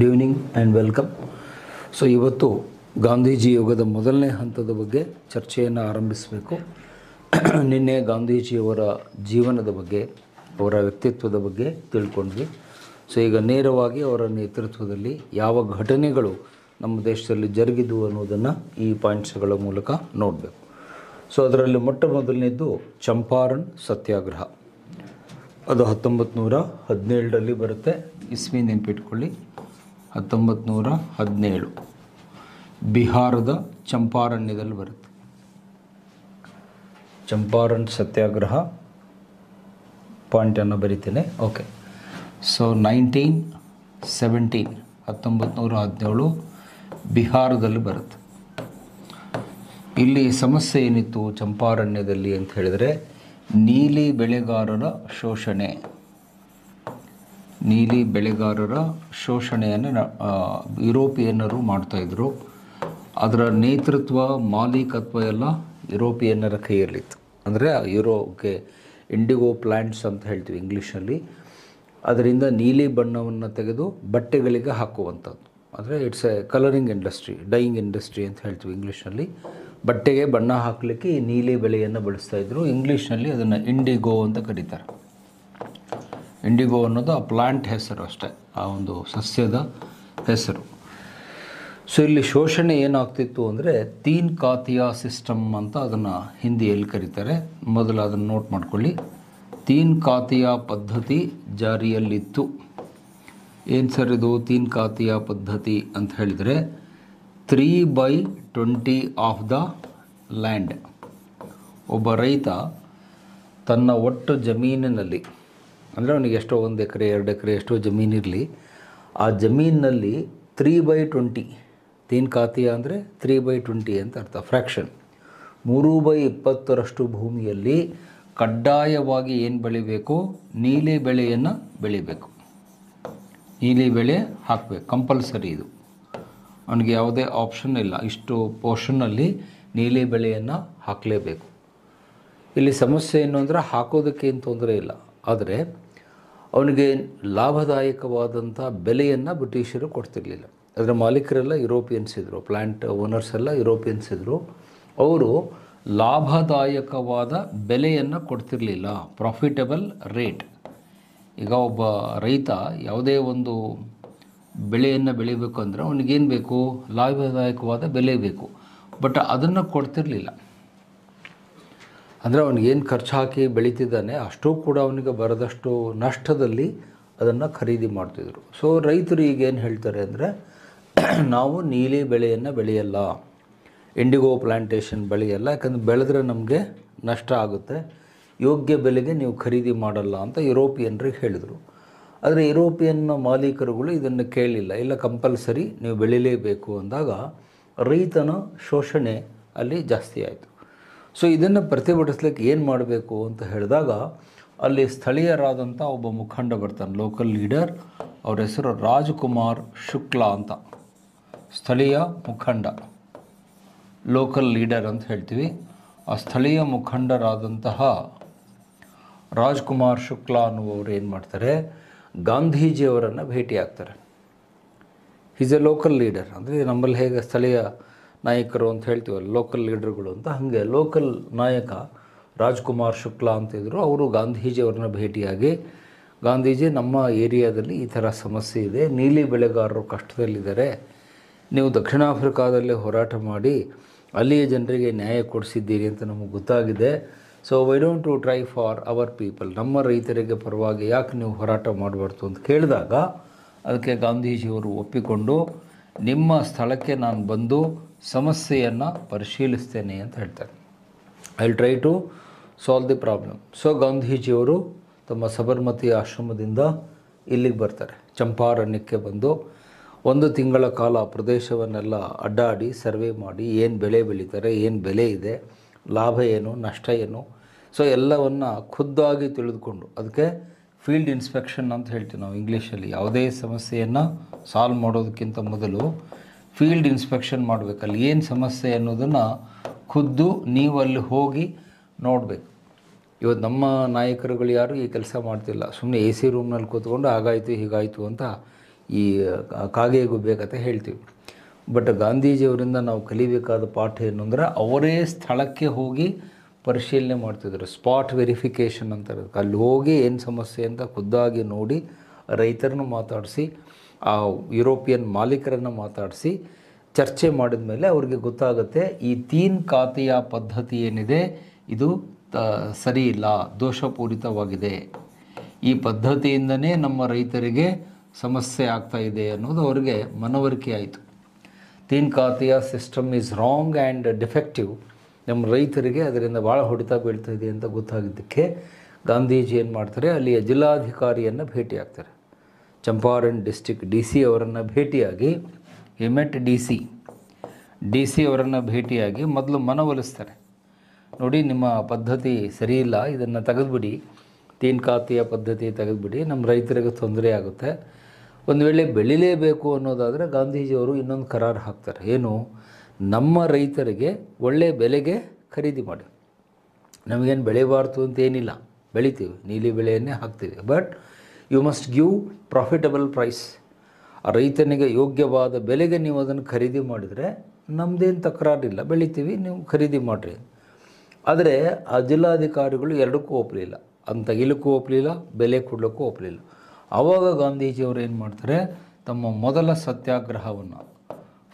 good evening and welcome so ಇವತ್ತು ಗಾಂಧೀಜಿ ಯೋಗದ ಮೊದಲನೇ ಹಂತದ ಬಗ್ಗೆ ಚರ್ಚೆಯನ್ನು ಆರಂಭಿಸಬೇಕು ನಿನ್ನೆ ಗಾಂಧೀಜಿಯವರ ಜೀವನದ ಬಗ್ಗೆ ಅವರ ವ್ಯಕ್ತಿತ್ವದ ಬಗ್ಗೆ ತಿಳ್ಕೊಂಡ್ವಿ ಸೊ ಈಗ ನೇರವಾಗಿ ಅವರ ನೇತೃತ್ವದಲ್ಲಿ ಯಾವ ಘಟನೆಗಳು ನಮ್ಮ ದೇಶದಲ್ಲಿ ಜರುಗಿದವು ಅನ್ನೋದನ್ನು ಈ ಪಾಯಿಂಟ್ಸ್ಗಳ ಮೂಲಕ ನೋಡಬೇಕು ಸೊ ಅದರಲ್ಲಿ ಮೊಟ್ಟ ಮೊದಲನೇದ್ದು ಚಂಪಾರಣ್ ಸತ್ಯಾಗ್ರಹ ಅದು ಹತ್ತೊಂಬತ್ತು ನೂರ ಹದಿನೇಳರಲ್ಲಿ ಬರುತ್ತೆ ಇಸ್ವಿ ನೆನಪಿಟ್ಕೊಳ್ಳಿ ಹತ್ತೊಂಬತ್ತು ನೂರ ಹದಿನೇಳು ಬಿಹಾರದ ಚಂಪಾರಣ್ಯದಲ್ಲಿ ಬರುತ್ತೆ ಚಂಪಾರಣ್ ಸತ್ಯಾಗ್ರಹ ಪಾಯಿಂಟನ್ನು ಬರೀತೇನೆ ಓಕೆ ಸೊ ನೈನ್ಟೀನ್ ಸೆವೆಂಟೀನ್ ಹತ್ತೊಂಬತ್ತು ನೂರ ಹದಿನೇಳು ಬಿಹಾರದಲ್ಲಿ ಬರುತ್ತೆ ಇಲ್ಲಿ ಸಮಸ್ಯೆ ಏನಿತ್ತು ಚಂಪಾರಣ್ಯದಲ್ಲಿ ಅಂತ ಹೇಳಿದರೆ ನೀಲಿ ಬೆಳೆಗಾರರ ಶೋಷಣೆ ನೀಲಿ ಬೆಳೆಗಾರರ ಶೋಷಣೆಯನ್ನು ಯುರೋಪಿಯನ್ನರು ಮಾಡ್ತಾಯಿದ್ರು ಅದರ ನೇತೃತ್ವ ಮಾಲೀಕತ್ವ ಎಲ್ಲ ಯುರೋಪಿಯನ್ನರ ಕೈಯಲ್ಲಿತ್ತು ಅಂದರೆ ಯುರೋಕ್ಕೆ ಇಂಡಿಗೋ ಪ್ಲ್ಯಾಂಟ್ಸ್ ಅಂತ ಹೇಳ್ತೀವಿ ಇಂಗ್ಲೀಷಲ್ಲಿ ಅದರಿಂದ ನೀಲಿ ಬಣ್ಣವನ್ನು ತೆಗೆದು ಬಟ್ಟೆಗಳಿಗೆ ಹಾಕುವಂಥದ್ದು ಅಂದರೆ it's a colouring industry dyeing industry ಅಂತ ಹೇಳ್ತೀವಿ ಇಂಗ್ಲೀಷ್ನಲ್ಲಿ ಬಟ್ಟೆಗೆ ಬಣ್ಣ ಹಾಕಲಿಕ್ಕೆ ನೀಲಿ ಬೆಳೆಯನ್ನು ಬಳಸ್ತಾಯಿದ್ರು ಇಂಗ್ಲೀಷ್ನಲ್ಲಿ ಅದನ್ನು ಇಂಡಿಗೋ ಅಂತ ಕರೀತಾರೆ ಇಂಡಿಗೋ ಅನ್ನೋದು ಆ ಪ್ಲಾಂಟ್ ಹೆಸರು ಅಷ್ಟೇ ಆ ಒಂದು ಸಸ್ಯದ ಹೆಸರು ಸೊ ಇಲ್ಲಿ ಶೋಷಣೆ ಏನಾಗ್ತಿತ್ತು ಅಂದರೆ ತೀನ್ ಕಾತಿಯಾ ಸಿಸ್ಟಮ್ ಅಂತ ಅದನ್ನು ಹಿಂದಿಯಲ್ಲಿ ಕರೀತಾರೆ ಮೊದಲು ಅದನ್ನು ನೋಟ್ ಮಾಡ್ಕೊಳ್ಳಿ ತೀನ್ ಕಾತಿಯಾ ಪದ್ಧತಿ ಜಾರಿಯಲ್ಲಿತ್ತು ಏನು ಸರ್ ಇದು ತೀನ್ ಕಾತಿಯಾ ಪದ್ಧತಿ ಅಂತ ಹೇಳಿದರೆ three by twenty of the land ಒಬ್ಬ ರೈತ ತನ್ನ ಒಟ್ಟು ಜಮೀನಿನಲ್ಲಿ ಅಂದರೆ ಅವನಿಗೆ ಎಷ್ಟೋ ಒಂದು ಎಕರೆ ಎರಡು ಎಕರೆ ಎಷ್ಟೋ ಜಮೀನಿರಲಿ ಆ ಜಮೀನಿನಲ್ಲಿ three by twenty Tinkathia ಅಂದರೆ ತ್ರೀ ಬೈ ಟ್ವೆಂಟಿ ಅಂತ ಅರ್ಥ ಫ್ರ್ಯಾಕ್ಷನ್ ಮೂರು ಬೈ ಇಪ್ಪತ್ತರಷ್ಟು ಭೂಮಿಯಲ್ಲಿ ಕಡ್ಡಾಯವಾಗಿ ಏನು ಬೆಳಿಬೇಕು ನೀಲಿ ಬೆಳೆಯನ್ನು ಬೆಳಿಬೇಕು ನೀಲಿ ಬೆಳೆ ಹಾಕಬೇಕು ಕಂಪಲ್ಸರಿ ಇದು ಅವನಿಗೆ ಯಾವುದೇ ಆಪ್ಷನ್ ಇಲ್ಲ ಇಷ್ಟು ಪೋರ್ಷನ್ನಲ್ಲಿ ನೀಲಿ ಬೆಳೆಯನ್ನು ಹಾಕಲೇಬೇಕು ಇಲ್ಲಿ ಸಮಸ್ಯೆ ಏನು ಅಂದರೆ ಹಾಕೋದಕ್ಕೇನು ತೊಂದರೆ ಇಲ್ಲ ಆದರೆ ಅವನಿಗೆ ಲಾಭದಾಯಕವಾದಂಥ ಬೆಲೆಯನ್ನು ಬ್ರಿಟಿಷರು ಕೊಡ್ತಿರಲಿಲ್ಲ ಅದರ ಮಾಲೀಕರೆಲ್ಲ ಯುರೋಪಿಯನ್ಸ್ ಇದ್ದರು ಪ್ಲ್ಯಾಂಟ್ ಓನರ್ಸ್ ಎಲ್ಲ ಯುರೋಪಿಯನ್ಸ್ ಇದ್ದರು ಅವರು ಲಾಭದಾಯಕವಾದ ಬೆಲೆಯನ್ನು ಕೊಡ್ತಿರಲಿಲ್ಲ ಪ್ರಾಫಿಟಬಲ್ ರೇಟ್ ಈಗ ಒಬ್ಬ ರೈತ ಯಾವುದೇ ಒಂದು ಬೆಳೆಯನ್ನು ಬೆಳಿಬೇಕು ಅಂದರೆ ಅವನಿಗೇನು ಬೇಕು ಲಾಭದಾಯಕವಾದ ಬೆಲೆ ಬೇಕು ಬಟ್ ಅದನ್ನು ಕೊಡ್ತಿರಲಿಲ್ಲ ಅಂದರೆ ಅವನಿಗೆ ಏನು ಖರ್ಚು ಹಾಕಿ ಬೆಳೀತಿದ್ದಾನೆ ಅಷ್ಟು ಕೂಡ ಅವನಿಗೆ ಬರದಷ್ಟು ನಷ್ಟದಲ್ಲಿ ಅದನ್ನು ಖರೀದಿ ಮಾಡ್ತಿದ್ರು ಸೊ ರೈತರು ಈಗೇನು ಹೇಳ್ತಾರೆ ಅಂದರೆ ನಾವು ನೀಲಿ ಬೆಳೆಯನ್ನು ಬೆಳೆಯಲ್ಲ ಇಂಡಿಗೋ ಪ್ಲ್ಯಾಂಟೇಷನ್ ಬೆಳೆಯಲ್ಲ ಯಾಕಂದರೆ ಬೆಳೆದ್ರೆ ನಮಗೆ ನಷ್ಟ ಆಗುತ್ತೆ ಯೋಗ್ಯ ಬೆಲೆಗೆ ನೀವು ಖರೀದಿ ಮಾಡಲ್ಲ ಅಂತ ಯುರೋಪಿಯನ್ರಿಗೆ ಹೇಳಿದರು ಆದರೆ ಯುರೋಪಿಯನ್ ಮಾಲೀಕರುಗಳು ಇದನ್ನು ಕೇಳಿಲ್ಲ ಇಲ್ಲ ಕಂಪಲ್ಸರಿ ನೀವು ಬೆಳೀಲೇಬೇಕು ಅಂದಾಗ ರೈತನ ಶೋಷಣೆ ಅಲ್ಲಿ ಜಾಸ್ತಿ ಆಯಿತು ಸೊ ಇದನ್ನು ಪ್ರತಿಭಟಿಸ್ಲಿಕ್ಕೆ ಏನು ಮಾಡಬೇಕು ಅಂತ ಹೇಳಿದಾಗ ಅಲ್ಲಿ ಸ್ಥಳೀಯರಾದಂಥ ಒಬ್ಬ ಮುಖಂಡ ಬರ್ತಾನೆ ಲೋಕಲ್ ಲೀಡರ್ ಅವರ ಹೆಸರು ರಾಜ್ಕುಮಾರ್ ಶುಕ್ಲಾ ಅಂತ ಸ್ಥಳೀಯ ಮುಖಂಡ ಲೋಕಲ್ ಲೀಡರ್ ಅಂತ ಹೇಳ್ತೀವಿ ಆ ಸ್ಥಳೀಯ ಮುಖಂಡರಾದಂತಹ ರಾಜ್ಕುಮಾರ್ ಶುಕ್ಲಾ ಅನ್ನುವರು ಏನು ಮಾಡ್ತಾರೆ ಗಾಂಧೀಜಿಯವರನ್ನು ಭೇಟಿ ಆಗ್ತಾರೆ ಈಸ್ ಎ ಲೋಕಲ್ ಲೀಡರ್ ಅಂದರೆ ನಮ್ಮಲ್ಲಿ ಹೇಗೆ ಸ್ಥಳೀಯ ನಾಯಕರು ಅಂತ ಹೇಳ್ತೀವಲ್ಲ ಲೋಕಲ್ ಲೀಡರ್ಗಳು ಅಂತ ಹಾಗೆ ಲೋಕಲ್ ನಾಯಕ ರಾಜ್ಕುಮಾರ್ ಶುಕ್ಲಾ ಅಂತಿದ್ರು ಅವರು ಗಾಂಧೀಜಿಯವ್ರನ್ನ ಭೇಟಿಯಾಗಿ ಗಾಂಧೀಜಿ ನಮ್ಮ ಏರಿಯಾದಲ್ಲಿ ಈ ಥರ ಸಮಸ್ಯೆ ಇದೆ ನೀಲಿ ಬೆಳೆಗಾರರು ಕಷ್ಟದಲ್ಲಿದ್ದಾರೆ ನೀವು ದಕ್ಷಿಣ ಆಫ್ರಿಕಾದಲ್ಲಿ ಹೋರಾಟ ಮಾಡಿ ಅಲ್ಲಿಯ ಜನರಿಗೆ ನ್ಯಾಯ ಕೊಡಿಸಿದ್ದೀರಿ ಅಂತ ನಮಗೆ ಗೊತ್ತಾಗಿದೆ so why don't to try for our people ನಮ್ಮ ರೈತರಿಗೆ ಪರವಾಗಿ ಯಾಕೆ ನೀವು ಹೋರಾಟ ಮಾಡಬಾರ್ದು ಅಂತ ಕೇಳಿದಾಗ ಅದಕ್ಕೆ ಗಾಂಧೀಜಿಯವರು ಒಪ್ಪಿಕೊಂಡು ನಿಮ್ಮ ಸ್ಥಳಕ್ಕೆ ನಾನು ಬಂದು ಸಮಸ್ಯೆಯನ್ನು ಪರಿಶೀಲಿಸ್ತೇನೆ ಅಂತ ಹೇಳ್ತಾರೆ I will try to solve the problem so ಗಾಂಧೀಜಿಯವರು ತಮ್ಮ ಸಬರ್ಮತಿ ಆಶ್ರಮದಿಂದ ಇಲ್ಲಿಗೆ ಬರ್ತಾರೆ ಚಂಪಾರಣ್ಯಕ್ಕೆ ಬಂದು ಒಂದು ತಿಂಗಳ ಕಾಲ ಪ್ರದೇಶವನ್ನೆಲ್ಲ ಅಡ್ಡಾಡಿ ಸರ್ವೆ ಮಾಡಿ ಏನು ಬೆಳೆ ಬೆಳೀತಾರೆ ಏನು ಬೆಲೆ ಇದೆ ಲಾಭ ಏನು ನಷ್ಟ ಏನು ಸೊ ಎಲ್ಲವನ್ನು ಖುದ್ದಾಗಿ ತಿಳಿದುಕೊಂಡು ಅದಕ್ಕೆ ಫೀಲ್ಡ್ ಇನ್ಸ್ಪೆಕ್ಷನ್ ಅಂತ ಹೇಳ್ತೀವಿ ನಾವು ಇಂಗ್ಲೀಷಲ್ಲಿ ಯಾವುದೇ ಸಮಸ್ಯೆಯನ್ನು ಸಾಲ್ವ್ ಮಾಡೋದಕ್ಕಿಂತ ಮೊದಲು ಫೀಲ್ಡ್ ಇನ್ಸ್ಪೆಕ್ಷನ್ ಮಾಡಬೇಕು ಅಲ್ಲಿ ಏನು ಸಮಸ್ಯೆ ಅನ್ನೋದನ್ನು ಖುದ್ದು ನೀವು ಅಲ್ಲಿ ಹೋಗಿ ನೋಡಬೇಕು ಇವತ್ತು ನಮ್ಮ ನಾಯಕರುಗಳು ಯಾರು ಈ ಕೆಲಸ ಮಾಡ್ತಿಲ್ಲ ಸುಮ್ಮನೆ ಎ ಸಿ ರೂಮ್ನಲ್ಲಿ ಕೂತ್ಕೊಂಡು ಹಾಗಾಯಿತು ಹೀಗಾಯಿತು ಅಂತ ಈ ಕಾಗೆ ಗುಬ್ಬೇಕಂತ ಹೇಳ್ತೀವಿ ಬಟ್ ಗಾಂಧೀಜಿಯವರಿಂದ ನಾವು ಕಲಿಬೇಕಾದ ಪಾಠ ಏನು ಅಂದರೆ ಅವರೇ ಸ್ಥಳಕ್ಕೆ ಹೋಗಿ ಪರಿಶೀಲನೆ ಮಾಡ್ತಿದ್ರು ಸ್ಪಾಟ್ ವೆರಿಫಿಕೇಷನ್ ಅಂತ ಅಲ್ಲಿ ಹೋಗಿ ಏನು ಸಮಸ್ಯೆ ಅಂತ ಖುದ್ದಾಗಿ ನೋಡಿ ರೈತರನ್ನು ಮಾತಾಡಿಸಿ ಆ ಯುರೋಪಿಯನ್ ಮಾಲೀಕರನ್ನು ಮಾತಾಡಿಸಿ ಚರ್ಚೆ ಮಾಡಿದ ಮೇಲೆ ಅವ್ರಿಗೆ ಗೊತ್ತಾಗುತ್ತೆ ಈ ತೀನ್ ಖಾತೆಯ ಪದ್ಧತಿ ಏನಿದೆ ಇದು ತ ಸರಿ ಇಲ್ಲ ದೋಷಪೂರಿತವಾಗಿದೆ ಈ ಪದ್ಧತಿಯಿಂದನೇ ನಮ್ಮ ರೈತರಿಗೆ ಸಮಸ್ಯೆ ಆಗ್ತಾ ಇದೆ ಅನ್ನೋದು ಅವರಿಗೆ ಮನವರಿಕೆ ಆಯಿತು ತೀನ್ ಖಾತೆಯ system is wrong and defective ನಮ್ಮ ರೈತರಿಗೆ ಅದರಿಂದ ಭಾಳ ಹೊಡೆತ ಬೀಳ್ತಾ ಇದೆ ಅಂತ ಗೊತ್ತಾಗಿದ್ದಕ್ಕೆ ಗಾಂಧೀಜಿ ಏನು ಮಾಡ್ತಾರೆ ಅಲ್ಲಿಯ ಜಿಲ್ಲಾಧಿಕಾರಿಯನ್ನು ಭೇಟಿ ಆಗ್ತಾರೆ ಚಂಪಾರಣ್ ಡಿಸ್ಟಿಕ್ ಡಿ ಸಿ ಅವರನ್ನು ಭೇಟಿಯಾಗಿ ಹಿಮೆಟ್ ಡಿ ಸಿ ಡಿ ಸಿ ಅವರನ್ನು ಭೇಟಿಯಾಗಿ ಮೊದಲು ಮನವೊಲಿಸ್ತಾರೆ ನೋಡಿ ನಿಮ್ಮ ಪದ್ಧತಿ ಸರಿಯಿಲ್ಲ ಇದನ್ನು ತೆಗೆದುಬಿಡಿ ತೀನ್ ಖಾತೆಯ ಪದ್ಧತಿ ತೆಗೆದುಬಿಡಿ ನಮ್ಮ ರೈತರಿಗೆ ತೊಂದರೆ ಆಗುತ್ತೆ ಒಂದು ವೇಳೆ ಬೆಳಿಲೇಬೇಕು ಅನ್ನೋದಾದರೆ ಗಾಂಧೀಜಿಯವರು ಇನ್ನೊಂದು ಕರಾರು ಹಾಕ್ತಾರೆ ಏನು ನಮ್ಮ ರೈತರಿಗೆ ಒಳ್ಳೆಯ ಬೆಲೆಗೆ ಖರೀದಿ ಮಾಡಿ ನಮಗೇನು ಬೆಳೆಯಬಾರ್ದು ಅಂತ ಏನಿಲ್ಲ ಬೆಳಿತೀವಿ ನೀಲಿ ಬೆಳೆಯನ್ನೇ ಹಾಕ್ತೀವಿ but you must give profitable price ರೈತನಿಗೆ ಯೋಗ್ಯವಾದ ಬೆಲೆಗೆ ನೀವು ಅದನ್ನು ಖರೀದಿ ಮಾಡಿದರೆ ನಮ್ಮದೇನು ತಕರಾರಿಲ್ಲ ಬೆಳಿತೀವಿ ನೀವು ಖರೀದಿ ಮಾಡಿರಿ ಆದರೆ ಆ ಜಿಲ್ಲಾಧಿಕಾರಿಗಳು ಎರಡಕ್ಕೂ ಒಪ್ಪಲಿಲ್ಲ ಅಂತ ತೆಗಿಲಿಕ್ಕೂ ಒಪ್ಪಲಿಲ್ಲ ಬೆಲೆ ಕೊಡಲಿಕ್ಕೂ ಒಪ್ಪಲಿಲ್ಲ ಆವಾಗ ಗಾಂಧೀಜಿಯವರು ಏನು ಮಾಡ್ತಾರೆ ತಮ್ಮ ಮೊದಲ ಸತ್ಯಾಗ್ರಹವನ್ನು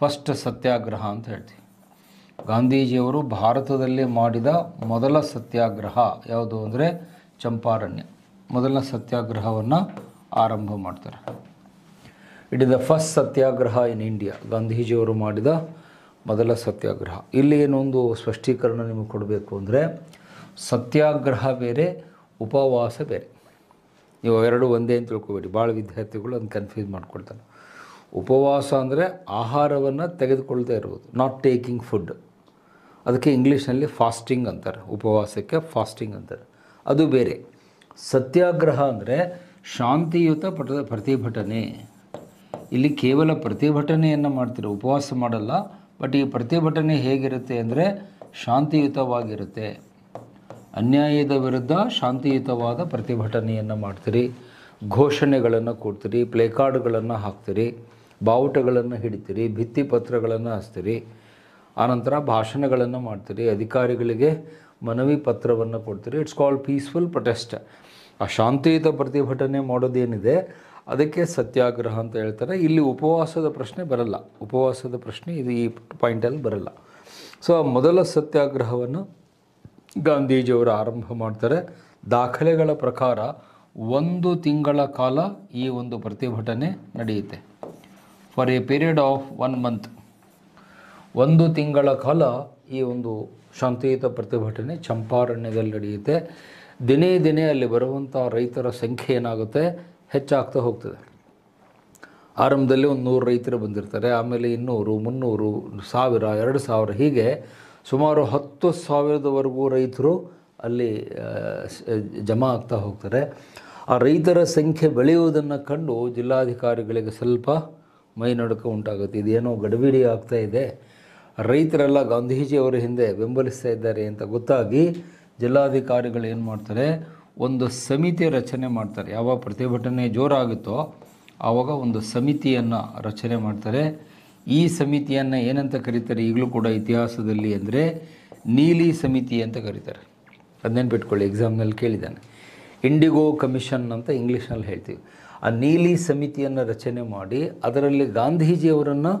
ಫಸ್ಟ್ ಸತ್ಯಾಗ್ರಹ ಅಂತ ಹೇಳ್ತೀವಿ ಗಾಂಧೀಜಿಯವರು ಭಾರತದಲ್ಲಿ ಮಾಡಿದ ಮೊದಲ ಸತ್ಯಾಗ್ರಹ ಯಾವುದು ಅಂದರೆ ಚಂಪಾರಣ್ಯ ಮೊದಲನೇ ಸತ್ಯಾಗ್ರಹವನ್ನು ಆರಂಭ ಮಾಡ್ತಾರೆ it is the first Satyagraha in India ಗಾಂಧೀಜಿಯವರು ಮಾಡಿದ ಮೊದಲ ಸತ್ಯಾಗ್ರಹ ಇಲ್ಲಿ ಏನೊಂದು ಸ್ಪಷ್ಟೀಕರಣ ನಿಮಗೆ ಕೊಡಬೇಕು ಅಂದರೆ ಸತ್ಯಾಗ್ರಹ ಬೇರೆ ಉಪವಾಸ ಬೇರೆ ನೀವು ಎರಡು ಒಂದೇ ಅಂತ ತಿಳ್ಕೊಬೇಡಿ ಭಾಳ ವಿದ್ಯಾರ್ಥಿಗಳು ಅದನ್ನು ಕನ್ಫ್ಯೂಸ್ ಮಾಡ್ಕೊಳ್ತಾರೆ ಉಪವಾಸ ಅಂದರೆ ಆಹಾರವನ್ನು ತೆಗೆದುಕೊಳ್ತಾ ಇರುವುದು ನಾಟ್ ಟೇಕಿಂಗ್ ಫುಡ್ ಅದಕ್ಕೆ ಇಂಗ್ಲೀಷ್ನಲ್ಲಿ ಫಾಸ್ಟಿಂಗ್ ಅಂತಾರೆ ಉಪವಾಸಕ್ಕೆ ಫಾಸ್ಟಿಂಗ್ ಅಂತಾರೆ ಅದು ಬೇರೆ ಸತ್ಯಾಗ್ರಹ ಅಂದರೆ ಶಾಂತಿಯುತ ಪಟ ಪ್ರತಿಭಟನೆ ಇಲ್ಲಿ ಕೇವಲ ಪ್ರತಿಭಟನೆಯನ್ನು ಮಾಡ್ತೀರಿ ಉಪವಾಸ ಮಾಡಲ್ಲ ಬಟ್ ಈ ಪ್ರತಿಭಟನೆ ಹೇಗಿರುತ್ತೆ ಅಂದರೆ ಶಾಂತಿಯುತವಾಗಿರುತ್ತೆ ಅನ್ಯಾಯದ ವಿರುದ್ಧ ಶಾಂತಿಯುತವಾದ ಪ್ರತಿಭಟನೆಯನ್ನು ಮಾಡ್ತೀರಿ ಘೋಷಣೆಗಳನ್ನು ಕೊಡ್ತೀರಿ ಪ್ಲೇಕಾರ್ಡ್ಗಳನ್ನು ಹಾಕ್ತೀರಿ ಬಾವುಟಗಳನ್ನು ಹಿಡಿತೀರಿ ಭಿತ್ತಿ ಪತ್ರಗಳನ್ನು ಹಚ್ತೀರಿ ಆನಂತರ ಭಾಷಣಗಳನ್ನು ಮಾಡ್ತೀರಿ ಅಧಿಕಾರಿಗಳಿಗೆ ಮನವಿ ಪತ್ರವನ್ನು ಕೊಡ್ತೀರಿ ಇಟ್ಸ್ ಕಾಲ್ಡ್ ಪೀಸ್ಫುಲ್ ಪ್ರೊಟೆಸ್ಟ್ ಆ ಶಾಂತಿಯುತ ಪ್ರತಿಭಟನೆ ಮಾಡೋದೇನಿದೆ ಅದಕ್ಕೆ ಸತ್ಯಾಗ್ರಹ ಅಂತ ಹೇಳ್ತಾರೆ ಇಲ್ಲಿ ಉಪವಾಸದ ಪ್ರಶ್ನೆ ಬರಲ್ಲ ಉಪವಾಸದ ಪ್ರಶ್ನೆ ಇದು ಈ ಪಾಯಿಂಟಲ್ಲಿ ಬರಲ್ಲ ಸೊ ಮೊದಲ ಸತ್ಯಾಗ್ರಹವನ್ನು ಗಾಂಧೀಜಿಯವರು ಆರಂಭ ಮಾಡ್ತಾರೆ ದಾಖಲೆಗಳ ಪ್ರಕಾರ ಒಂದು ತಿಂಗಳ ಕಾಲ ಈ ಒಂದು ಪ್ರತಿಭಟನೆ ನಡೆಯುತ್ತೆ for a period of one month ಒಂದು ತಿಂಗಳ ಕಾಲ ಈ ಒಂದು ಶಾಂತಿಯುತ ಪ್ರತಿಭಟನೆ ಚಂಪಾರಣ್ಯದಲ್ಲಿ ನಡೆಯುತ್ತೆ ದಿನೇ ದಿನೇ ಅಲ್ಲಿ ಬರುವಂಥ ರೈತರ ಸಂಖ್ಯೆ ಏನಾಗುತ್ತೆ ಹೆಚ್ಚಾಗ್ತಾ ಹೋಗ್ತದೆ ಆರಂಭದಲ್ಲಿ ಒಂದು ನೂರು ರೈತರು ಬಂದಿರ್ತಾರೆ ಆಮೇಲೆ ಇನ್ನೂರು ಮುನ್ನೂರು ಸಾವಿರ ಎರಡು ಸಾವಿರ ಹೀಗೆ ಸುಮಾರು ಹತ್ತು ಸಾವಿರದವರೆಗೂ ರೈತರು ಅಲ್ಲಿ ಜಮಾ ಆಗ್ತಾ ಹೋಗ್ತಾರೆ ಆ ರೈತರ ಸಂಖ್ಯೆ ಬೆಳೆಯುವುದನ್ನು ಕಂಡು ಜಿಲ್ಲಾಧಿಕಾರಿಗಳಿಗೆ ಸ್ವಲ್ಪ ಮೈನಡುಕ ಉಂಟಾಗುತ್ತೆ ಇದೇನೋ ಗಡಬಿಡಿ ಆಗ್ತಾ ಇದೆ ರೈತರೆಲ್ಲ ಗಾಂಧೀಜಿಯವರ ಹಿಂದೆ ಬೆಂಬಲಿಸ್ತಾ ಇದ್ದಾರೆ ಅಂತ ಗೊತ್ತಾಗಿ ಜಿಲ್ಲಾಧಿಕಾರಿಗಳು ಏನು ಮಾಡ್ತಾರೆ ಒಂದು ಸಮಿತಿ ರಚನೆ ಮಾಡ್ತಾರೆ ಯಾವ ಪ್ರತಿಭಟನೆ ಜೋರಾಗುತ್ತೋ ಆವಾಗ ಒಂದು ಸಮಿತಿಯನ್ನು ರಚನೆ ಮಾಡ್ತಾರೆ ಈ ಸಮಿತಿಯನ್ನು ಏನಂತ ಕರೀತಾರೆ ಈಗಲೂ ಕೂಡ ಇತಿಹಾಸದಲ್ಲಿ ಅಂದರೆ ನೀಲಿ ಸಮಿತಿ ಅಂತ ಕರೀತಾರೆ ಬಿಟ್ಕೊಳ್ಳಿ ಎಕ್ಸಾಮ್ನಲ್ಲಿ ಕೇಳಿದ್ದಾನೆ ಇಂಡಿಗೋ ಕಮಿಷನ್ ಅಂತ ಇಂಗ್ಲೀಷ್ನಲ್ಲಿ ಹೇಳ್ತೀವಿ ಆ ನೀಲಿ ಸಮಿತಿಯನ್ನು ರಚನೆ ಮಾಡಿ ಅದರಲ್ಲಿ ಗಾಂಧೀಜಿಯವರನ್ನು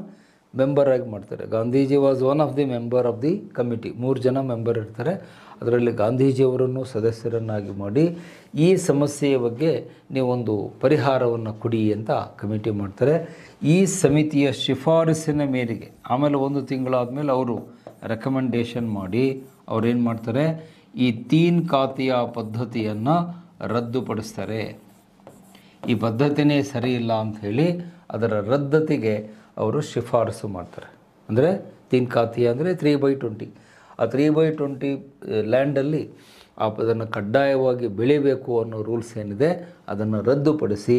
ಮೆಂಬರ್ ಆಗಿ ಮಾಡ್ತಾರೆ Gandhiji was one of the member of the committee ಮೂರು ಜನ ಮೆಂಬರ್ ಇರ್ತಾರೆ ಅದರಲ್ಲಿ ಗಾಂಧೀಜಿಯವರನ್ನು ಸದಸ್ಯರನ್ನಾಗಿ ಮಾಡಿ ಈ ಸಮಸ್ಯೆಯ ಬಗ್ಗೆ ನೀವೊಂದು ಪರಿಹಾರವನ್ನು ಕೊಡಿ ಅಂತ ಕಮಿಟಿ ಮಾಡ್ತಾರೆ ಈ ಸಮಿತಿಯ ಶಿಫಾರಸಿನ ಮೇರೆಗೆ ಆಮೇಲೆ ಒಂದು ತಿಂಗಳಾದಮೇಲೆ ಅವರು ರೆಕಮೆಂಡೇಷನ್ ಮಾಡಿ ಅವ್ರೇನು ಮಾಡ್ತಾರೆ ಈ ತೀನ್ ಖಾತೆಯ ಪದ್ಧತಿಯನ್ನು ರದ್ದುಪಡಿಸ್ತಾರೆ ಈ ಪದ್ಧತಿನೇ ಸರಿ ಇಲ್ಲ ಅಂಥೇಳಿ ಅದರ ರದ್ದತಿಗೆ ಅವರು ಶಿಫಾರಸು ಮಾಡ್ತಾರೆ ಅಂದರೆ ತೀನ್ ಖಾತಿ ಅಂದರೆ ತ್ರೀ ಬೈ ಟ್ವೆಂಟಿ ಆ ತ್ರೀ ಬೈ ಟ್ವೆಂಟಿ ಲ್ಯಾಂಡಲ್ಲಿ ಆ ಅದನ್ನು ಕಡ್ಡಾಯವಾಗಿ ಬೆಳೀಬೇಕು ಅನ್ನೋ ರೂಲ್ಸ್ ಏನಿದೆ ಅದನ್ನು ರದ್ದುಪಡಿಸಿ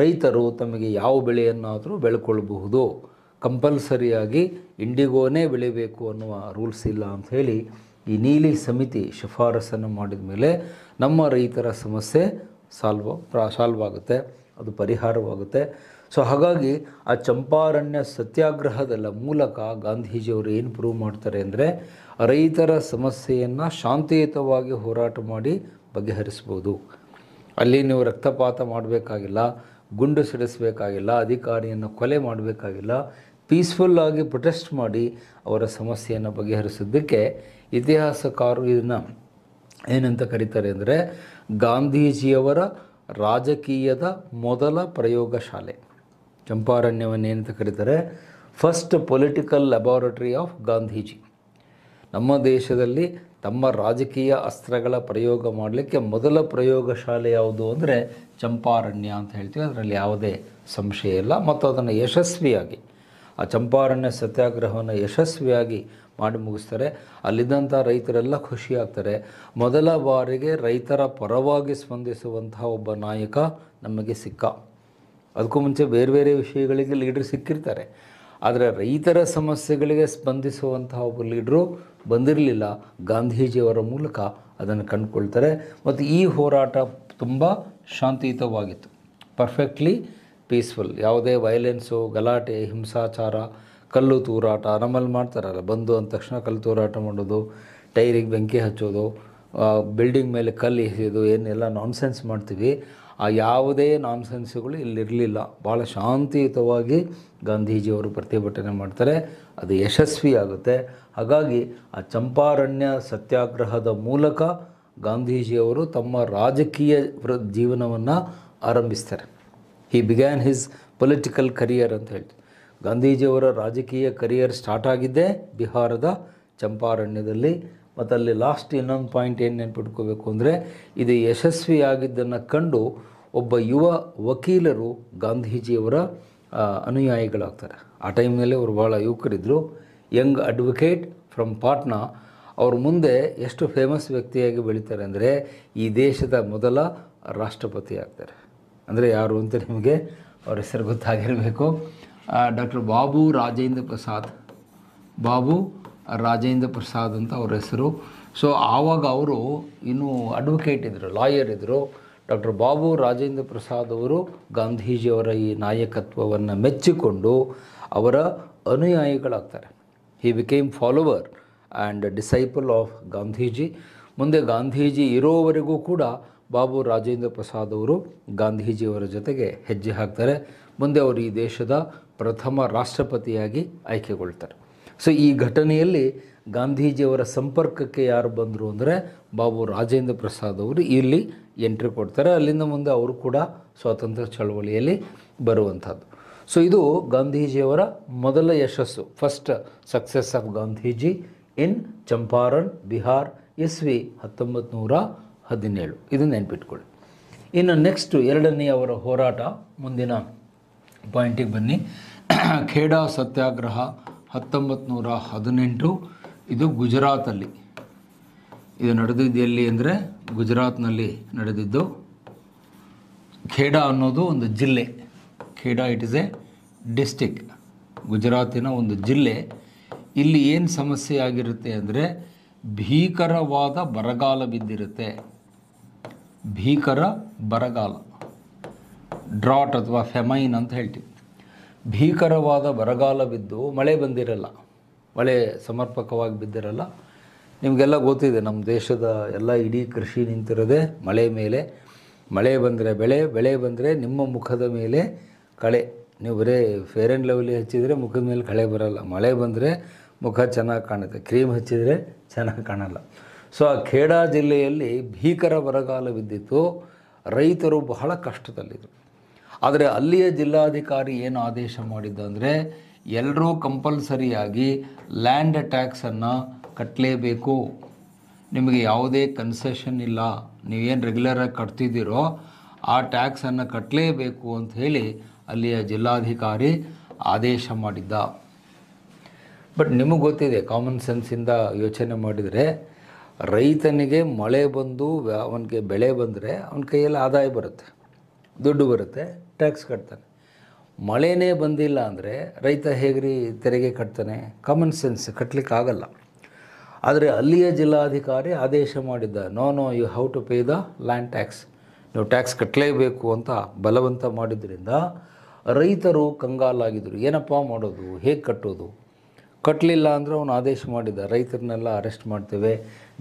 ರೈತರು ತಮಗೆ ಯಾವ ಬೆಳೆಯನ್ನಾದರೂ ಬೆಳ್ಕೊಳ್ಬಹುದು ಕಂಪಲ್ಸರಿಯಾಗಿ ಇಂಡಿಗೋನೇ ಬೆಳೀಬೇಕು ಅನ್ನುವ ರೂಲ್ಸ್ ಇಲ್ಲ ಅಂಥೇಳಿ ಈ ನೀಲಿ ಸಮಿತಿ ಶಿಫಾರಸನ್ನು ಮಾಡಿದ ಮೇಲೆ ನಮ್ಮ ರೈತರ ಸಮಸ್ಯೆ ಸಾಲ್ವ್ ಸಾಲ್ವ್ ಆಗುತ್ತೆ ಅದು ಪರಿಹಾರವಾಗುತ್ತೆ ಸೊ ಹಾಗಾಗಿ ಆ ಚಂಪಾರಣ್ಯ ಸತ್ಯಾಗ್ರಹದಲ್ಲ ಮೂಲಕ ಗಾಂಧೀಜಿಯವರು ಏನು ಪ್ರೂವ್ ಮಾಡ್ತಾರೆ ಅಂದರೆ ರೈತರ ಸಮಸ್ಯೆಯನ್ನು ಶಾಂತಿಯುತವಾಗಿ ಹೋರಾಟ ಮಾಡಿ ಬಗೆಹರಿಸ್ಬೋದು ಅಲ್ಲಿ ನೀವು ರಕ್ತಪಾತ ಮಾಡಬೇಕಾಗಿಲ್ಲ ಗುಂಡು ಸಿಡಿಸಬೇಕಾಗಿಲ್ಲ ಅಧಿಕಾರಿಯನ್ನು ಕೊಲೆ ಮಾಡಬೇಕಾಗಿಲ್ಲ ಪೀಸ್ಫುಲ್ಲಾಗಿ ಪ್ರೊಟೆಸ್ಟ್ ಮಾಡಿ ಅವರ ಸಮಸ್ಯೆಯನ್ನು ಬಗೆಹರಿಸಿದ್ದಕ್ಕೆ ಇತಿಹಾಸಕಾರರು ಇದನ್ನು ಏನಂತ ಕರೀತಾರೆ ಅಂದರೆ ಗಾಂಧೀಜಿಯವರ ರಾಜಕೀಯದ ಮೊದಲ ಪ್ರಯೋಗಶಾಲೆ ಏನಂತ ಕರೀತಾರೆ first political laboratory of Gandhiji ನಮ್ಮ ದೇಶದಲ್ಲಿ ತಮ್ಮ ರಾಜಕೀಯ ಅಸ್ತ್ರಗಳ ಪ್ರಯೋಗ ಮಾಡಲಿಕ್ಕೆ ಮೊದಲ ಪ್ರಯೋಗಶಾಲೆ ಯಾವುದು ಅಂದರೆ ಚಂಪಾರಣ್ಯ ಅಂತ ಹೇಳ್ತೀವಿ ಅದರಲ್ಲಿ ಯಾವುದೇ ಸಂಶಯ ಇಲ್ಲ ಮತ್ತು ಅದನ್ನು ಯಶಸ್ವಿಯಾಗಿ ಆ ಚಂಪಾರಣ್ಯ ಸತ್ಯಾಗ್ರಹವನ್ನು ಯಶಸ್ವಿಯಾಗಿ ಮಾಡಿ ಮುಗಿಸ್ತಾರೆ ಅಲ್ಲಿದ್ದಂಥ ರೈತರೆಲ್ಲ ಖುಷಿಯಾಗ್ತಾರೆ ಮೊದಲ ಬಾರಿಗೆ ರೈತರ ಪರವಾಗಿ ಸ್ಪಂದಿಸುವಂತಹ ಒಬ್ಬ ನಾಯಕ ನಮಗೆ ಸಿಕ್ಕ ಅದಕ್ಕೂ ಮುಂಚೆ ಬೇರೆ ಬೇರೆ ವಿಷಯಗಳಿಗೆ ಲೀಡ್ರ್ ಸಿಕ್ಕಿರ್ತಾರೆ ಆದರೆ ರೈತರ ಸಮಸ್ಯೆಗಳಿಗೆ ಸ್ಪಂದಿಸುವಂತಹ ಒಬ್ಬ ಲೀಡ್ರು ಬಂದಿರಲಿಲ್ಲ ಗಾಂಧೀಜಿಯವರ ಮೂಲಕ ಅದನ್ನು ಕಂಡುಕೊಳ್ತಾರೆ ಮತ್ತು ಈ ಹೋರಾಟ ತುಂಬ ಶಾಂತಿಯುತವಾಗಿತ್ತು ಪರ್ಫೆಕ್ಟ್ಲಿ ಪೀಸ್ಫುಲ್ ಯಾವುದೇ ವೈಲೆನ್ಸು ಗಲಾಟೆ ಹಿಂಸಾಚಾರ ಕಲ್ಲು ತೂರಾಟ ನಮ್ಮಲ್ಲಿ ಮಾಡ್ತಾರಲ್ಲ ಬಂದು ಅಂದ ತಕ್ಷಣ ಕಲ್ಲು ತೂರಾಟ ಮಾಡೋದು ಟೈರಿಗೆ ಬೆಂಕಿ ಹಚ್ಚೋದು ಬಿಲ್ಡಿಂಗ್ ಮೇಲೆ ಕಲ್ಲು ಎಸೆಯೋದು ಏನೆಲ್ಲ ನಾನ್ಸೆನ್ಸ್ ಮಾಡ್ತೀವಿ ಆ ಯಾವುದೇ ನಾನ್ಸೆನ್ಸ್ಗಳು ಇಲ್ಲಿರಲಿಲ್ಲ ಭಾಳ ಶಾಂತಿಯುತವಾಗಿ ಗಾಂಧೀಜಿಯವರು ಪ್ರತಿಭಟನೆ ಮಾಡ್ತಾರೆ ಅದು ಯಶಸ್ವಿಯಾಗುತ್ತೆ ಹಾಗಾಗಿ ಆ ಚಂಪಾರಣ್ಯ ಸತ್ಯಾಗ್ರಹದ ಮೂಲಕ ಗಾಂಧೀಜಿಯವರು ತಮ್ಮ ರಾಜಕೀಯ ಜೀವನವನ್ನು ಆರಂಭಿಸ್ತಾರೆ ಈ ಬಿಗ್ಯಾನ್ ಹಿಸ್ ಪೊಲಿಟಿಕಲ್ ಕರಿಯರ್ ಅಂತ ಹೇಳ್ತೀವಿ ಗಾಂಧೀಜಿಯವರ ರಾಜಕೀಯ ಕರಿಯರ್ ಸ್ಟಾರ್ಟ್ ಆಗಿದ್ದೇ ಬಿಹಾರದ ಚಂಪಾರಣ್ಯದಲ್ಲಿ ಮತ್ತು ಅಲ್ಲಿ ಲಾಸ್ಟ್ ಇನ್ನೊಂದು ಪಾಯಿಂಟ್ ಏನು ನೆನ್ಪಿಟ್ಕೋಬೇಕು ಅಂದರೆ ಇದು ಯಶಸ್ವಿಯಾಗಿದ್ದನ್ನು ಕಂಡು ಒಬ್ಬ ಯುವ ವಕೀಲರು ಗಾಂಧೀಜಿಯವರ ಅನುಯಾಯಿಗಳಾಗ್ತಾರೆ ಆ ಟೈಮಲ್ಲಿ ಅವರು ಭಾಳ ಯುವಕರಿದ್ದರು ಯಂಗ್ ಅಡ್ವೊಕೇಟ್ ಫ್ರಮ್ ಪಾಟ್ನಾ ಅವ್ರ ಮುಂದೆ ಎಷ್ಟು ಫೇಮಸ್ ವ್ಯಕ್ತಿಯಾಗಿ ಬೆಳೀತಾರೆ ಅಂದರೆ ಈ ದೇಶದ ಮೊದಲ ರಾಷ್ಟ್ರಪತಿ ಆಗ್ತಾರೆ ಅಂದರೆ ಯಾರು ಅಂತ ನಿಮಗೆ ಅವ್ರ ಹೆಸರು ಗೊತ್ತಾಗಿರಬೇಕು ಡಾಕ್ಟರ್ ಬಾಬು ರಾಜೇಂದ್ರ ಪ್ರಸಾದ್ ಬಾಬು ರಾಜೇಂದ್ರ ಪ್ರಸಾದ್ ಅಂತ ಅವ್ರ ಹೆಸರು ಸೊ ಆವಾಗ ಅವರು ಇನ್ನೂ ಅಡ್ವೊಕೇಟ್ ಇದ್ದರು ಲಾಯರ್ ಇದ್ದರು ಡಾಕ್ಟರ್ ಬಾಬು ರಾಜೇಂದ್ರ ಪ್ರಸಾದ್ ಅವರು ಗಾಂಧೀಜಿಯವರ ಈ ನಾಯಕತ್ವವನ್ನು ಮೆಚ್ಚಿಕೊಂಡು ಅವರ ಅನುಯಾಯಿಗಳಾಗ್ತಾರೆ he became follower and disciple of Gandhiji ಮುಂದೆ ಗಾಂಧೀಜಿ ಇರೋವರೆಗೂ ಕೂಡ ಬಾಬು ರಾಜೇಂದ್ರ ಪ್ರಸಾದ್ ಅವರು ಗಾಂಧೀಜಿಯವರ ಜೊತೆಗೆ ಹೆಜ್ಜೆ ಹಾಕ್ತಾರೆ ಮುಂದೆ ಅವರು ಈ ದೇಶದ ಪ್ರಥಮ ರಾಷ್ಟ್ರಪತಿಯಾಗಿ ಆಯ್ಕೆಗೊಳ್ತಾರೆ ಸೊ ಈ ಘಟನೆಯಲ್ಲಿ ಗಾಂಧೀಜಿಯವರ ಸಂಪರ್ಕಕ್ಕೆ ಯಾರು ಬಂದರು ಅಂದರೆ ಬಾಬು ರಾಜೇಂದ್ರ ಪ್ರಸಾದ್ ಅವರು ಇಲ್ಲಿ ಎಂಟ್ರಿ ಕೊಡ್ತಾರೆ ಅಲ್ಲಿಂದ ಮುಂದೆ ಅವರು ಕೂಡ ಸ್ವಾತಂತ್ರ್ಯ ಚಳವಳಿಯಲ್ಲಿ ಬರುವಂಥದ್ದು ಸೊ ಇದು ಗಾಂಧೀಜಿಯವರ ಮೊದಲ ಯಶಸ್ಸು first success of Gandhiji in Champaran Bihar ವಿ ಹತ್ತೊಂಬತ್ತು ನೂರ ಹದಿನೇಳು ಇದು ನೆನ್ಪಿಟ್ಕೊಳ್ಳಿ ಇನ್ನು ನೆಕ್ಸ್ಟು ಎರಡನೇ ಅವರ ಹೋರಾಟ ಮುಂದಿನ ಪಾಯಿಂಟಿಗೆ ಬನ್ನಿ ಖೇಡಾ ಸತ್ಯಾಗ್ರಹ ಹತ್ತೊಂಬತ್ತು ನೂರ ಹದಿನೆಂಟು ಇದು ಗುಜರಾತಲ್ಲಿ ಇದು ನಡೆದಿದ್ದು ಎಲ್ಲಿ ಅಂದರೆ ಗುಜರಾತ್ನಲ್ಲಿ ನಡೆದಿದ್ದು ಖೇಡಾ ಅನ್ನೋದು ಒಂದು ಜಿಲ್ಲೆ Kheda it is a district ಗುಜರಾತಿನ ಒಂದು ಜಿಲ್ಲೆ ಇಲ್ಲಿ ಏನು ಸಮಸ್ಯೆ ಆಗಿರುತ್ತೆ ಅಂದರೆ ಭೀಕರವಾದ ಬರಗಾಲ ಬಿದ್ದಿರುತ್ತೆ ಭೀಕರ ಬರಗಾಲ ಡ್ರಾಟ್ ಅಥವಾ ಫೆಮೈನ್ ಅಂತ ಹೇಳ್ತೀವಿ ಭೀಕರವಾದ ಬರಗಾಲ ಬಿದ್ದು ಮಳೆ ಬಂದಿರಲ್ಲ ಮಳೆ ಸಮರ್ಪಕವಾಗಿ ಬಿದ್ದಿರಲ್ಲ ನಿಮಗೆಲ್ಲ ಗೊತ್ತಿದೆ ನಮ್ಮ ದೇಶದ ಎಲ್ಲ ಇಡೀ ಕೃಷಿ ನಿಂತಿರೋದೇ ಮಳೆ ಮೇಲೆ ಮಳೆ ಬಂದರೆ ಬೆಳೆ ಬೆಳೆ ಬಂದರೆ ನಿಮ್ಮ ಮುಖದ ಮೇಲೆ ಕಳೆ ನೀವು ಬರೀ ಫೇರ್ ಆ್ಯಂಡ್ ಲವ್ಲಿ ಹಚ್ಚಿದರೆ ಮುಖದ ಮೇಲೆ ಕಳೆ ಬರೋಲ್ಲ ಮಳೆ ಬಂದರೆ ಮುಖ ಚೆನ್ನಾಗಿ ಕಾಣುತ್ತೆ ಕ್ರೀಮ್ ಹಚ್ಚಿದರೆ ಚೆನ್ನಾಗಿ ಕಾಣಲ್ಲ ಸೊ ಆ ಖೇಡಾ ಜಿಲ್ಲೆಯಲ್ಲಿ ಭೀಕರ ಬರಗಾಲ ಬಿದ್ದಿತ್ತು ರೈತರು ಬಹಳ ಕಷ್ಟದಲ್ಲಿದ್ದರು ಆದರೆ ಅಲ್ಲಿಯ ಜಿಲ್ಲಾಧಿಕಾರಿ ಏನು ಆದೇಶ ಅಂದರೆ ಎಲ್ಲರೂ ಕಂಪಲ್ಸರಿಯಾಗಿ ಲ್ಯಾಂಡ್ ಟ್ಯಾಕ್ಸನ್ನು ಕಟ್ಟಲೇಬೇಕು ನಿಮಗೆ ಯಾವುದೇ ಕನ್ಸೆಷನ್ ಇಲ್ಲ ನೀವೇನು ರೆಗ್ಯುಲರಾಗಿ ಕಟ್ತಿದ್ದೀರೋ ಆ ಟ್ಯಾಕ್ಸನ್ನು ಕಟ್ಟಲೇಬೇಕು ಅಂತ ಹೇಳಿ ಅಲ್ಲಿಯ ಜಿಲ್ಲಾಧಿಕಾರಿ ಆದೇಶ ಮಾಡಿದ್ದ ಬಟ್ ನಿಮಗೆ ಗೊತ್ತಿದೆ ಕಾಮನ್ ಸೆನ್ಸಿಂದ ಯೋಚನೆ ಮಾಡಿದರೆ ರೈತನಿಗೆ ಮಳೆ ಬಂದು ಅವನಿಗೆ ಬೆಳೆ ಬಂದರೆ ಅವನ ಕೈಯಲ್ಲಿ ಆದಾಯ ಬರುತ್ತೆ ದುಡ್ಡು ಬರುತ್ತೆ ಟ್ಯಾಕ್ಸ್ ಕಟ್ತಾನೆ ಮಳೆನೇ ಬಂದಿಲ್ಲ ಅಂದರೆ ರೈತ ಹೇಗ್ರಿ ತೆರಿಗೆ ಕಟ್ತಾನೆ ಕಾಮನ್ ಸೆನ್ಸ್ ಕಟ್ಟಲಿಕ್ಕಾಗಲ್ಲ ಆದರೆ ಅಲ್ಲಿಯ ಜಿಲ್ಲಾಧಿಕಾರಿ ಆದೇಶ ಮಾಡಿದ್ದ no no you how to pay the land tax ನೀವು ಟ್ಯಾಕ್ಸ್ ಕಟ್ಟಲೇಬೇಕು ಅಂತ ಬಲವಂತ ಮಾಡಿದ್ದರಿಂದ ರೈತರು ಕಂಗಾಲಾಗಿದ್ದರು ಏನಪ್ಪ ಮಾಡೋದು ಹೇಗೆ ಕಟ್ಟೋದು ಕಟ್ಟಲಿಲ್ಲ ಅಂದರೆ ಅವನು ಆದೇಶ ಮಾಡಿದ್ದ ರೈತರನ್ನೆಲ್ಲ ಅರೆಸ್ಟ್ ಮಾಡ್ತೇವೆ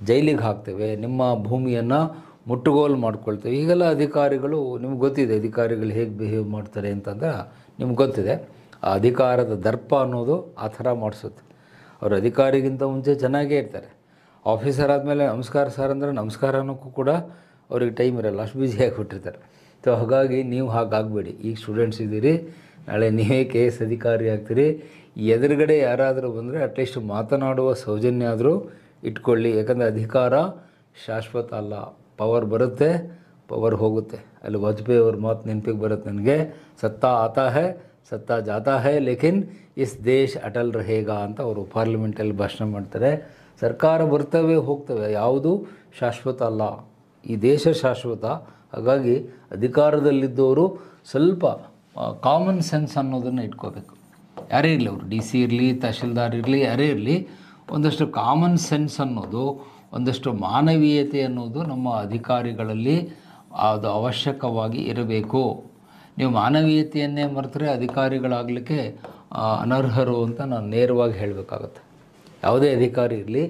ಜೈಲಿಗೆ ಹಾಕ್ತೇವೆ ನಿಮ್ಮ ಭೂಮಿಯನ್ನು ಮುಟ್ಟುಗೋಲು ಮಾಡ್ಕೊಳ್ತೇವೆ ಈಗೆಲ್ಲ ಅಧಿಕಾರಿಗಳು ನಿಮ್ಗೆ ಗೊತ್ತಿದೆ ಅಧಿಕಾರಿಗಳು ಹೇಗೆ ಬಿಹೇವ್ ಮಾಡ್ತಾರೆ ಅಂತಂದ್ರೆ ನಿಮ್ಗೆ ಗೊತ್ತಿದೆ ಆ ಅಧಿಕಾರದ ದರ್ಪ ಅನ್ನೋದು ಆ ಥರ ಮಾಡಿಸುತ್ತೆ ಅವರು ಅಧಿಕಾರಿಗಿಂತ ಮುಂಚೆ ಚೆನ್ನಾಗೇ ಇರ್ತಾರೆ ಆಫೀಸರ್ ಆದಮೇಲೆ ನಮಸ್ಕಾರ ಸರ್ ಅಂದರೆ ನಮಸ್ಕಾರ ಕೂಡ ಅವ್ರಿಗೆ ಟೈಮ್ ಇರಲ್ಲ ಅಷ್ಟು ಬ್ಯುಸಿ ಆಗಿಬಿಟ್ಟಿರ್ತಾರೆ ಸೊ ಹಾಗಾಗಿ ನೀವು ಹಾಗಾಗಬೇಡಿ ಈಗ ಸ್ಟೂಡೆಂಟ್ಸ್ ಇದ್ದೀರಿ ನಾಳೆ ನೀವೇ ಕೆ ಎಸ್ ಅಧಿಕಾರಿ ಆಗ್ತೀರಿ ಎದುರುಗಡೆ ಯಾರಾದರೂ ಬಂದರೆ ಅಟ್ಲೀಸ್ಟ್ ಮಾತನಾಡುವ ಸೌಜನ್ಯ ಆದರೂ ಇಟ್ಕೊಳ್ಳಿ ಯಾಕಂದರೆ ಅಧಿಕಾರ ಶಾಶ್ವತ ಅಲ್ಲ ಪವರ್ ಬರುತ್ತೆ ಪವರ್ ಹೋಗುತ್ತೆ ಅಲ್ಲಿ ವಾಜಪೇಯಿ ಅವ್ರ ಮಾತು ನೆನಪಿಗೆ ಬರುತ್ತೆ ನನಗೆ ಸತ್ತಾ ಆತ ಹೇ ಸತ್ತಾ ಜಾತಾ ಹೇ ಲೇಕಿನ್ ಇಸ್ ದೇಶ್ ಅಟಲ್ ರಹೇಗಾ ಅಂತ ಅವರು ಪಾರ್ಲಿಮೆಂಟಲ್ಲಿ ಭಾಷಣ ಮಾಡ್ತಾರೆ ಸರ್ಕಾರ ಬರ್ತವೆ ಹೋಗ್ತವೆ ಯಾವುದು ಶಾಶ್ವತ ಅಲ್ಲ ಈ ದೇಶ ಶಾಶ್ವತ ಹಾಗಾಗಿ ಅಧಿಕಾರದಲ್ಲಿದ್ದವರು ಸ್ವಲ್ಪ ಕಾಮನ್ ಸೆನ್ಸ್ ಅನ್ನೋದನ್ನು ಇಟ್ಕೋಬೇಕು ಯಾರೇ ಇರಲಿ ಅವರು ಡಿ ಸಿ ಇರಲಿ ತಹಶೀಲ್ದಾರ್ ಇರಲಿ ಯಾರೇ ಇರಲಿ ಒಂದಷ್ಟು ಕಾಮನ್ ಸೆನ್ಸ್ ಅನ್ನೋದು ಒಂದಷ್ಟು ಮಾನವೀಯತೆ ಅನ್ನೋದು ನಮ್ಮ ಅಧಿಕಾರಿಗಳಲ್ಲಿ ಅದು ಅವಶ್ಯಕವಾಗಿ ಇರಬೇಕು ನೀವು ಮಾನವೀಯತೆಯನ್ನೇ ಮರೆತರೆ ಅಧಿಕಾರಿಗಳಾಗಲಿಕ್ಕೆ ಅನರ್ಹರು ಅಂತ ನಾನು ನೇರವಾಗಿ ಹೇಳಬೇಕಾಗತ್ತೆ ಯಾವುದೇ ಅಧಿಕಾರಿ ಇರಲಿ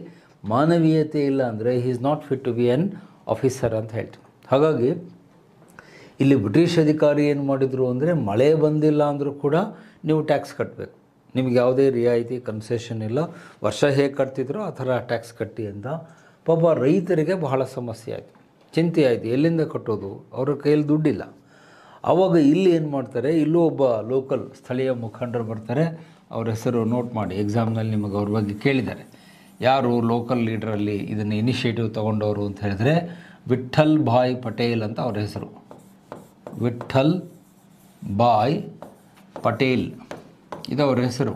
ಮಾನವೀಯತೆ ಇಲ್ಲ ಅಂದರೆ he is not fit to be an officer ಅಂತ ಹೇಳ್ತೀನಿ ಹಾಗಾಗಿ ಇಲ್ಲಿ ಬ್ರಿಟಿಷ್ ಅಧಿಕಾರಿ ಏನು ಮಾಡಿದರು ಅಂದರೆ ಮಳೆ ಬಂದಿಲ್ಲ ಅಂದರೂ ಕೂಡ ನೀವು ಟ್ಯಾಕ್ಸ್ ಕಟ್ಟಬೇಕು ನಿಮ್ಗೆ ಯಾವುದೇ ರಿಯಾಯಿತಿ ಕನ್ಸೆಷನ್ ಇಲ್ಲ ವರ್ಷ ಹೇಗೆ ಕಟ್ತಿದ್ರು ಆ ಥರ ಟ್ಯಾಕ್ಸ್ ಕಟ್ಟಿ ಅಂತ ಪಾಪ ರೈತರಿಗೆ ಬಹಳ ಸಮಸ್ಯೆ ಆಯಿತು ಚಿಂತೆ ಆಯಿತು ಎಲ್ಲಿಂದ ಕಟ್ಟೋದು ಅವರ ಕೈಯಲ್ಲಿ ದುಡ್ಡಿಲ್ಲ ಆವಾಗ ಇಲ್ಲಿ ಏನು ಮಾಡ್ತಾರೆ ಇಲ್ಲೂ ಒಬ್ಬ ಲೋಕಲ್ ಸ್ಥಳೀಯ ಮುಖಂಡರು ಬರ್ತಾರೆ ಅವ್ರ ಹೆಸರು ನೋಟ್ ಮಾಡಿ ಎಕ್ಸಾಮ್ನಲ್ಲಿ ನಿಮಗೆ ಅವ್ರ ಬಗ್ಗೆ ಕೇಳಿದ್ದಾರೆ ಯಾರು ಲೋಕಲ್ ಲೀಡ್ರಲ್ಲಿ ಇದನ್ನು ಇನಿಷಿಯೇಟಿವ್ ತೊಗೊಂಡವರು ಅಂತ ಹೇಳಿದರೆ ವಿಠಲ್ ಭಾಯ್ ಪಟೇಲ್ ಅಂತ ಅವ್ರ ಹೆಸರು ವಿಠಲ್ ಬಾಯ್ ಪಟೇಲ್ ಇದು ಅವ್ರ ಹೆಸರು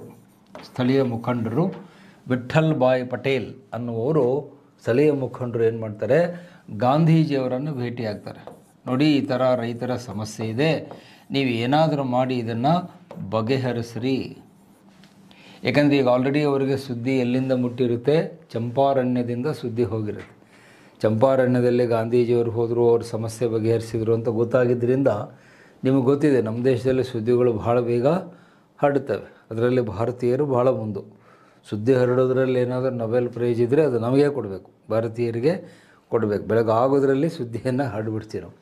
ಸ್ಥಳೀಯ ಮುಖಂಡರು ವಿಠಲ್ ಬಾಯ್ ಪಟೇಲ್ ಅನ್ನುವರು ಸ್ಥಳೀಯ ಮುಖಂಡರು ಏನು ಮಾಡ್ತಾರೆ ಗಾಂಧೀಜಿಯವರನ್ನು ಭೇಟಿಯಾಗ್ತಾರೆ ನೋಡಿ ಈ ಥರ ರೈತರ ಸಮಸ್ಯೆ ಇದೆ ನೀವು ಏನಾದರೂ ಮಾಡಿ ಇದನ್ನು ಬಗೆಹರಿಸ್ರಿ ಏಕೆಂದರೆ ಈಗ ಆಲ್ರೆಡಿ ಅವರಿಗೆ ಸುದ್ದಿ ಎಲ್ಲಿಂದ ಮುಟ್ಟಿರುತ್ತೆ ಚಂಪಾರಣ್ಯದಿಂದ ಸುದ್ದಿ ಹೋಗಿರುತ್ತೆ ಚಂಪಾರಣ್ಯದಲ್ಲಿ ಗಾಂಧೀಜಿಯವರು ಹೋದರು ಅವ್ರ ಸಮಸ್ಯೆ ಬಗೆಹರಿಸಿದ್ರು ಅಂತ ಗೊತ್ತಾಗಿದ್ದರಿಂದ ನಿಮಗೆ ಗೊತ್ತಿದೆ ನಮ್ಮ ದೇಶದಲ್ಲಿ ಸುದ್ದಿಗಳು ಬಹಳ ಬೇಗ ಹರಡುತ್ತವೆ ಅದರಲ್ಲಿ ಭಾರತೀಯರು ಬಹಳ ಮುಂದೆ ಸುದ್ದಿ ಹರಡೋದ್ರಲ್ಲಿ ಏನಾದರೂ ನೊಬೆಲ್ ಪ್ರೈಜ್ ಇದ್ದರೆ ಅದು ನಮಗೆ ಕೊಡಬೇಕು ಭಾರತೀಯರಿಗೆ ಕೊಡಬೇಕು ಬೆಳಗ್ಗೆ ಆಗೋದ್ರಲ್ಲಿ ಸುದ್ದಿಯನ್ನು ಹರಡಿಬಿಡ್ತೀವಿ ನಾವು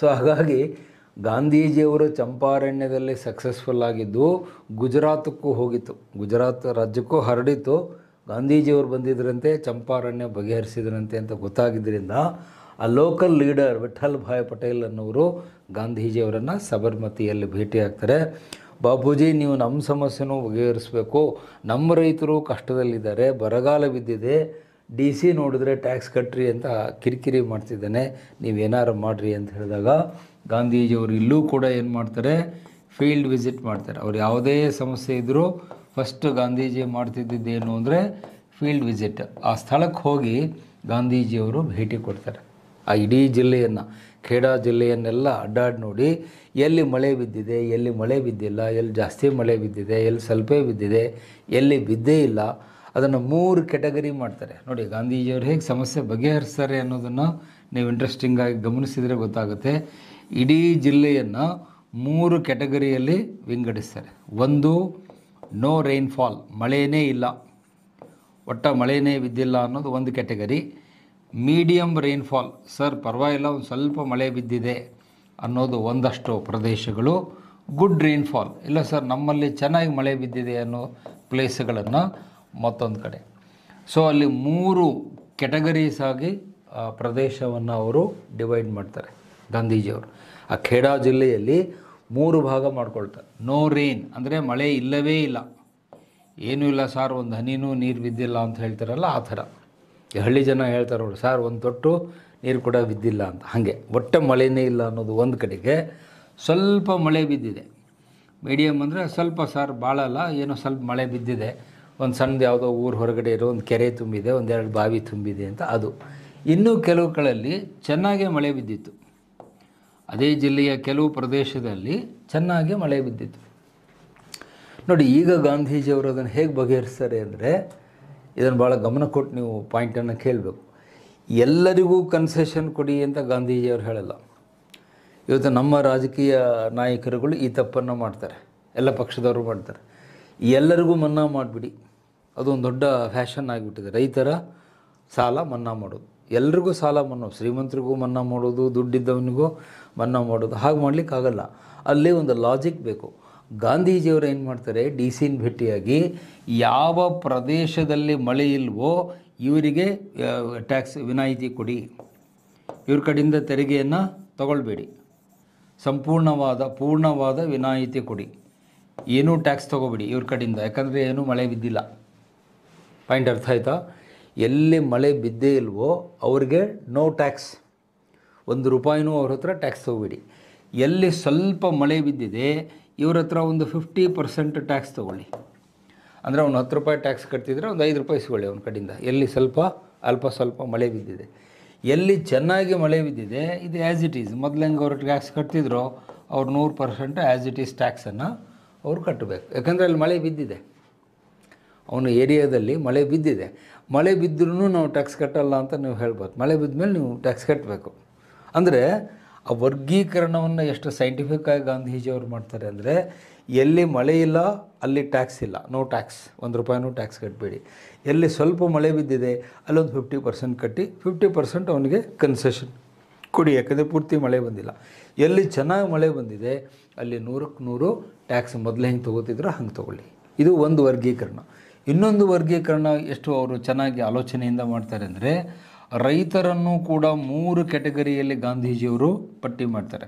ಸೊ ಹಾಗಾಗಿ ಗಾಂಧೀಜಿಯವರು ಚಂಪಾರಣ್ಯದಲ್ಲಿ ಸಕ್ಸಸ್ಫುಲ್ ಆಗಿದ್ದು ಗುಜರಾತಕ್ಕೂ ಹೋಗಿತ್ತು ಗುಜರಾತ್ ರಾಜ್ಯಕ್ಕೂ ಹರಡಿತ್ತು ಗಾಂಧೀಜಿಯವರು ಬಂದಿದ್ದರಂತೆ ಚಂಪಾರಣ್ಯ ಬಗೆಹರಿಸಿದ್ರಂತೆ ಅಂತ ಗೊತ್ತಾಗಿದ್ದರಿಂದ ಆ ಲೋಕಲ್ ಲೀಡರ್ ವಿಠಲ್ ಭಾಯ್ ಪಟೇಲ್ ಅನ್ನೋರು ಗಾಂಧೀಜಿಯವರನ್ನು ಸಬರ್ಮತಿಯಲ್ಲಿ ಭೇಟಿ ಆಗ್ತಾರೆ ಬಾಪೂಜಿ ನೀವು ನಮ್ಮ ಸಮಸ್ಯೆನೂ ಬಗೆಹರಿಸಬೇಕು ನಮ್ಮ ರೈತರು ಕಷ್ಟದಲ್ಲಿದ್ದಾರೆ ಬರಗಾಲ ಬಿದ್ದಿದೆ ಡಿ ಸಿ ನೋಡಿದ್ರೆ ಟ್ಯಾಕ್ಸ್ ಕಟ್ಟ್ರಿ ಅಂತ ಕಿರಿಕಿರಿ ಮಾಡ್ತಿದ್ದಾನೆ ನೀವೇನಾರು ಮಾಡಿರಿ ಅಂತ ಹೇಳಿದಾಗ ಗಾಂಧೀಜಿಯವರು ಇಲ್ಲೂ ಕೂಡ ಏನು ಮಾಡ್ತಾರೆ ಫೀಲ್ಡ್ ವಿಸಿಟ್ ಮಾಡ್ತಾರೆ ಅವ್ರು ಯಾವುದೇ ಸಮಸ್ಯೆ ಇದ್ದರೂ ಫಸ್ಟ್ ಗಾಂಧೀಜಿ ಮಾಡ್ತಿದ್ದಿದ್ದೇನು ಅಂದರೆ ಫೀಲ್ಡ್ ವಿಸಿಟ್ ಆ ಸ್ಥಳಕ್ಕೆ ಹೋಗಿ ಗಾಂಧೀಜಿಯವರು ಭೇಟಿ ಕೊಡ್ತಾರೆ ಆ ಇಡೀ ಜಿಲ್ಲೆಯನ್ನು ಖೇಡಾ ಜಿಲ್ಲೆಯನ್ನೆಲ್ಲ ಅಡ್ಡಾಡಿ ನೋಡಿ ಎಲ್ಲಿ ಮಳೆ ಬಿದ್ದಿದೆ ಎಲ್ಲಿ ಮಳೆ ಬಿದ್ದಿಲ್ಲ ಎಲ್ಲಿ ಜಾಸ್ತಿ ಮಳೆ ಬಿದ್ದಿದೆ ಎಲ್ಲಿ ಸ್ವಲ್ಪೇ ಬಿದ್ದಿದೆ ಎಲ್ಲಿ ಬಿದ್ದೇ ಇಲ್ಲ ಅದನ್ನು ಮೂರು ಕೆಟಗರಿ ಮಾಡ್ತಾರೆ ನೋಡಿ ಗಾಂಧೀಜಿಯವರು ಹೇಗೆ ಸಮಸ್ಯೆ ಬಗೆಹರಿಸ್ತಾರೆ ಅನ್ನೋದನ್ನು ನೀವು ಇಂಟ್ರೆಸ್ಟಿಂಗಾಗಿ ಗಮನಿಸಿದರೆ ಗೊತ್ತಾಗುತ್ತೆ ಇಡೀ ಜಿಲ್ಲೆಯನ್ನು ಮೂರು ಕೆಟಗರಿಯಲ್ಲಿ ವಿಂಗಡಿಸ್ತಾರೆ ಒಂದು ನೋ ರೈನ್ಫಾಲ್ ಮಳೆಯೇ ಇಲ್ಲ ಒಟ್ಟ ಮಳೆಯೇ ಬಿದ್ದಿಲ್ಲ ಅನ್ನೋದು ಒಂದು ಕೆಟಗರಿ ಮೀಡಿಯಮ್ ರೈನ್ಫಾಲ್ ಸರ್ ಪರವಾಗಿಲ್ಲ ಒಂದು ಸ್ವಲ್ಪ ಮಳೆ ಬಿದ್ದಿದೆ ಅನ್ನೋದು ಒಂದಷ್ಟು ಪ್ರದೇಶಗಳು ಗುಡ್ ರೈನ್ಫಾಲ್ ಇಲ್ಲ ಸರ್ ನಮ್ಮಲ್ಲಿ ಚೆನ್ನಾಗಿ ಮಳೆ ಬಿದ್ದಿದೆ ಅನ್ನೋ ಪ್ಲೇಸ್ಗಳನ್ನು ಮತ್ತೊಂದು ಕಡೆ ಸೊ ಅಲ್ಲಿ ಮೂರು ಕೆಟಗರೀಸ್ ಆಗಿ ಪ್ರದೇಶವನ್ನು ಅವರು ಡಿವೈಡ್ ಮಾಡ್ತಾರೆ ಗಾಂಧೀಜಿಯವರು ಆ ಖೇಡಾ ಜಿಲ್ಲೆಯಲ್ಲಿ ಮೂರು ಭಾಗ ಮಾಡ್ಕೊಳ್ತಾರೆ ನೋ ರೇನ್ ಅಂದರೆ ಮಳೆ ಇಲ್ಲವೇ ಇಲ್ಲ ಏನೂ ಇಲ್ಲ ಸಾರ್ ಒಂದು ಹನಿನೂ ನೀರು ಬಿದ್ದಿಲ್ಲ ಅಂತ ಹೇಳ್ತಾರಲ್ಲ ಆ ಥರ ಹಳ್ಳಿ ಜನ ಹೇಳ್ತಾರೆ ನೋಡಿ ಸಾರ್ ಒಂದು ತೊಟ್ಟು ನೀರು ಕೂಡ ಬಿದ್ದಿಲ್ಲ ಅಂತ ಹಾಗೆ ಒಟ್ಟೆ ಮಳೆನೇ ಇಲ್ಲ ಅನ್ನೋದು ಒಂದು ಕಡೆಗೆ ಸ್ವಲ್ಪ ಮಳೆ ಬಿದ್ದಿದೆ ಮೀಡಿಯಮ್ ಅಂದರೆ ಸ್ವಲ್ಪ ಸಾರ್ ಭಾಳ ಏನೋ ಸ್ವಲ್ಪ ಮಳೆ ಬಿದ್ದಿದೆ ಒಂದು ಸಣ್ಣದು ಯಾವುದೋ ಊರು ಹೊರಗಡೆ ಇರೋ ಒಂದು ಕೆರೆ ತುಂಬಿದೆ ಒಂದೆರಡು ಬಾವಿ ತುಂಬಿದೆ ಅಂತ ಅದು ಇನ್ನೂ ಕೆಲವು ಕಡೆಯಲ್ಲಿ ಚೆನ್ನಾಗೇ ಮಳೆ ಬಿದ್ದಿತ್ತು ಅದೇ ಜಿಲ್ಲೆಯ ಕೆಲವು ಪ್ರದೇಶದಲ್ಲಿ ಚೆನ್ನಾಗಿ ಮಳೆ ಬಿದ್ದಿತ್ತು ನೋಡಿ ಈಗ ಗಾಂಧೀಜಿಯವರು ಅದನ್ನು ಹೇಗೆ ಬಗೆಹರಿಸ್ತಾರೆ ಅಂದರೆ ಇದನ್ನು ಭಾಳ ಗಮನ ಕೊಟ್ಟು ನೀವು ಪಾಯಿಂಟನ್ನು ಕೇಳಬೇಕು ಎಲ್ಲರಿಗೂ ಕನ್ಸೆಷನ್ ಕೊಡಿ ಅಂತ ಗಾಂಧೀಜಿಯವರು ಹೇಳಲ್ಲ ಇವತ್ತು ನಮ್ಮ ರಾಜಕೀಯ ನಾಯಕರುಗಳು ಈ ತಪ್ಪನ್ನು ಮಾಡ್ತಾರೆ ಎಲ್ಲ ಪಕ್ಷದವರು ಮಾಡ್ತಾರೆ ಎಲ್ಲರಿಗೂ ಮನ್ನಾ ಮಾಡಿಬಿಡಿ ಅದೊಂದು ದೊಡ್ಡ ಫ್ಯಾಷನ್ ಆಗಿಬಿಟ್ಟಿದೆ ರೈತರ ಸಾಲ ಮನ್ನಾ ಮಾಡೋದು ಎಲ್ರಿಗೂ ಸಾಲ ಮನ್ನಾ ಶ್ರೀಮಂತರಿಗೂ ಮನ್ನಾ ಮಾಡೋದು ದುಡ್ಡಿದ್ದವನಿಗೂ ಮನ್ನಾ ಮಾಡೋದು ಹಾಗೆ ಮಾಡಲಿಕ್ಕಾಗಲ್ಲ ಅಲ್ಲಿ ಒಂದು ಲಾಜಿಕ್ ಬೇಕು ಗಾಂಧೀಜಿಯವರು ಏನು ಮಾಡ್ತಾರೆ ಡಿ ಸಿನ ಭೇಟಿಯಾಗಿ ಯಾವ ಪ್ರದೇಶದಲ್ಲಿ ಮಳೆ ಇಲ್ವೋ ಇವರಿಗೆ ಟ್ಯಾಕ್ಸ್ ವಿನಾಯಿತಿ ಕೊಡಿ ಇವ್ರ ಕಡೆಯಿಂದ ತೆರಿಗೆಯನ್ನು ತಗೊಳ್ಬೇಡಿ ಸಂಪೂರ್ಣವಾದ ಪೂರ್ಣವಾದ ವಿನಾಯಿತಿ ಕೊಡಿ ಏನೂ ಟ್ಯಾಕ್ಸ್ ತಗೋಬೇಡಿ ಇವ್ರ ಕಡೆಯಿಂದ ಯಾಕಂದರೆ ಏನೂ ಮಳೆ ಬಿದ್ದಿಲ್ಲ ಪಾಯಿಂಟ್ ಅರ್ಥ ಆಯಿತಾ ಎಲ್ಲಿ ಮಳೆ ಬಿದ್ದೇ ಇಲ್ವೋ ಅವ್ರಿಗೆ ನೋ ಟ್ಯಾಕ್ಸ್ ಒಂದು ರೂಪಾಯಿನೂ ಅವ್ರ ಹತ್ರ ಟ್ಯಾಕ್ಸ್ ತೊಗೊಬೇಡಿ ಎಲ್ಲಿ ಸ್ವಲ್ಪ ಮಳೆ ಬಿದ್ದಿದೆ ಇವ್ರ ಹತ್ರ ಒಂದು ಫಿಫ್ಟಿ ಪರ್ಸೆಂಟ್ ಟ್ಯಾಕ್ಸ್ ತೊಗೊಳ್ಳಿ ಅಂದರೆ ಅವ್ನು ಹತ್ತು ರೂಪಾಯಿ ಟ್ಯಾಕ್ಸ್ ಕಟ್ತಿದ್ರೆ ಒಂದು ಐದು ರೂಪಾಯಿ ಇಸ್ಕೊಳ್ಳಿ ಅವ್ನ ಕಡೆಯಿಂದ ಎಲ್ಲಿ ಸ್ವಲ್ಪ ಅಲ್ಪ ಸ್ವಲ್ಪ ಮಳೆ ಬಿದ್ದಿದೆ ಎಲ್ಲಿ ಚೆನ್ನಾಗಿ ಮಳೆ ಬಿದ್ದಿದೆ ಇದು ಆ್ಯಸ್ ಇಟ್ ಈಸ್ ಹೆಂಗೆ ಅವ್ರು ಟ್ಯಾಕ್ಸ್ ಕಟ್ತಿದ್ರು ಅವ್ರು ನೂರು ಪರ್ಸೆಂಟ್ ಆ್ಯಸ್ ಇಟ್ ಈಸ್ ಟ್ಯಾಕ್ಸನ್ನು ಅವ್ರು ಕಟ್ಟಬೇಕು ಯಾಕಂದರೆ ಅಲ್ಲಿ ಮಳೆ ಬಿದ್ದಿದೆ ಅವನ ಏರಿಯಾದಲ್ಲಿ ಮಳೆ ಬಿದ್ದಿದೆ ಮಳೆ ಬಿದ್ದರೂ ನಾವು ಟ್ಯಾಕ್ಸ್ ಕಟ್ಟಲ್ಲ ಅಂತ ನೀವು ಹೇಳ್ಬೋದು ಮಳೆ ಬಿದ್ದ ಮೇಲೆ ನೀವು ಟ್ಯಾಕ್ಸ್ ಕಟ್ಟಬೇಕು ಅಂದರೆ ಆ ವರ್ಗೀಕರಣವನ್ನು ಎಷ್ಟು ಸೈಂಟಿಫಿಕ್ಕಾಗಿ ಗಾಂಧೀಜಿಯವರು ಮಾಡ್ತಾರೆ ಅಂದರೆ ಎಲ್ಲಿ ಮಳೆ ಇಲ್ಲ ಅಲ್ಲಿ ಟ್ಯಾಕ್ಸ್ ಇಲ್ಲ ನೋ ಟ್ಯಾಕ್ಸ್ ಒಂದು ರೂಪಾಯಿನೂ ಟ್ಯಾಕ್ಸ್ ಕಟ್ಟಬೇಡಿ ಎಲ್ಲಿ ಸ್ವಲ್ಪ ಮಳೆ ಬಿದ್ದಿದೆ ಅಲ್ಲೊಂದು ಫಿಫ್ಟಿ ಪರ್ಸೆಂಟ್ ಕಟ್ಟಿ ಫಿಫ್ಟಿ ಪರ್ಸೆಂಟ್ ಅವನಿಗೆ ಕನ್ಸೆಷನ್ ಕೊಡಿ ಯಾಕಂದರೆ ಪೂರ್ತಿ ಮಳೆ ಬಂದಿಲ್ಲ ಎಲ್ಲಿ ಚೆನ್ನಾಗಿ ಮಳೆ ಬಂದಿದೆ ಅಲ್ಲಿ ನೂರಕ್ಕೆ ನೂರು ಟ್ಯಾಕ್ಸ್ ಮೊದಲು ಹೆಂಗೆ ತೊಗೋತಿದ್ರು ಹಂಗೆ ತೊಗೊಳ್ಳಿ ಇದು ಒಂದು ವರ್ಗೀಕರಣ ಇನ್ನೊಂದು ವರ್ಗೀಕರಣ ಎಷ್ಟು ಅವರು ಚೆನ್ನಾಗಿ ಆಲೋಚನೆಯಿಂದ ಮಾಡ್ತಾರೆ ಅಂದರೆ ರೈತರನ್ನು ಕೂಡ ಮೂರು ಕೆಟಗರಿಯಲ್ಲಿ ಗಾಂಧೀಜಿಯವರು ಪಟ್ಟಿ ಮಾಡ್ತಾರೆ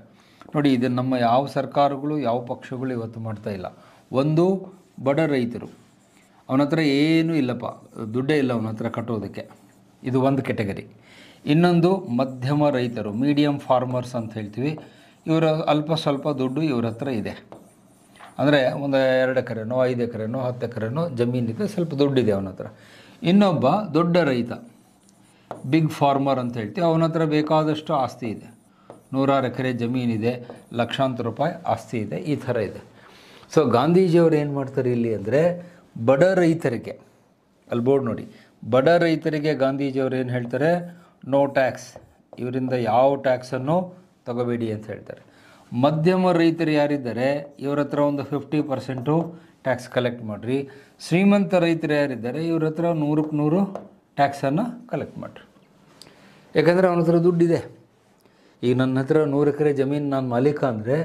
ನೋಡಿ ಇದು ನಮ್ಮ ಯಾವ ಸರ್ಕಾರಗಳು ಯಾವ ಪಕ್ಷಗಳು ಇವತ್ತು ಮಾಡ್ತಾ ಇಲ್ಲ ಒಂದು ಬಡ ರೈತರು ಅವನ ಹತ್ರ ಏನೂ ಇಲ್ಲಪ್ಪ ದುಡ್ಡೇ ಇಲ್ಲ ಅವನ ಹತ್ರ ಕಟ್ಟೋದಕ್ಕೆ ಇದು ಒಂದು ಕೆಟಗರಿ ಇನ್ನೊಂದು ಮಧ್ಯಮ ರೈತರು ಮೀಡಿಯಮ್ ಫಾರ್ಮರ್ಸ್ ಅಂತ ಹೇಳ್ತೀವಿ ಇವರ ಅಲ್ಪ ಸ್ವಲ್ಪ ದುಡ್ಡು ಇವರ ಹತ್ರ ಇದೆ ಅಂದರೆ ಒಂದು ಎರಡು ಎಕರೆನೋ ಐದು ಎಕರೆನೋ ಹತ್ತು ಎಕರೆನೋ ಜಮೀನಿದೆ ಸ್ವಲ್ಪ ದುಡ್ಡಿದೆ ಅವನ ಹತ್ರ ಇನ್ನೊಬ್ಬ ದೊಡ್ಡ ರೈತ ಬಿಗ್ ಫಾರ್ಮರ್ ಅಂತ ಹೇಳ್ತೀವಿ ಅವನ ಹತ್ರ ಬೇಕಾದಷ್ಟು ಆಸ್ತಿ ಇದೆ ನೂರಾರು ಎಕರೆ ಜಮೀನಿದೆ ಲಕ್ಷಾಂತರ ರೂಪಾಯಿ ಆಸ್ತಿ ಇದೆ ಈ ಥರ ಇದೆ ಸೊ ಗಾಂಧೀಜಿಯವರು ಏನು ಮಾಡ್ತಾರೆ ಇಲ್ಲಿ ಅಂದರೆ ಬಡ ರೈತರಿಗೆ ಅಲ್ಲಿ ಬೋರ್ಡ್ ನೋಡಿ ಬಡ ರೈತರಿಗೆ ಗಾಂಧೀಜಿಯವರು ಏನು ಹೇಳ್ತಾರೆ ನೋ ಟ್ಯಾಕ್ಸ್ ಇವರಿಂದ ಯಾವ ಟ್ಯಾಕ್ಸನ್ನು ತಗೋಬೇಡಿ ಅಂತ ಹೇಳ್ತಾರೆ ಮಧ್ಯಮ ರೈತರು ಯಾರಿದ್ದಾರೆ ಇವ್ರ ಹತ್ರ ಒಂದು ಫಿಫ್ಟಿ ಪರ್ಸೆಂಟು ಟ್ಯಾಕ್ಸ್ ಕಲೆಕ್ಟ್ ಮಾಡಿರಿ ಶ್ರೀಮಂತ ರೈತರು ಯಾರಿದ್ದಾರೆ ಇವ್ರ ಹತ್ರ ನೂರಕ್ಕೆ ನೂರು ಟ್ಯಾಕ್ಸನ್ನು ಕಲೆಕ್ಟ್ ಮಾಡಿರಿ ಯಾಕಂದರೆ ಅವನ ಹತ್ರ ದುಡ್ಡಿದೆ ಈಗ ನನ್ನ ಹತ್ರ ನೂರು ಎಕರೆ ಜಮೀನು ನಾನು ಮಾಲೀಕ ಅಂದರೆ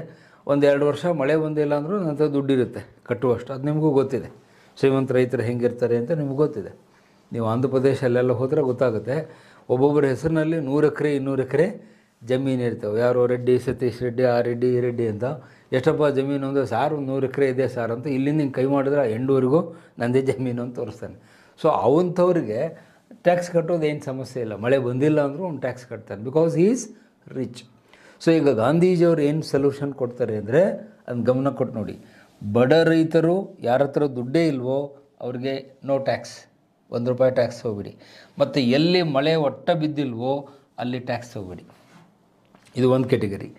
ಒಂದು ಎರಡು ವರ್ಷ ಮಳೆ ಬಂದಿಲ್ಲ ಅಂದರೂ ನನ್ನ ಹತ್ರ ದುಡ್ಡಿರುತ್ತೆ ಕಟ್ಟುವಷ್ಟು ಅದು ನಿಮಗೂ ಗೊತ್ತಿದೆ ಶ್ರೀಮಂತ ರೈತರು ಹೆಂಗಿರ್ತಾರೆ ಅಂತ ನಿಮ್ಗೆ ಗೊತ್ತಿದೆ ನೀವು ಆಂಧ್ರ ಪ್ರದೇಶ ಅಲ್ಲೆಲ್ಲ ಹೋದರೆ ಗೊತ್ತಾಗುತ್ತೆ ಒಬ್ಬೊಬ್ಬರ ಹೆಸರಿನಲ್ಲಿ ನೂರು ಎಕರೆ ಇನ್ನೂರು ಎಕರೆ ಜಮೀನು ಇರ್ತವೆ ಯಾರು ರೆಡ್ಡಿ ಸತೀಶ್ ರೆಡ್ಡಿ ಆ ರೆಡ್ಡಿ ಈ ರೆಡ್ಡಿ ಅಂತ ಎಷ್ಟಪ್ಪ ಜಮೀನು ಅಂದರೆ ಸಾರ್ ಒಂದು ನೂರು ಎಕರೆ ಇದೆ ಸಾರ್ ಅಂತ ಇಲ್ಲಿಂದ ಹಿಂಗೆ ಕೈ ಮಾಡಿದ್ರೆ ಎಂಡೂರಿಗೂ ನಂದೇ ಜಮೀನು ಅಂತ ತೋರಿಸ್ತಾನೆ ಸೊ ಅವಂಥವ್ರಿಗೆ ಟ್ಯಾಕ್ಸ್ ಕಟ್ಟೋದು ಏನು ಸಮಸ್ಯೆ ಇಲ್ಲ ಮಳೆ ಬಂದಿಲ್ಲ ಅಂದರೂ ಅವ್ನು ಟ್ಯಾಕ್ಸ್ ಕಟ್ತಾನೆ ಬಿಕಾಸ್ ಈಸ್ ರಿಚ್ ಸೊ ಈಗ ಗಾಂಧೀಜಿಯವ್ರು ಏನು ಸೊಲ್ಯೂಷನ್ ಕೊಡ್ತಾರೆ ಅಂದರೆ ಅದನ್ನು ಗಮನ ಕೊಟ್ಟು ನೋಡಿ ಬಡ ರೈತರು ಯಾರ ಹತ್ರ ದುಡ್ಡೇ ಇಲ್ವೋ ಅವ್ರಿಗೆ ನೋ ಟ್ಯಾಕ್ಸ್ ಒಂದು ರೂಪಾಯಿ ಟ್ಯಾಕ್ಸ್ ಹೋಗ್ಬಿಡಿ ಮತ್ತು ಎಲ್ಲಿ ಮಳೆ ಒಟ್ಟ ಬಿದ್ದಿಲ್ವೋ ಅಲ್ಲಿ ಟ್ಯಾಕ್ಸ್ ಹೋಗ್ಬಿಡಿ ಇದು ಒಂದು ಕೆಟಗರಿ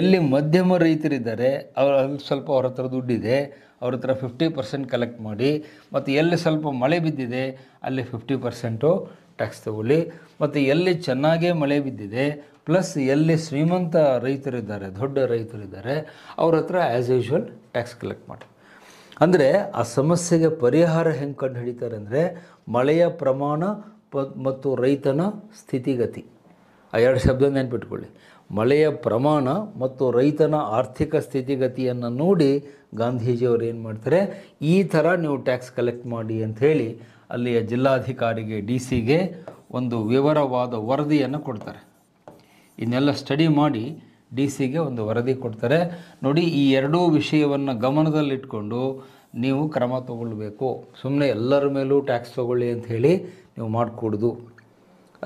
ಎಲ್ಲಿ ಮಧ್ಯಮ ರೈತರಿದ್ದಾರೆ ಅವ್ರ ಸ್ವಲ್ಪ ಅವರ ಹತ್ರ ದುಡ್ಡಿದೆ ಅವ್ರ ಹತ್ರ ಫಿಫ್ಟಿ ಪರ್ಸೆಂಟ್ ಕಲೆಕ್ಟ್ ಮಾಡಿ ಮತ್ತು ಎಲ್ಲಿ ಸ್ವಲ್ಪ ಮಳೆ ಬಿದ್ದಿದೆ ಅಲ್ಲಿ ಫಿಫ್ಟಿ ಪರ್ಸೆಂಟು ಟ್ಯಾಕ್ಸ್ ತಗೊಳ್ಳಿ ಮತ್ತು ಎಲ್ಲಿ ಚೆನ್ನಾಗೇ ಮಳೆ ಬಿದ್ದಿದೆ ಪ್ಲಸ್ ಎಲ್ಲಿ ಶ್ರೀಮಂತ ರೈತರಿದ್ದಾರೆ ದೊಡ್ಡ ರೈತರಿದ್ದಾರೆ ಅವ್ರ ಹತ್ರ ಆ್ಯಸ್ ಯೂಶ್ವಲ್ ಟ್ಯಾಕ್ಸ್ ಕಲೆಕ್ಟ್ ಮಾಡಿ ಅಂದರೆ ಆ ಸಮಸ್ಯೆಗೆ ಪರಿಹಾರ ಹೆಂಗೆ ಕಂಡು ಹಿಡಿತಾರೆ ಅಂದರೆ ಮಳೆಯ ಪ್ರಮಾಣ ಮತ್ತು ರೈತನ ಸ್ಥಿತಿಗತಿ ಆ ಎರಡು ಶಬ್ದ ನೆನ್ಪಿಟ್ಕೊಳ್ಳಿ ಮಳೆಯ ಪ್ರಮಾಣ ಮತ್ತು ರೈತನ ಆರ್ಥಿಕ ಸ್ಥಿತಿಗತಿಯನ್ನು ನೋಡಿ ಗಾಂಧೀಜಿಯವರು ಏನು ಮಾಡ್ತಾರೆ ಈ ಥರ ನೀವು ಟ್ಯಾಕ್ಸ್ ಕಲೆಕ್ಟ್ ಮಾಡಿ ಅಂಥೇಳಿ ಅಲ್ಲಿಯ ಜಿಲ್ಲಾಧಿಕಾರಿಗೆ ಡಿ ಸಿಗೆ ಒಂದು ವಿವರವಾದ ವರದಿಯನ್ನು ಕೊಡ್ತಾರೆ ಇದನ್ನೆಲ್ಲ ಸ್ಟಡಿ ಮಾಡಿ ಡಿ ಸಿಗೆ ಒಂದು ವರದಿ ಕೊಡ್ತಾರೆ ನೋಡಿ ಈ ಎರಡೂ ವಿಷಯವನ್ನು ಗಮನದಲ್ಲಿಟ್ಕೊಂಡು ನೀವು ಕ್ರಮ ತಗೊಳ್ಬೇಕು ಸುಮ್ಮನೆ ಎಲ್ಲರ ಮೇಲೂ ಟ್ಯಾಕ್ಸ್ ತಗೊಳ್ಳಿ ಅಂಥೇಳಿ ನೀವು ಮಾಡಿಕೊಡ್ದು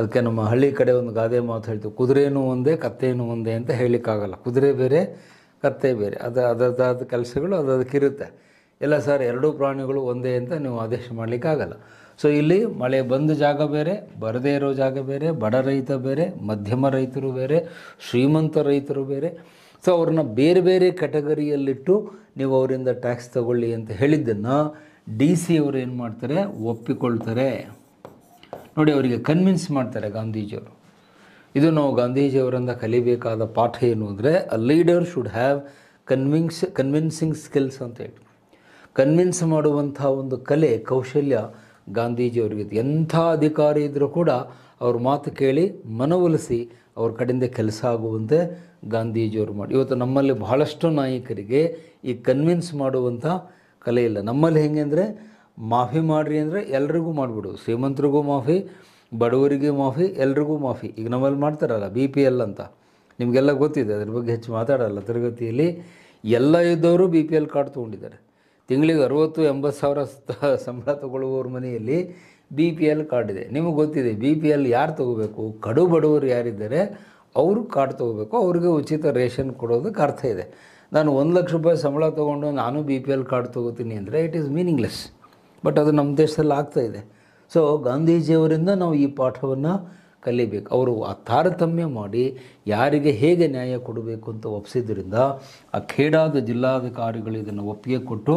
ಅದಕ್ಕೆ ನಮ್ಮ ಹಳ್ಳಿ ಕಡೆ ಒಂದು ಗಾದೆ ಮಾತು ಹೇಳ್ತೀವಿ ಕುದುರೆನೂ ಒಂದೇ ಕತ್ತೆಯೂ ಒಂದೇ ಅಂತ ಹೇಳಲಿಕ್ಕಾಗಲ್ಲ ಕುದುರೆ ಬೇರೆ ಕತ್ತೆ ಬೇರೆ ಅದು ಅದರದ್ದಾದ ಕೆಲಸಗಳು ಅದು ಅದಕ್ಕಿರುತ್ತೆ ಇಲ್ಲ ಸರ್ ಎರಡೂ ಪ್ರಾಣಿಗಳು ಒಂದೇ ಅಂತ ನೀವು ಆದೇಶ ಮಾಡಲಿಕ್ಕಾಗಲ್ಲ ಸೊ ಇಲ್ಲಿ ಮಳೆ ಬಂದ ಜಾಗ ಬೇರೆ ಬರದೇ ಇರೋ ಜಾಗ ಬೇರೆ ಬಡ ರೈತ ಬೇರೆ ಮಧ್ಯಮ ರೈತರು ಬೇರೆ ಶ್ರೀಮಂತ ರೈತರು ಬೇರೆ ಸೊ ಅವ್ರನ್ನ ಬೇರೆ ಬೇರೆ ಕ್ಯಾಟಗರಿಯಲ್ಲಿಟ್ಟು ನೀವು ಅವರಿಂದ ಟ್ಯಾಕ್ಸ್ ತಗೊಳ್ಳಿ ಅಂತ ಹೇಳಿದ್ದನ್ನು ಡಿ ಸಿ ಅವರು ಏನು ಮಾಡ್ತಾರೆ ಒಪ್ಪಿಕೊಳ್ತಾರೆ ನೋಡಿ ಅವರಿಗೆ ಕನ್ವಿನ್ಸ್ ಮಾಡ್ತಾರೆ ಗಾಂಧೀಜಿಯವರು ಇದು ನಾವು ಗಾಂಧೀಜಿಯವರಿಂದ ಕಲಿಬೇಕಾದ ಪಾಠ ಏನು ಅಂದರೆ a leader should have convince convincing skills ಅಂತ ಹೇಳಿ ಕನ್ವಿನ್ಸ್ ಮಾಡುವಂಥ ಒಂದು ಕಲೆ ಕೌಶಲ್ಯ ಗಾಂಧೀಜಿಯವ್ರಿಗೆ ಎಂಥ ಅಧಿಕಾರಿ ಇದ್ದರೂ ಕೂಡ ಅವ್ರ ಮಾತು ಕೇಳಿ ಮನವೊಲಿಸಿ ಅವ್ರ ಕಡೆಯಿಂದ ಕೆಲಸ ಆಗುವಂತೆ ಗಾಂಧೀಜಿಯವರು ಮಾಡಿ ಇವತ್ತು ನಮ್ಮಲ್ಲಿ ಬಹಳಷ್ಟು ನಾಯಕರಿಗೆ ಈ ಕನ್ವಿನ್ಸ್ ಮಾಡುವಂಥ ಕಲೆ ಇಲ್ಲ ನಮ್ಮಲ್ಲಿ ಹೇಗೆ ಅಂದರೆ ಮಾಫಿ ಮಾಡಿರಿ ಅಂದರೆ ಎಲ್ರಿಗೂ ಮಾಡಿಬಿಡು ಶ್ರೀಮಂತರಿಗೂ ಮಾಫಿ ಬಡವರಿಗೆ ಮಾಫಿ ಎಲ್ರಿಗೂ ಮಾಫಿ ಈಗ ನಮ್ಮಲ್ಲಿ ಮಾಡ್ತಾರಲ್ಲ ಬಿ ಪಿ ಎಲ್ ಅಂತ ನಿಮಗೆಲ್ಲ ಗೊತ್ತಿದೆ ಅದ್ರ ಬಗ್ಗೆ ಹೆಚ್ಚು ಮಾತಾಡಲ್ಲ ತರಗತಿಯಲ್ಲಿ ಎಲ್ಲ ಇದ್ದವರು ಬಿ ಪಿ ಎಲ್ ಕಾರ್ಡ್ ತೊಗೊಂಡಿದ್ದಾರೆ ತಿಂಗಳಿಗೆ ಅರುವತ್ತು ಎಂಬತ್ತು ಸಾವಿರ ಸಂಬಳ ತಗೊಳ್ಳುವವ್ರ ಮನೆಯಲ್ಲಿ ಬಿ ಪಿ ಎಲ್ ಕಾರ್ಡ್ ಇದೆ ನಿಮಗೆ ಗೊತ್ತಿದೆ ಬಿ ಪಿ ಎಲ್ ಯಾರು ತೊಗೋಬೇಕು ಕಡು ಬಡವರು ಯಾರಿದ್ದಾರೆ ಅವರು ಕಾರ್ಡ್ ತೊಗೋಬೇಕು ಅವ್ರಿಗೆ ಉಚಿತ ರೇಷನ್ ಕೊಡೋದಕ್ಕೆ ಅರ್ಥ ಇದೆ ನಾನು ಒಂದು ಲಕ್ಷ ರೂಪಾಯಿ ಸಂಬಳ ತೊಗೊಂಡು ನಾನು ಬಿ ಪಿ ಎಲ್ ಕಾರ್ಡ್ ತೊಗೋತೀನಿ ಅಂದರೆ ಇಟ್ ಈಸ್ ಮೀನಿಂಗ್ಲೆಸ್ ಬಟ್ ಅದು ನಮ್ಮ ದೇಶದಲ್ಲಿ ಆಗ್ತಾ ಇದೆ ಸೊ ಗಾಂಧೀಜಿಯವರಿಂದ ನಾವು ಈ ಪಾಠವನ್ನು ಕಲಿಬೇಕು ಅವರು ಆ ತಾರತಮ್ಯ ಮಾಡಿ ಯಾರಿಗೆ ಹೇಗೆ ನ್ಯಾಯ ಕೊಡಬೇಕು ಅಂತ ಒಪ್ಪಿಸಿದ್ರಿಂದ ಆ ಖೇಡಾದ ಜಿಲ್ಲಾಧಿಕಾರಿಗಳು ಇದನ್ನು ಒಪ್ಪಿಗೆ ಕೊಟ್ಟು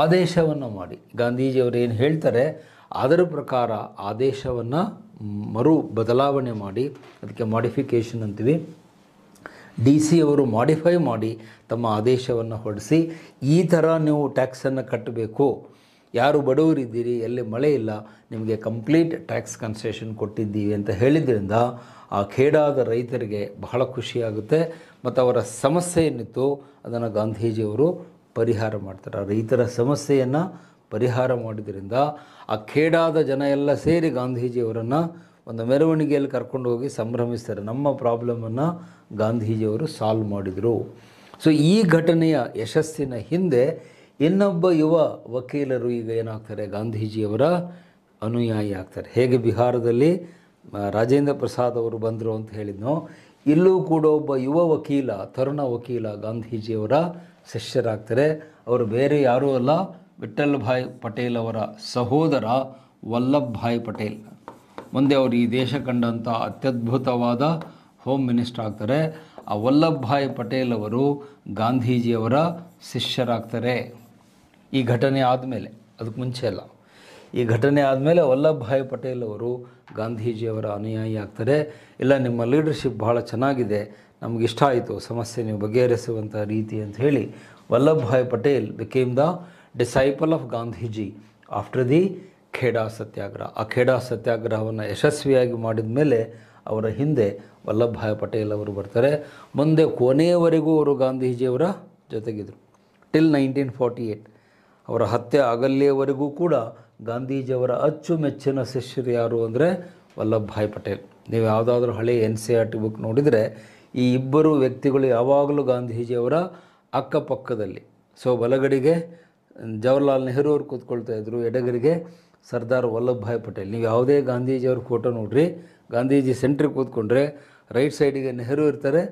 ಆದೇಶವನ್ನು ಮಾಡಿ ಗಾಂಧೀಜಿಯವರು ಏನು ಹೇಳ್ತಾರೆ ಅದರ ಪ್ರಕಾರ ಆದೇಶವನ್ನು ಮರು ಬದಲಾವಣೆ ಮಾಡಿ ಅದಕ್ಕೆ ಮಾಡಿಫಿಕೇಷನ್ ಅಂತೀವಿ ಡಿ ಸಿ ಅವರು ಮಾಡಿಫೈ ಮಾಡಿ ತಮ್ಮ ಆದೇಶವನ್ನು ಹೊರಡಿಸಿ ಈ ಥರ ನೀವು ಟ್ಯಾಕ್ಸನ್ನು ಕಟ್ಟಬೇಕು ಯಾರು ಬಡವರಿದ್ದೀರಿ ಎಲ್ಲಿ ಮಳೆ ಇಲ್ಲ ನಿಮಗೆ ಕಂಪ್ಲೀಟ್ ಟ್ಯಾಕ್ಸ್ ಕನ್ಸೆಷನ್ ಕೊಟ್ಟಿದ್ದೀವಿ ಅಂತ ಹೇಳಿದ್ರಿಂದ ಆ ಖೇಡಾದ ರೈತರಿಗೆ ಬಹಳ ಖುಷಿಯಾಗುತ್ತೆ ಮತ್ತು ಅವರ ಸಮಸ್ಯೆ ಏನಿತ್ತು ಅದನ್ನು ಗಾಂಧೀಜಿಯವರು ಪರಿಹಾರ ಮಾಡ್ತಾರೆ ರೈತರ ಸಮಸ್ಯೆಯನ್ನು ಪರಿಹಾರ ಮಾಡಿದ್ರಿಂದ ಆ ಖೇಡಾದ ಜನ ಎಲ್ಲ ಸೇರಿ ಗಾಂಧೀಜಿಯವರನ್ನು ಒಂದು ಮೆರವಣಿಗೆಯಲ್ಲಿ ಕರ್ಕೊಂಡು ಹೋಗಿ ಸಂಭ್ರಮಿಸ್ತಾರೆ ನಮ್ಮ ಪ್ರಾಬ್ಲಮನ್ನು ಗಾಂಧೀಜಿಯವರು ಸಾಲ್ವ್ ಮಾಡಿದರು ಸೊ ಈ ಘಟನೆಯ ಯಶಸ್ಸಿನ ಹಿಂದೆ ಇನ್ನೊಬ್ಬ ಯುವ ವಕೀಲರು ಈಗ ಏನಾಗ್ತಾರೆ ಗಾಂಧೀಜಿಯವರ ಅನುಯಾಯಿ ಆಗ್ತಾರೆ ಹೇಗೆ ಬಿಹಾರದಲ್ಲಿ ರಾಜೇಂದ್ರ ಪ್ರಸಾದ್ ಅವರು ಬಂದರು ಅಂತ ಹೇಳಿದ್ನೋ ಇಲ್ಲೂ ಕೂಡ ಒಬ್ಬ ಯುವ ವಕೀಲ ತರುಣ ವಕೀಲ ಗಾಂಧೀಜಿಯವರ ಶಿಷ್ಯರಾಗ್ತಾರೆ ಅವರು ಬೇರೆ ಯಾರೂ ಅಲ್ಲ ವಿಠಲ್ ಭಾಯ್ ಪಟೇಲ್ ಅವರ ಸಹೋದರ ವಲ್ಲಭ್ ಭಾಯ್ ಪಟೇಲ್ ಮುಂದೆ ಅವರು ಈ ದೇಶ ಕಂಡಂಥ ಅತ್ಯದ್ಭುತವಾದ ಹೋಮ್ ಮಿನಿಸ್ಟರ್ ಆಗ್ತಾರೆ ಆ ವಲ್ಲಭ್ ಭಾಯ್ ಪಟೇಲ್ ಅವರು ಗಾಂಧೀಜಿಯವರ ಶಿಷ್ಯರಾಗ್ತಾರೆ ಈ ಘಟನೆ ಆದಮೇಲೆ ಅದಕ್ಕೆ ಮುಂಚೆ ಅಲ್ಲ ಈ ಘಟನೆ ಆದಮೇಲೆ ವಲ್ಲಭಭಾಯ್ ಪಟೇಲ್ ಅವರು ಗಾಂಧೀಜಿಯವರ ಅನುಯಾಯಿ ಆಗ್ತಾರೆ ಇಲ್ಲ ನಿಮ್ಮ ಲೀಡರ್ಶಿಪ್ ಭಾಳ ಚೆನ್ನಾಗಿದೆ ಇಷ್ಟ ಆಯಿತು ಸಮಸ್ಯೆ ನೀವು ಬಗೆಹರಿಸುವಂಥ ರೀತಿ ಅಂತ ಹೇಳಿ Vallabhbhai Patel became the disciple of Gandhiji after the Kheda Satyagraha ಆ ಖೇಡಾ ಸತ್ಯಾಗ್ರಹವನ್ನು ಯಶಸ್ವಿಯಾಗಿ ಮಾಡಿದ ಮೇಲೆ ಅವರ ಹಿಂದೆ ವಲ್ಲಭಭಾಯಿ ಪಟೇಲ್ ಅವರು ಬರ್ತಾರೆ ಮುಂದೆ ಕೊನೆಯವರೆಗೂ ಅವರು ಗಾಂಧೀಜಿಯವರ ಜೊತೆಗಿದ್ರು ಟಿಲ್ ನೈನ್ಟೀನ್ ಫಾರ್ಟಿ ಏಯ್ಟ್ ಅವರ ಹತ್ಯೆ ಆಗಲ್ಲಿಯವರೆಗೂ ಕೂಡ ಗಾಂಧೀಜಿಯವರ ಅಚ್ಚುಮೆಚ್ಚಿನ ಶಿಷ್ಯರು ಯಾರು ಅಂದರೆ ವಲ್ಲಭಭಾಯ್ ಪಟೇಲ್ ನೀವು ಯಾವುದಾದ್ರೂ ಹಳೆ N C R T book ನೋಡಿದರೆ ಈ ಇಬ್ಬರು ವ್ಯಕ್ತಿಗಳು ಯಾವಾಗಲೂ ಗಾಂಧೀಜಿಯವರ ಅಕ್ಕಪಕ್ಕದಲ್ಲಿ ಸೊ ಬಲಗಡೆಗೆ ಜವಾಹರ್ಲಾಲ್ ನೆಹರು ಅವರು ಕೂತ್ಕೊಳ್ತಾ ಇದ್ದರು ಎಡಗರಿಗೆ ಸರ್ದಾರ್ ವಲ್ಲಭಭಾಯ್ ಪಟೇಲ್ ನೀವು ಯಾವುದೇ ಗಾಂಧೀಜಿಯವ್ರ ಫೋಟೋ ನೋಡಿರಿ ಗಾಂಧೀಜಿ ಸೆಂಟ್ರಿಗೆ ಕೂತ್ಕೊಂಡ್ರೆ ರೈಟ್ ಸೈಡಿಗೆ ನೆಹರು ಇರ್ತಾರೆ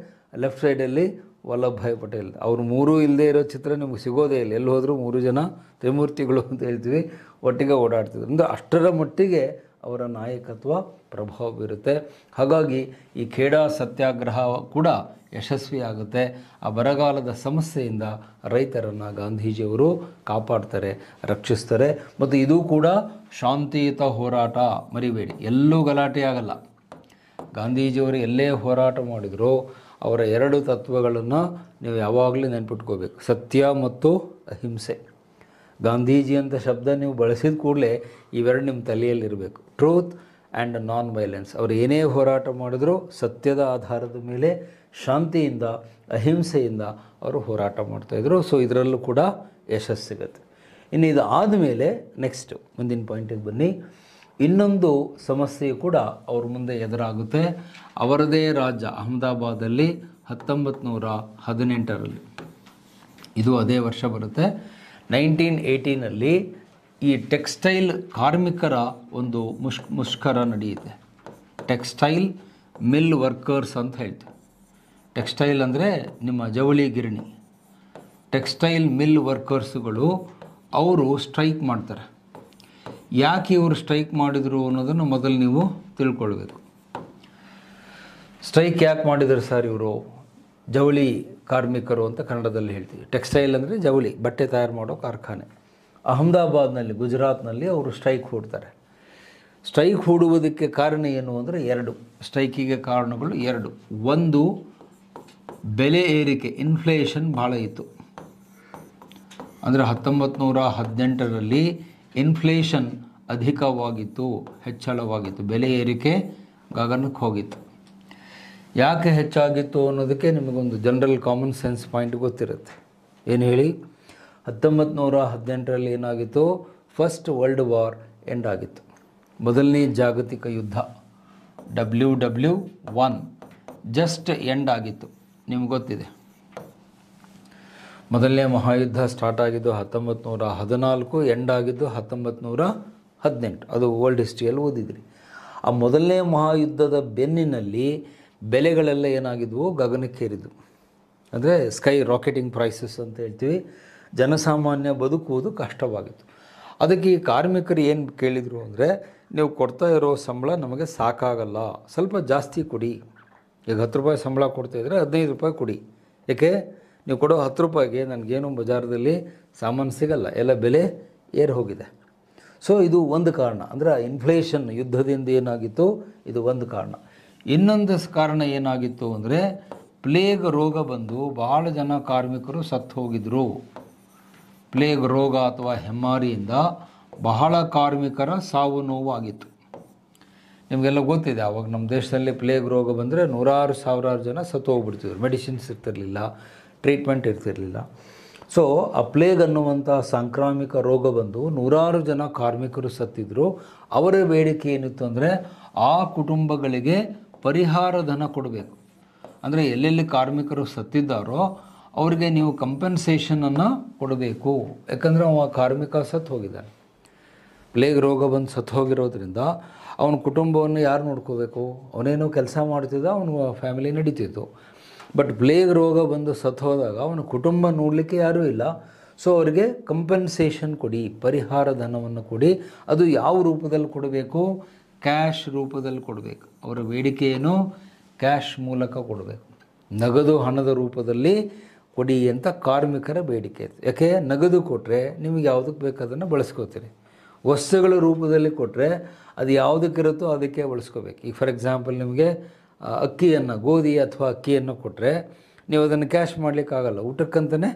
ಲೆಫ್ಟ್ ಸೈಡಲ್ಲಿ ವಲ್ಲಭಭಾಯ್ ಪಟೇಲ್ ಅವರು ಮೂರೂ ಇಲ್ಲದೆ ಇರೋ ಚಿತ್ರ ನಿಮಗೆ ಸಿಗೋದೇ ಇಲ್ಲ ಎಲ್ಲಿ ಹೋದರೂ ಮೂರು ಜನ ತ್ರಿಮೂರ್ತಿಗಳು ಅಂತ ಹೇಳ್ತೀವಿ ಒಟ್ಟಿಗೆ ಓಡಾಡ್ತಿದ್ರು ಅಂದರೆ ಅಷ್ಟರ ಮಟ್ಟಿಗೆ ಅವರ ನಾಯಕತ್ವ ಪ್ರಭಾವ ಬೀರುತ್ತೆ ಹಾಗಾಗಿ ಈ ಖೇಡಾ ಸತ್ಯಾಗ್ರಹ ಕೂಡ ಯಶಸ್ವಿಯಾಗುತ್ತೆ ಆ ಬರಗಾಲದ ಸಮಸ್ಯೆಯಿಂದ ರೈತರನ್ನು ಗಾಂಧೀಜಿಯವರು ಕಾಪಾಡ್ತಾರೆ ರಕ್ಷಿಸ್ತಾರೆ ಮತ್ತು ಇದು ಕೂಡ ಶಾಂತಿಯುತ ಹೋರಾಟ ಮರಿಬೇಡಿ ಎಲ್ಲೂ ಗಲಾಟೆ ಆಗಲ್ಲ ಗಾಂಧೀಜಿಯವರು ಎಲ್ಲೇ ಹೋರಾಟ ಮಾಡಿದರೂ ಅವರ ಎರಡು ತತ್ವಗಳನ್ನು ನೀವು ಯಾವಾಗಲೂ ನೆನ್ಪಿಟ್ಕೋಬೇಕು ಸತ್ಯ ಮತ್ತು ಅಹಿಂಸೆ ಗಾಂಧೀಜಿ ಅಂತ ಶಬ್ದ ನೀವು ಬಳಸಿದ ಕೂಡಲೇ ಇವೆರಡು ನಿಮ್ಮ ತಲೆಯಲ್ಲಿರಬೇಕು ಟ್ರೂತ್ ಆ್ಯಂಡ್ ನಾನ್ ವೈಲೆನ್ಸ್ ಅವರು ಏನೇ ಹೋರಾಟ ಮಾಡಿದ್ರೂ ಸತ್ಯದ ಆಧಾರದ ಮೇಲೆ ಶಾಂತಿಯಿಂದ ಅಹಿಂಸೆಯಿಂದ ಅವರು ಹೋರಾಟ ಮಾಡ್ತಾಯಿದ್ರು ಸೊ ಇದರಲ್ಲೂ ಕೂಡ ಯಶಸ್ಸು ಸಿಗುತ್ತೆ ಇನ್ನು ಇದು ಆದಮೇಲೆ ನೆಕ್ಸ್ಟು ಮುಂದಿನ ಪಾಯಿಂಟಿಗೆ ಬನ್ನಿ ಇನ್ನೊಂದು ಸಮಸ್ಯೆ ಕೂಡ ಅವ್ರ ಮುಂದೆ ಎದುರಾಗುತ್ತೆ ಅವರದೇ ರಾಜ್ಯ ಅಹಮದಾಬಾದಲ್ಲಿ ಹತ್ತೊಂಬತ್ತು ನೂರ ಹದಿನೆಂಟರಲ್ಲಿ ಇದು ಅದೇ ವರ್ಷ ಬರುತ್ತೆ ನೈನ್ಟೀನ್ ಏಯ್ಟೀನಲ್ಲಿ ಈ ಟೆಕ್ಸ್ಟೈಲ್ ಕಾರ್ಮಿಕರ ಒಂದು ಮುಷ್ ಮುಷ್ಕರ ನಡೆಯುತ್ತೆ ಟೆಕ್ಸ್ಟೈಲ್ ಮಿಲ್ ವರ್ಕರ್ಸ್ ಅಂತ ಹೇಳ್ತೀವಿ ಟೆಕ್ಸ್ಟೈಲ್ ಅಂದರೆ ನಿಮ್ಮ ಜವಳಿ ಗಿರಣಿ ಟೆಕ್ಸ್ಟೈಲ್ ಮಿಲ್ ವರ್ಕರ್ಸ್ಗಳು ಅವರು ಸ್ಟ್ರೈಕ್ ಮಾಡ್ತಾರೆ ಯಾಕೆ ಇವರು ಸ್ಟ್ರೈಕ್ ಮಾಡಿದರು ಅನ್ನೋದನ್ನು ಮೊದಲು ನೀವು ತಿಳ್ಕೊಳ್ಬೇಕು ಸ್ಟ್ರೈಕ್ ಯಾಕೆ ಮಾಡಿದರು ಸರ್ ಇವರು ಜವಳಿ ಕಾರ್ಮಿಕರು ಅಂತ ಕನ್ನಡದಲ್ಲಿ ಹೇಳ್ತೀವಿ ಟೆಕ್ಸ್ಟೈಲ್ ಅಂದರೆ ಜವಳಿ ಬಟ್ಟೆ ತಯಾರು ಮಾಡೋ ಕಾರ್ಖಾನೆ ಅಹಮದಾಬಾದ್ನಲ್ಲಿ ಗುಜರಾತ್ನಲ್ಲಿ ಅವರು ಸ್ಟ್ರೈಕ್ ಹೂಡ್ತಾರೆ ಸ್ಟ್ರೈಕ್ ಹೂಡುವುದಕ್ಕೆ ಕಾರಣ ಏನು ಅಂದರೆ ಎರಡು ಸ್ಟ್ರೈಕಿಗೆ ಕಾರಣಗಳು ಎರಡು ಒಂದು ಬೆಲೆ ಏರಿಕೆ ಇನ್ಫ್ಲೇಷನ್ ಭಾಳ ಇತ್ತು ಅಂದರೆ ಹತ್ತೊಂಬತ್ತು ನೂರ ಹದಿನೆಂಟರಲ್ಲಿ ಇನ್ಫ್ಲೇಷನ್ ಅಧಿಕವಾಗಿತ್ತು ಹೆಚ್ಚಳವಾಗಿತ್ತು ಬೆಲೆ ಏರಿಕೆ ಗಗನಕ್ಕೆ ಹೋಗಿತ್ತು ಯಾಕೆ ಹೆಚ್ಚಾಗಿತ್ತು ಅನ್ನೋದಕ್ಕೆ ನಿಮಗೊಂದು ಜನರಲ್ ಕಾಮನ್ ಸೆನ್ಸ್ ಪಾಯಿಂಟ್ ಗೊತ್ತಿರುತ್ತೆ ಏನು ಹೇಳಿ ಹತ್ತೊಂಬತ್ತು ನೂರ ಹದಿನೆಂಟರಲ್ಲಿ ಏನಾಗಿತ್ತು ಫಸ್ಟ್ ವರ್ಲ್ಡ್ ವಾರ್ ಎಂಡ್ ಆಗಿತ್ತು ಮೊದಲನೇ ಜಾಗತಿಕ ಯುದ್ಧ W W one just end ಆಗಿತ್ತು ನಿಮ್ಗೆ ಗೊತ್ತಿದೆ ಮೊದಲನೇ ಮಹಾಯುದ್ಧ ಸ್ಟಾರ್ಟ್ ಆಗಿದ್ದು ಹತ್ತೊಂಬತ್ತು ನೂರ ಹದಿನಾಲ್ಕು ಎಂಡ್ ಆಗಿದ್ದು ಹತ್ತೊಂಬತ್ತು ನೂರ ಹದಿನೆಂಟು ಅದು ವರ್ಲ್ಡ್ ಹಿಸ್ಟ್ರಿಯಲ್ಲಿ ಓದಿದ್ರಿ ಆ ಮೊದಲನೇ ಮಹಾಯುದ್ಧದ ಬೆನ್ನಿನಲ್ಲಿ ಬೆಲೆಗಳೆಲ್ಲ ಏನಾಗಿದ್ವು ಗಗನಕ್ಕೇರಿದ್ವು ಅಂದರೆ ಸ್ಕೈ ರಾಕೆಟಿಂಗ್ ಪ್ರೈಸಸ್ ಅಂತ ಹೇಳ್ತೀವಿ ಜನಸಾಮಾನ್ಯ ಬದುಕುವುದು ಕಷ್ಟವಾಗಿತ್ತು ಅದಕ್ಕೆ ಈ ಕಾರ್ಮಿಕರು ಏನು ಕೇಳಿದರು ಅಂದರೆ ನೀವು ಕೊಡ್ತಾ ಇರೋ ಸಂಬಳ ನಮಗೆ ಸಾಕಾಗಲ್ಲ ಸ್ವಲ್ಪ ಜಾಸ್ತಿ ಕೊಡಿ ಈಗ ಹತ್ತು ರೂಪಾಯಿ ಸಂಬಳ ಕೊಡ್ತಾಯಿದ್ರೆ ಹದಿನೈದು ರೂಪಾಯಿ ಕೊಡಿ ಏಕೆ ನೀವು ಕೊಡೋ ಹತ್ತು ರೂಪಾಯಿಗೆ ನನಗೇನು ಬಜಾರದಲ್ಲಿ ಸಾಮಾನು ಸಿಗಲ್ಲ ಎಲ್ಲ ಬೆಲೆ ಏರು ಹೋಗಿದೆ ಸೊ ಇದು ಒಂದು ಕಾರಣ ಅಂದರೆ ಇನ್ಫ್ಲೇಷನ್ ಯುದ್ಧದಿಂದ ಏನಾಗಿತ್ತು ಇದು ಒಂದು ಕಾರಣ ಇನ್ನೊಂದು ಕಾರಣ ಏನಾಗಿತ್ತು ಅಂದರೆ ಪ್ಲೇಗ್ ರೋಗ ಬಂದು ಬಹಳ ಜನ ಕಾರ್ಮಿಕರು ಸತ್ತು ಹೋಗಿದ್ರು ಪ್ಲೇಗ್ ರೋಗ ಅಥವಾ ಹೆಮ್ಮಾರಿಯಿಂದ ಬಹಳ ಕಾರ್ಮಿಕರ ಸಾವು ನೋವು ಆಗಿತ್ತು ನಿಮಗೆಲ್ಲ ಗೊತ್ತಿದೆ ಆವಾಗ ನಮ್ಮ ದೇಶದಲ್ಲಿ ಪ್ಲೇಗ್ ರೋಗ ಬಂದರೆ ನೂರಾರು ಸಾವಿರಾರು ಜನ ಸತ್ತು ಹೋಗ್ಬಿಡ್ತಿದ್ರು ಮೆಡಿಸಿನ್ಸ್ ಇರ್ತಿರ್ಲಿಲ್ಲ ಟ್ರೀಟ್ಮೆಂಟ್ ಇರ್ತಿರಲಿಲ್ಲ ಸೊ ಆ ಪ್ಲೇಗ್ ಅನ್ನುವಂಥ ಸಾಂಕ್ರಾಮಿಕ ರೋಗ ಬಂದು ನೂರಾರು ಜನ ಕಾರ್ಮಿಕರು ಸತ್ತಿದ್ರು ಅವರ ಬೇಡಿಕೆ ಏನಿತ್ತು ಅಂದರೆ ಆ ಕುಟುಂಬಗಳಿಗೆ ಪರಿಹಾರ ಧನ ಕೊಡಬೇಕು ಅಂದರೆ ಎಲ್ಲೆಲ್ಲಿ ಕಾರ್ಮಿಕರು ಸತ್ತಿದ್ದಾರೋ ಅವರಿಗೆ ನೀವು ಕಂಪೆನ್ಸೇಷನನ್ನು ಕೊಡಬೇಕು ಯಾಕಂದರೆ ಅವ ಕಾರ್ಮಿಕ ಸತ್ತು ಹೋಗಿದ್ದಾನೆ ಪ್ಲೇಗ್ ರೋಗ ಬಂದು ಸತ್ತು ಹೋಗಿರೋದ್ರಿಂದ ಅವನ ಕುಟುಂಬವನ್ನು ಯಾರು ನೋಡ್ಕೋಬೇಕು ಅವನೇನೋ ಕೆಲಸ ಮಾಡ್ತಿದ್ದ ಅವನು ಫ್ಯಾಮಿಲಿ ನಡೀತಿತ್ತು ಬಟ್ ಪ್ಲೇಗ್ ರೋಗ ಬಂದು ಹೋದಾಗ ಅವನ ಕುಟುಂಬ ನೋಡಲಿಕ್ಕೆ ಯಾರೂ ಇಲ್ಲ ಸೊ ಅವರಿಗೆ ಕಂಪನ್ಸೇಷನ್ ಕೊಡಿ ಪರಿಹಾರ ಧನವನ್ನು ಕೊಡಿ ಅದು ಯಾವ ರೂಪದಲ್ಲಿ ಕೊಡಬೇಕು ಕ್ಯಾಶ್ ರೂಪದಲ್ಲಿ ಕೊಡಬೇಕು ಅವರ ಬೇಡಿಕೆಯನ್ನು ಕ್ಯಾಶ್ ಮೂಲಕ ಕೊಡಬೇಕು ನಗದು ಹಣದ ರೂಪದಲ್ಲಿ ಕೊಡಿ ಅಂತ ಕಾರ್ಮಿಕರ ಬೇಡಿಕೆ ಯಾಕೆ ನಗದು ಕೊಟ್ಟರೆ ನಿಮಗೆ ಯಾವುದಕ್ಕೆ ಬೇಕಾದನ್ನು ಬಳಸ್ಕೋತೀರಿ ವಸ್ತುಗಳ ರೂಪದಲ್ಲಿ ಕೊಟ್ಟರೆ ಅದು ಯಾವುದಕ್ಕಿರುತ್ತೋ ಅದಕ್ಕೆ ಬಳಸ್ಕೋಬೇಕು ಈಗ ಫಾರ್ ಎಕ್ಸಾಂಪಲ್ ನಿಮಗೆ ಅಕ್ಕಿಯನ್ನು ಗೋಧಿ ಅಥವಾ ಅಕ್ಕಿಯನ್ನು ಕೊಟ್ಟರೆ ನೀವು ಅದನ್ನು ಕ್ಯಾಶ್ ಮಾಡಲಿಕ್ಕಾಗಲ್ಲ ಊಟಕ್ಕಂತಲೇ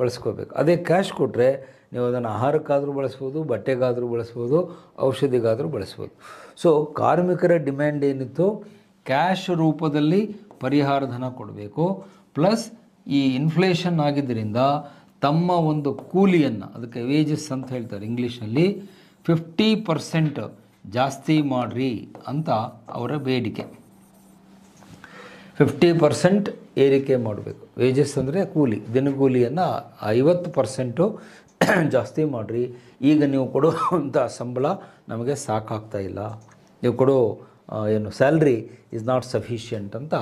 ಬಳಸ್ಕೋಬೇಕು ಅದೇ ಕ್ಯಾಶ್ ಕೊಟ್ಟರೆ ನೀವು ಅದನ್ನು ಆಹಾರಕ್ಕಾದರೂ ಬಳಸ್ಬೋದು ಬಟ್ಟೆಗಾದರೂ ಬಳಸ್ಬೋದು ಔಷಧಿಗಾದರೂ ಬಳಸ್ಬೋದು ಸೊ ಕಾರ್ಮಿಕರ ಡಿಮ್ಯಾಂಡ್ ಏನಿತ್ತು ಕ್ಯಾಶ್ ರೂಪದಲ್ಲಿ ಪರಿಹಾರ ಧನ ಕೊಡಬೇಕು ಪ್ಲಸ್ ಈ ಇನ್ಫ್ಲೇಷನ್ ಆಗಿದ್ದರಿಂದ ತಮ್ಮ ಒಂದು ಕೂಲಿಯನ್ನು ಅದಕ್ಕೆ ವೇಜಸ್ ಅಂತ ಹೇಳ್ತಾರೆ ಇಂಗ್ಲೀಷಲ್ಲಿ ಫಿಫ್ಟಿ ಪರ್ಸೆಂಟ್ ಜಾಸ್ತಿ ಮಾಡಿರಿ ಅಂತ ಅವರ ಬೇಡಿಕೆ ಫಿಫ್ಟಿ ಪರ್ಸೆಂಟ್ ಏರಿಕೆ ಮಾಡಬೇಕು ವೇಜಸ್ ಅಂದರೆ ಕೂಲಿ ದಿನಗೂಲಿಯನ್ನು ಐವತ್ತು ಪರ್ಸೆಂಟು ಜಾಸ್ತಿ ಮಾಡಿರಿ ಈಗ ನೀವು ಕೊಡುವಂಥ ಸಂಬಳ ನಮಗೆ ಸಾಕಾಗ್ತಾ ಇಲ್ಲ ನೀವು ಕೊಡೋ ಏನು ಸ್ಯಾಲ್ರಿ ಇಸ್ ನಾಟ್ ಸಫಿಷಿಯಂಟ್ ಅಂತ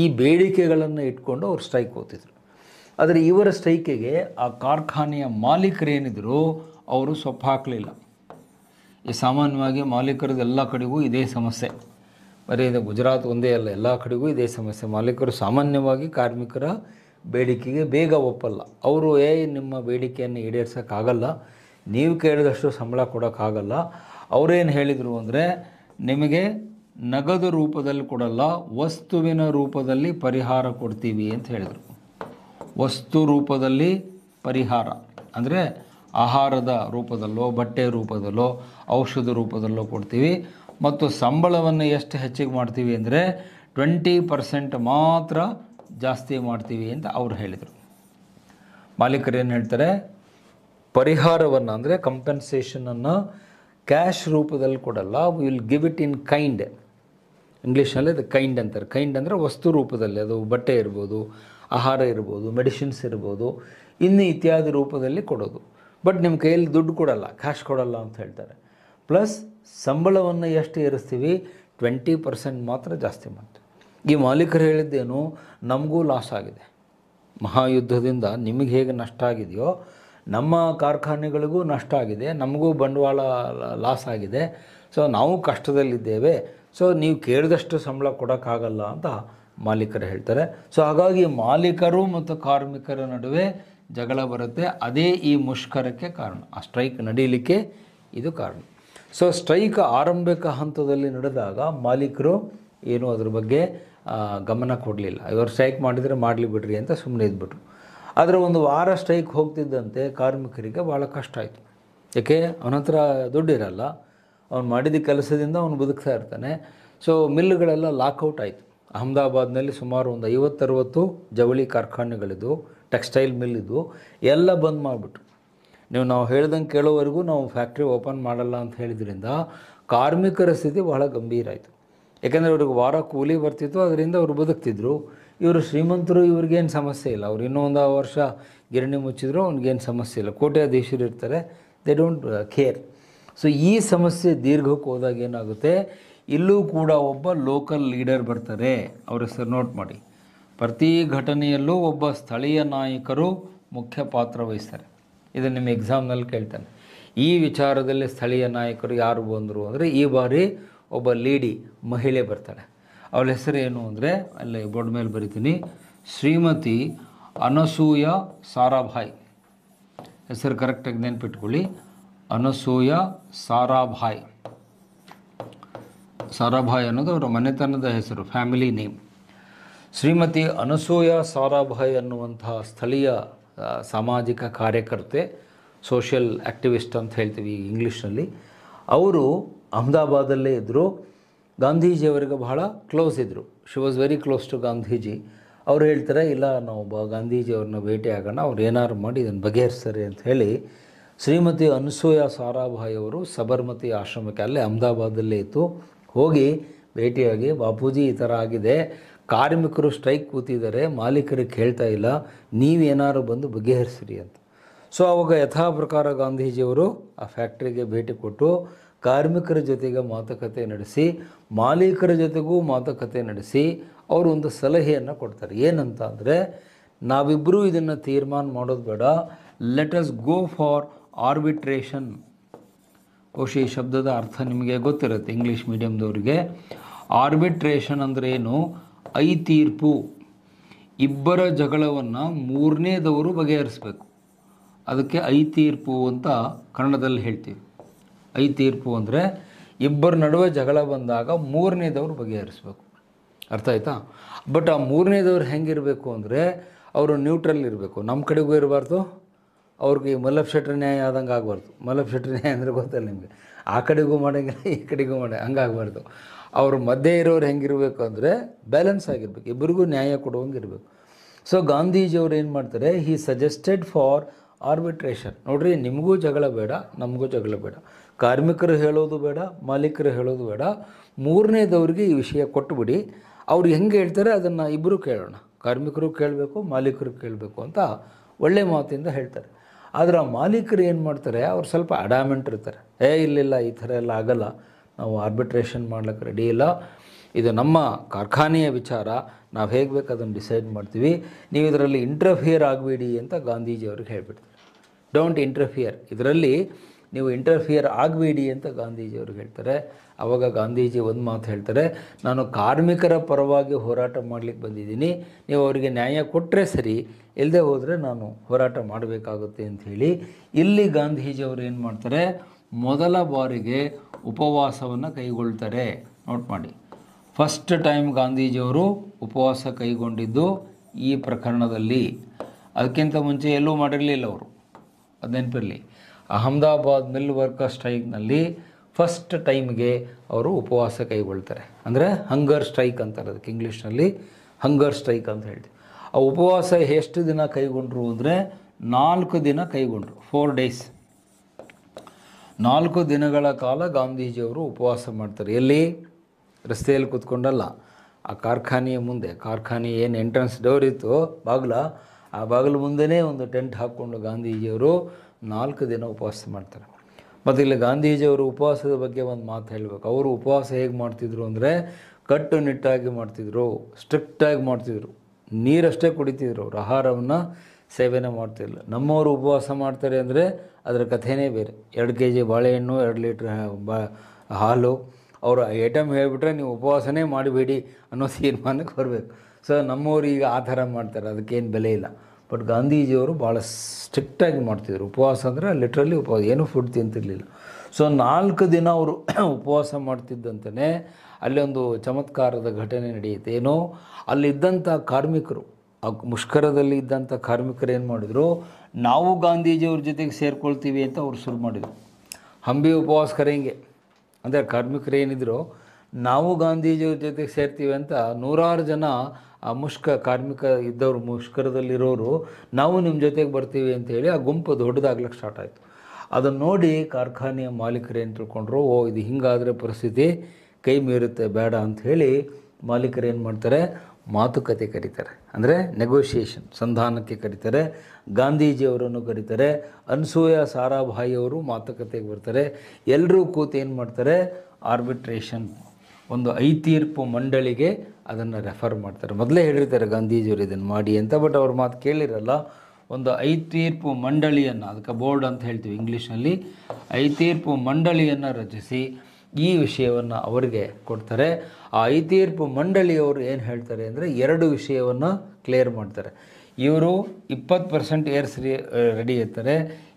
ಈ ಬೇಡಿಕೆಗಳನ್ನು ಇಟ್ಕೊಂಡು ಅವ್ರು ಸ್ಟ್ರೈಕ್ ಹೋಗ್ತಿದ್ರು ಆದರೆ ಇವರ ಸ್ಟ್ರೈಕಿಗೆ ಆ ಕಾರ್ಖಾನೆಯ ಮಾಲೀಕರೇನಿದ್ರು ಅವರು ಸೊಪ್ಪು ಹಾಕಲಿಲ್ಲ ಈ ಸಾಮಾನ್ಯವಾಗಿ ಮಾಲೀಕರದ ಎಲ್ಲ ಕಡೆಗೂ ಇದೇ ಸಮಸ್ಯೆ ಬರೀ ಇದು ಗುಜರಾತ್ ಒಂದೇ ಅಲ್ಲ ಎಲ್ಲ ಕಡೆಗೂ ಇದೇ ಸಮಸ್ಯೆ ಮಾಲೀಕರು ಸಾಮಾನ್ಯವಾಗಿ ಕಾರ್ಮಿಕರ ಬೇಡಿಕೆಗೆ ಬೇಗ ಒಪ್ಪಲ್ಲ ಅವರು ಏ ನಿಮ್ಮ ಬೇಡಿಕೆಯನ್ನು ಈಡೇರ್ಸೋಕ್ಕಾಗಲ್ಲ ನೀವು ಕೇಳಿದಷ್ಟು ಸಂಬಳ ಕೊಡೋಕ್ಕಾಗಲ್ಲ ಅವರೇನು ಹೇಳಿದರು ಅಂದರೆ ನಿಮಗೆ ನಗದು ರೂಪದಲ್ಲಿ ಕೊಡಲ್ಲ ವಸ್ತುವಿನ ರೂಪದಲ್ಲಿ ಪರಿಹಾರ ಕೊಡ್ತೀವಿ ಅಂತ ಹೇಳಿದರು ವಸ್ತು ರೂಪದಲ್ಲಿ ಪರಿಹಾರ ಅಂದರೆ ಆಹಾರದ ರೂಪದಲ್ಲೋ ಬಟ್ಟೆ ರೂಪದಲ್ಲೋ ಔಷಧ ರೂಪದಲ್ಲೋ ಕೊಡ್ತೀವಿ ಮತ್ತು ಸಂಬಳವನ್ನು ಎಷ್ಟು ಹೆಚ್ಚಿಗೆ ಮಾಡ್ತೀವಿ ಅಂದರೆ ಟ್ವೆಂಟಿ ಪರ್ಸೆಂಟ್ ಮಾತ್ರ ಜಾಸ್ತಿ ಮಾಡ್ತೀವಿ ಅಂತ ಅವರು ಹೇಳಿದರು ಮಾಲೀಕರು ಏನು ಹೇಳ್ತಾರೆ ಪರಿಹಾರವನ್ನು ಅಂದರೆ ಕಂಪೆನ್ಸೇಷನನ್ನು ಕ್ಯಾಶ್ ರೂಪದಲ್ಲಿ ಕೊಡಲ್ಲ will give it in kind ಇಂಗ್ಲೀಷ್ನಲ್ಲಿ ಅದು ಕೈಂಡ್ ಅಂತಾರೆ ಕೈಂಡ್ ಅಂದರೆ ವಸ್ತು ರೂಪದಲ್ಲಿ ಅದು ಬಟ್ಟೆ ಇರ್ಬೋದು ಆಹಾರ ಇರ್ಬೋದು ಮೆಡಿಸಿನ್ಸ್ ಇರ್ಬೋದು ಇನ್ನು ಇತ್ಯಾದಿ ರೂಪದಲ್ಲಿ ಕೊಡೋದು ಬಟ್ ನಿಮ್ಮ ಕೈಯಲ್ಲಿ ದುಡ್ಡು ಕೊಡಲ್ಲ ಕ್ಯಾಶ್ ಕೊಡಲ್ಲ ಅಂತ ಹೇಳ್ತಾರೆ ಪ್ಲಸ್ ಸಂಬಳವನ್ನು ಎಷ್ಟು ಏರಿಸ್ತೀವಿ ಟ್ವೆಂಟಿ ಪರ್ಸೆಂಟ್ ಮಾತ್ರ ಜಾಸ್ತಿ ಮಾಡ್ತೀವಿ ಈ ಮಾಲೀಕರು ಹೇಳಿದ್ದೇನು ನಮಗೂ ಲಾಸ್ ಆಗಿದೆ ಮಹಾಯುದ್ಧದಿಂದ ನಿಮಗೆ ಹೇಗೆ ನಷ್ಟ ಆಗಿದೆಯೋ ನಮ್ಮ ಕಾರ್ಖಾನೆಗಳಿಗೂ ನಷ್ಟ ಆಗಿದೆ ನಮಗೂ ಬಂಡವಾಳ ಲಾಸ್ ಆಗಿದೆ ಸೊ ನಾವು ಕಷ್ಟದಲ್ಲಿದ್ದೇವೆ ಸೊ ನೀವು ಕೇಳಿದಷ್ಟು ಸಂಬಳ ಕೊಡೋಕ್ಕಾಗಲ್ಲ ಅಂತ ಮಾಲೀಕರು ಹೇಳ್ತಾರೆ ಸೊ ಹಾಗಾಗಿ ಮಾಲೀಕರು ಮತ್ತು ಕಾರ್ಮಿಕರ ನಡುವೆ ಜಗಳ ಬರುತ್ತೆ ಅದೇ ಈ ಮುಷ್ಕರಕ್ಕೆ ಕಾರಣ ಆ ಸ್ಟ್ರೈಕ್ ನಡೀಲಿಕ್ಕೆ ಇದು ಕಾರಣ ಸೊ ಸ್ಟ್ರೈಕ್ ಆರಂಭಿಕ ಹಂತದಲ್ಲಿ ನಡೆದಾಗ ಮಾಲೀಕರು ಏನೂ ಅದ್ರ ಬಗ್ಗೆ ಗಮನ ಕೊಡಲಿಲ್ಲ ಇವರು ಸ್ಟ್ರೈಕ್ ಮಾಡಿದರೆ ಮಾಡಲಿ ಬಿಡ್ರಿ ಅಂತ ಸುಮ್ಮನೆ ಇದ್ಬಿಟ್ರು ಆದರೆ ಒಂದು ವಾರ ಸ್ಟ್ರೈಕ್ ಹೋಗ್ತಿದ್ದಂತೆ ಕಾರ್ಮಿಕರಿಗೆ ಭಾಳ ಕಷ್ಟ ಆಯಿತು ಯಾಕೆ ಏಕೆ ಹತ್ರ ದುಡ್ಡಿರಲ್ಲ ಅವ್ನು ಮಾಡಿದ ಕೆಲಸದಿಂದ ಅವನು ಬದುಕ್ತಾ ಇರ್ತಾನೆ ಸೊ ಮಿಲ್ಗಳೆಲ್ಲ ಲಾಕೌಟ್ ಆಯಿತು ಅಹಮದಾಬಾದ್ನಲ್ಲಿ ಸುಮಾರು ಒಂದು ಐವತ್ತರವತ್ತು ಜವಳಿ ಕಾರ್ಖಾನೆಗಳಿದು ಟೆಕ್ಸ್ಟೈಲ್ ಮಿಲ್ ಇದ್ವು ಎಲ್ಲ ಬಂದ್ ಮಾಡಿಬಿಟ್ರು ನೀವು ನಾವು ಹೇಳ್ದಂಗೆ ಕೇಳೋವರೆಗೂ ನಾವು ಫ್ಯಾಕ್ಟ್ರಿ ಓಪನ್ ಮಾಡಲ್ಲ ಅಂತ ಹೇಳಿದ್ರಿಂದ ಕಾರ್ಮಿಕರ ಸ್ಥಿತಿ ಬಹಳ ಗಂಭೀರ ಆಯಿತು ಯಾಕೆಂದರೆ ಅವ್ರಿಗೆ ವಾರ ಕೂಲಿ ಬರ್ತಿತ್ತು ಅದರಿಂದ ಅವರು ಬದುಕ್ತಿದ್ರು ಇವರು ಶ್ರೀಮಂತರು ಇವ್ರಿಗೇನು ಸಮಸ್ಯೆ ಇಲ್ಲ ಅವ್ರು ಇನ್ನೊಂದು ವರ್ಷ ಗಿರಣಿ ಮುಚ್ಚಿದ್ರು ಅವ್ನಿಗೇನು ಸಮಸ್ಯೆ ಇಲ್ಲ ಕೋಟ್ಯಾಧೀಶರು ಇರ್ತಾರೆ ದೇ ಡೋಂಟ್ ಕೇರ್ ಸೊ ಈ ಸಮಸ್ಯೆ ದೀರ್ಘಕ್ಕೆ ಹೋದಾಗ ಏನಾಗುತ್ತೆ ಇಲ್ಲೂ ಕೂಡ ಒಬ್ಬ ಲೋಕಲ್ ಲೀಡರ್ ಬರ್ತಾರೆ ಅವ್ರ ಹೆಸರು ನೋಟ್ ಮಾಡಿ ಪ್ರತಿ ಘಟನೆಯಲ್ಲೂ ಒಬ್ಬ ಸ್ಥಳೀಯ ನಾಯಕರು ಮುಖ್ಯ ಪಾತ್ರ ವಹಿಸ್ತಾರೆ ಇದನ್ನು ನಿಮ್ಮ ಎಕ್ಸಾಮ್ನಲ್ಲಿ ಕೇಳ್ತಾನೆ ಈ ವಿಚಾರದಲ್ಲಿ ಸ್ಥಳೀಯ ನಾಯಕರು ಯಾರು ಬಂದರು ಅಂದರೆ ಈ ಬಾರಿ ಒಬ್ಬ ಲೇಡಿ ಮಹಿಳೆ ಬರ್ತಾಳೆ ಅವಳ ಹೆಸರು ಏನು ಅಂದರೆ ಅಲ್ಲಿ ಬೋರ್ಡ್ ಮೇಲೆ ಬರಿತೀನಿ ಶ್ರೀಮತಿ ಅನಸೂಯ ಸಾರಾಭಾಯ್ ಹೆಸರು ಕರೆಕ್ಟಾಗಿ ನೆನ್ಪಿಟ್ಕೊಳ್ಳಿ ಅನಸೂಯ ಸಾರಾಭಾಯ್ ಸಾರಾಭಾಯ್ ಅನ್ನೋದು ಅವರ ಮನೆತನದ ಹೆಸರು ಫ್ಯಾಮಿಲಿ ನೇಮ್ ಶ್ರೀಮತಿ ಅನಸೂಯ ಸಾರಾಭಾಯ್ ಅನ್ನುವಂತಹ ಸ್ಥಳೀಯ ಸಾಮಾಜಿಕ ಕಾರ್ಯಕರ್ತೆ ಸೋಷಿಯಲ್ ಆ್ಯಕ್ಟಿವಿಸ್ಟ್ ಅಂತ ಹೇಳ್ತೀವಿ ಇಂಗ್ಲೀಷ್ನಲ್ಲಿ ಅವರು ಅಹಮದಾಬಾದಲ್ಲೇ ಇದ್ದರು ಗಾಂಧೀಜಿಯವರಿಗೆ ಬಹಳ ಕ್ಲೋಸ್ ಇದ್ದರು she was very close to Gandhiji ಅವ್ರು ಹೇಳ್ತಾರೆ ಇಲ್ಲ ನಾವು ಬ ಗಾಂಧೀಜಿಯವ್ರನ್ನ ಭೇಟಿ ಆಗೋಣ ಅವ್ರು ಏನಾರು ಮಾಡಿ ಇದನ್ನು ಬಗೆಹರಿಸ್ತಾರೆ ಅಂತ ಹೇಳಿ ಶ್ರೀಮತಿ ಅನಸೂಯ ಸಾರಾಭಾಯಿ ಅವರು ಸಬರ್ಮತಿ ಆಶ್ರಮಕ್ಕೆ ಅಲ್ಲೇ ಅಹಮದಾಬಾದಲ್ಲೇ ಇತ್ತು ಹೋಗಿ ಭೇಟಿಯಾಗಿ ಬಾಪೂಜಿ ಈ ಥರ ಆಗಿದೆ ಕಾರ್ಮಿಕರು ಸ್ಟ್ರೈಕ್ ಕೂತಿದ್ದಾರೆ ಮಾಲೀಕರು ಕೇಳ್ತಾ ಇಲ್ಲ ನೀವೇನಾದ್ರು ಬಂದು ಬಗೆಹರಿಸ್ರಿ ಅಂತ ಸೊ ಅವಾಗ ಯಥಾ ಪ್ರಕಾರ ಗಾಂಧೀಜಿಯವರು ಆ ಫ್ಯಾಕ್ಟ್ರಿಗೆ ಭೇಟಿ ಕೊಟ್ಟು ಕಾರ್ಮಿಕರ ಜೊತೆಗೆ ಮಾತುಕತೆ ನಡೆಸಿ ಮಾಲೀಕರ ಜೊತೆಗೂ ಮಾತುಕತೆ ನಡೆಸಿ ಅವರು ಒಂದು ಸಲಹೆಯನ್ನು ಕೊಡ್ತಾರೆ ಏನಂತ ಅಂದರೆ ನಾವಿಬ್ಬರೂ ಇದನ್ನು ತೀರ್ಮಾನ ಮಾಡೋದು ಬೇಡ let us go for arbitration ಬಹುಶಃ ಈ ಶಬ್ದದ ಅರ್ಥ ನಿಮಗೆ ಗೊತ್ತಿರುತ್ತೆ ಇಂಗ್ಲೀಷ್ ಮೀಡಿಯಮ್ದವ್ರಿಗೆ ಆರ್ಬಿಟ್ರೇಷನ್ ಅಂದರೆ ಏನು ಐ ತೀರ್ಪು ಇಬ್ಬರ ಜಗಳವನ್ನು ಮೂರನೇದವರು ಬಗೆಹರಿಸಬೇಕು ಅದಕ್ಕೆ ಐ ತೀರ್ಪು ಅಂತ ಕನ್ನಡದಲ್ಲಿ ಹೇಳ್ತೀವಿ ಐ ತೀರ್ಪು ಅಂದರೆ ಇಬ್ಬರ ನಡುವೆ ಜಗಳ ಬಂದಾಗ ಮೂರನೇದವರು ಬಗೆಹರಿಸಬೇಕು ಅರ್ಥ ಆಯ್ತಾ ಬಟ್ ಆ ಮೂರನೇದವ್ರು ಹೆಂಗಿರಬೇಕು ಅಂದರೆ ಅವರು ನ್ಯೂಟ್ರಲ್ ಇರಬೇಕು ನಮ್ಮ ಕಡೆಗೂ ಇರಬಾರ್ದು ಅವ್ರಿಗೆ ಮಲ್ಲಭ ಶೆಟ್ಟರ್ ನ್ಯಾಯ ಆದಂಗೆ ಆಗಬಾರ್ದು ಮಲ್ಲಭ ಶೆಟ್ಟರ್ ನ್ಯಾಯ ಅಂದರೆ ಗೊತ್ತಲ್ಲ ನಿಮಗೆ ಆ ಕಡೆಗೂ ಮಾಡೋಂಗಿಲ್ಲ ಈ ಕಡೆಗೂ ಮಾಡಿ ಹಂಗಾಗಬಾರ್ದು ಅವ್ರ ಮಧ್ಯೆ ಇರೋರು ಹೆಂಗಿರಬೇಕು ಅಂದರೆ ಬ್ಯಾಲೆನ್ಸ್ ಆಗಿರ್ಬೇಕು ಇಬ್ಬರಿಗೂ ನ್ಯಾಯ ಕೊಡುವಂಗೆ ಇರಬೇಕು ಸೊ ಗಾಂಧೀಜಿಯವರು ಏನು ಮಾಡ್ತಾರೆ ಹಿ ಸಜೆಸ್ಟೆಡ್ ಫಾರ್ ಆರ್ಬಿಟ್ರೇಷನ್ ನೋಡ್ರಿ ನಿಮಗೂ ಜಗಳ ಬೇಡ ನಮಗೂ ಜಗಳ ಬೇಡ ಕಾರ್ಮಿಕರು ಹೇಳೋದು ಬೇಡ ಮಾಲೀಕರು ಹೇಳೋದು ಬೇಡ ಮೂರನೇದವ್ರಿಗೆ ಈ ವಿಷಯ ಕೊಟ್ಟುಬಿಡಿ ಅವ್ರು ಹೆಂಗೆ ಹೇಳ್ತಾರೆ ಅದನ್ನು ಇಬ್ಬರು ಕೇಳೋಣ ಕಾರ್ಮಿಕರು ಕೇಳಬೇಕು ಮಾಲೀಕರು ಕೇಳಬೇಕು ಅಂತ ಒಳ್ಳೆ ಮಾತಿಂದ ಹೇಳ್ತಾರೆ ಆದರೆ ಆ ಮಾಲೀಕರು ಏನು ಮಾಡ್ತಾರೆ ಅವ್ರು ಸ್ವಲ್ಪ ಅಡಾಮೆಂಟ್ ಇರ್ತಾರೆ ಏ ಇಲ್ಲ ಈ ಥರ ಎಲ್ಲ ಆಗಲ್ಲ ನಾವು ಆರ್ಬಿಟ್ರೇಷನ್ ಮಾಡ್ಲಿಕ್ಕೆ ರೆಡಿ ಇಲ್ಲ ಇದು ನಮ್ಮ ಕಾರ್ಖಾನೆಯ ವಿಚಾರ ನಾವು ಹೇಗೆ ಬೇಕು ಅದನ್ನು ಡಿಸೈಡ್ ಮಾಡ್ತೀವಿ ನೀವು ಇದರಲ್ಲಿ ಇಂಟರ್ಫಿಯರ್ ಆಗಬೇಡಿ ಅಂತ ಗಾಂಧೀಜಿ ಅವ್ರಿಗೆ ಹೇಳ್ಬಿಡ್ತಾರೆ ಡೋಂಟ್ ಇಂಟರ್ಫಿಯರ್ ಇದರಲ್ಲಿ ನೀವು ಇಂಟರ್ಫಿಯರ್ ಆಗಬೇಡಿ ಅಂತ ಗಾಂಧೀಜಿ ಅವ್ರಿಗೆ ಹೇಳ್ತಾರೆ ಆವಾಗ ಗಾಂಧೀಜಿ ಒಂದು ಮಾತು ಹೇಳ್ತಾರೆ ನಾನು ಕಾರ್ಮಿಕರ ಪರವಾಗಿ ಹೋರಾಟ ಮಾಡಲಿಕ್ಕೆ ಬಂದಿದ್ದೀನಿ ನೀವು ಅವರಿಗೆ ನ್ಯಾಯ ಕೊಟ್ಟರೆ ಸರಿ ಇಲ್ಲದೆ ಹೋದರೆ ನಾನು ಹೋರಾಟ ಮಾಡಬೇಕಾಗುತ್ತೆ ಅಂಥೇಳಿ ಇಲ್ಲಿ ಗಾಂಧೀಜಿಯವರು ಏನು ಮಾಡ್ತಾರೆ ಮೊದಲ ಬಾರಿಗೆ ಉಪವಾಸವನ್ನು ಕೈಗೊಳ್ತಾರೆ ನೋಟ್ ಮಾಡಿ ಫಸ್ಟ್ ಟೈಮ್ ಗಾಂಧೀಜಿಯವರು ಉಪವಾಸ ಕೈಗೊಂಡಿದ್ದು ಈ ಪ್ರಕರಣದಲ್ಲಿ ಅದಕ್ಕಿಂತ ಮುಂಚೆ ಎಲ್ಲೂ ಮಾಡಿರಲಿಲ್ಲ ಅವರು ಅದು ಅಹಮದಾಬಾದ್ ಮಿಲ್ ವರ್ಕರ್ ಸ್ಟ್ರೈಕ್ನಲ್ಲಿ ಫಸ್ಟ್ ಟೈಮ್ಗೆ ಅವರು ಉಪವಾಸ ಕೈಗೊಳ್ತಾರೆ ಅಂದರೆ ಹಂಗರ್ ಸ್ಟ್ರೈಕ್ ಅಂತಾರೆ ಅದಕ್ಕೆ ಇಂಗ್ಲೀಷ್ನಲ್ಲಿ ಹಂಗರ್ ಸ್ಟ್ರೈಕ್ ಅಂತ ಹೇಳ್ತೀವಿ ಆ ಉಪವಾಸ ಎಷ್ಟು ದಿನ ಕೈಗೊಂಡ್ರು ಅಂದರೆ ನಾಲ್ಕು ದಿನ ಕೈಗೊಂಡ್ರು ಫೋರ್ ಡೇಸ್ ನಾಲ್ಕು ದಿನಗಳ ಕಾಲ ಗಾಂಧೀಜಿಯವರು ಉಪವಾಸ ಮಾಡ್ತಾರೆ ಎಲ್ಲಿ ರಸ್ತೆಯಲ್ಲಿ ಕೂತ್ಕೊಂಡಲ್ಲ ಆ ಕಾರ್ಖಾನೆಯ ಮುಂದೆ ಕಾರ್ಖಾನೆ ಏನು ಎಂಟ್ರೆನ್ಸ್ ಡೋರ್ ಇತ್ತು ಬಾಗಿಲ ಆ ಬಾಗಿಲು ಮುಂದೆನೇ ಒಂದು ಟೆಂಟ್ ಹಾಕ್ಕೊಂಡು ಗಾಂಧೀಜಿಯವರು ನಾಲ್ಕು ದಿನ ಉಪವಾಸ ಮಾಡ್ತಾರೆ ಮತ್ತು ಇಲ್ಲಿ ಗಾಂಧೀಜಿಯವರು ಉಪವಾಸದ ಬಗ್ಗೆ ಒಂದು ಮಾತು ಹೇಳಬೇಕು ಅವರು ಉಪವಾಸ ಹೇಗೆ ಮಾಡ್ತಿದ್ರು ಅಂದರೆ ಕಟ್ಟುನಿಟ್ಟಾಗಿ ಮಾಡ್ತಿದ್ರು ಸ್ಟ್ರಿಕ್ಟಾಗಿ ಮಾಡ್ತಿದ್ರು ನೀರಷ್ಟೇ ಕುಡಿತಿದ್ರು ಆಹಾರವನ್ನು ಸೇವೆನೇ ಮಾಡ್ತಿರಲಿಲ್ಲ ನಮ್ಮವರು ಉಪವಾಸ ಮಾಡ್ತಾರೆ ಅಂದರೆ ಅದರ ಕಥೆನೇ ಬೇರೆ ಎರಡು ಕೆ ಜಿ ಬಾಳೆಹಣ್ಣು ಎರಡು ಲೀಟ್ರ್ ಬಾ ಹಾಲು ಅವರು ಐಟಮ್ ಹೇಳಿಬಿಟ್ರೆ ನೀವು ಉಪವಾಸನೇ ಮಾಡಬೇಡಿ ಅನ್ನೋ ತೀರ್ಮಾನಕ್ಕೆ ಬರಬೇಕು ಸೊ ನಮ್ಮವರು ಈಗ ಆ ಥರ ಮಾಡ್ತಾರೆ ಅದಕ್ಕೇನು ಬೆಲೆ ಇಲ್ಲ ಬಟ್ ಗಾಂಧೀಜಿಯವರು ಭಾಳ ಸ್ಟ್ರಿಕ್ಟಾಗಿ ಮಾಡ್ತಿದ್ರು ಉಪವಾಸ ಅಂದರೆ ಲಿಟ್ರಲಿ ಉಪವಾಸ ಏನೂ ಫುಡ್ ತಿಂತಿರಲಿಲ್ಲ ಸೊ ನಾಲ್ಕು ದಿನ ಅವರು ಉಪವಾಸ ಮಾಡ್ತಿದ್ದಂತಲೇ ಅಲ್ಲೊಂದು ಚಮತ್ಕಾರದ ಘಟನೆ ನಡೆಯುತ್ತೆ ಏನೋ ಅಲ್ಲಿದ್ದಂಥ ಕಾರ್ಮಿಕರು ಮುಷ್ಕರದಲ್ಲಿ ಇದ್ದಂಥ ಕಾರ್ಮಿಕರು ಏನು ಮಾಡಿದರು ನಾವು ಗಾಂಧೀಜಿಯವ್ರ ಜೊತೆಗೆ ಸೇರ್ಕೊಳ್ತೀವಿ ಅಂತ ಅವ್ರು ಶುರು ಮಾಡಿದರು ಹಂಬಿ ಉಪವಾಸ ಕರೆಯಂಗೆ ಅಂದರೆ ಕಾರ್ಮಿಕರು ಏನಿದ್ರು ನಾವು ಗಾಂಧೀಜಿಯವ್ರ ಜೊತೆಗೆ ಸೇರ್ತೀವಿ ಅಂತ ನೂರಾರು ಜನ ಆ ಮುಷ್ಕ ಕಾರ್ಮಿಕ ಇದ್ದವರು ಮುಷ್ಕರದಲ್ಲಿರೋರು ನಾವು ನಿಮ್ಮ ಜೊತೆಗೆ ಬರ್ತೀವಿ ಅಂತೇಳಿ ಆ ಗುಂಪು ದೊಡ್ಡದಾಗ್ಲಿಕ್ಕೆ ಸ್ಟಾರ್ಟ್ ಆಯಿತು ಅದನ್ನು ನೋಡಿ ಕಾರ್ಖಾನೆಯ ಮಾಲೀಕರು ಏನು ತಿಳ್ಕೊಂಡ್ರು ಓ ಇದು ಹಿಂಗಾದರೆ ಪರಿಸ್ಥಿತಿ ಕೈ ಮೀರುತ್ತೆ ಬೇಡ ಅಂತ ಹೇಳಿ ಮಾಲೀಕರು ಏನು ಮಾಡ್ತಾರೆ ಮಾತುಕತೆ ಕರೀತಾರೆ ಅಂದರೆ ನೆಗೋಷಿಯೇಷನ್ ಸಂಧಾನಕ್ಕೆ ಕರೀತಾರೆ ಗಾಂಧೀಜಿಯವರನ್ನು ಕರೀತಾರೆ ಅನ್ಸೂಯ ಸಾರಾಭಾಯಿಯವರು ಮಾತುಕತೆಗೆ ಬರ್ತಾರೆ ಎಲ್ಲರೂ ಕೂತು ಏನು ಮಾಡ್ತಾರೆ ಆರ್ಬಿಟ್ರೇಷನ್ ಒಂದು ಐತೀರ್ಪು ಮಂಡಳಿಗೆ ಅದನ್ನು ರೆಫರ್ ಮಾಡ್ತಾರೆ ಮೊದಲೇ ಹೇಳಿರ್ತಾರೆ ಗಾಂಧೀಜಿಯವರು ಇದನ್ನು ಮಾಡಿ ಅಂತ ಬಟ್ ಅವ್ರ ಮಾತು ಕೇಳಿರಲ್ಲ ಒಂದು ಐತೀರ್ಪು ಮಂಡಳಿಯನ್ನು ಅದಕ್ಕೆ ಬೋರ್ಡ್ ಅಂತ ಹೇಳ್ತೀವಿ ಇಂಗ್ಲೀಷ್ನಲ್ಲಿ ಐತೀರ್ಪು ಮಂಡಳಿಯನ್ನು ರಚಿಸಿ ಈ ವಿಷಯವನ್ನು ಅವರಿಗೆ ಕೊಡ್ತಾರೆ ಆ ಐ ಐತೀರ್ಪು ಮಂಡಳಿಯವರು ಏನು ಹೇಳ್ತಾರೆ ಅಂದರೆ ಎರಡು ವಿಷಯವನ್ನು ಕ್ಲಿಯರ್ ಮಾಡ್ತಾರೆ ಇವರು ಇಪ್ಪತ್ತು ಪರ್ಸೆಂಟ್ ಏರ್ಸ್ ರೆಡಿ ಇರ್ತಾರೆ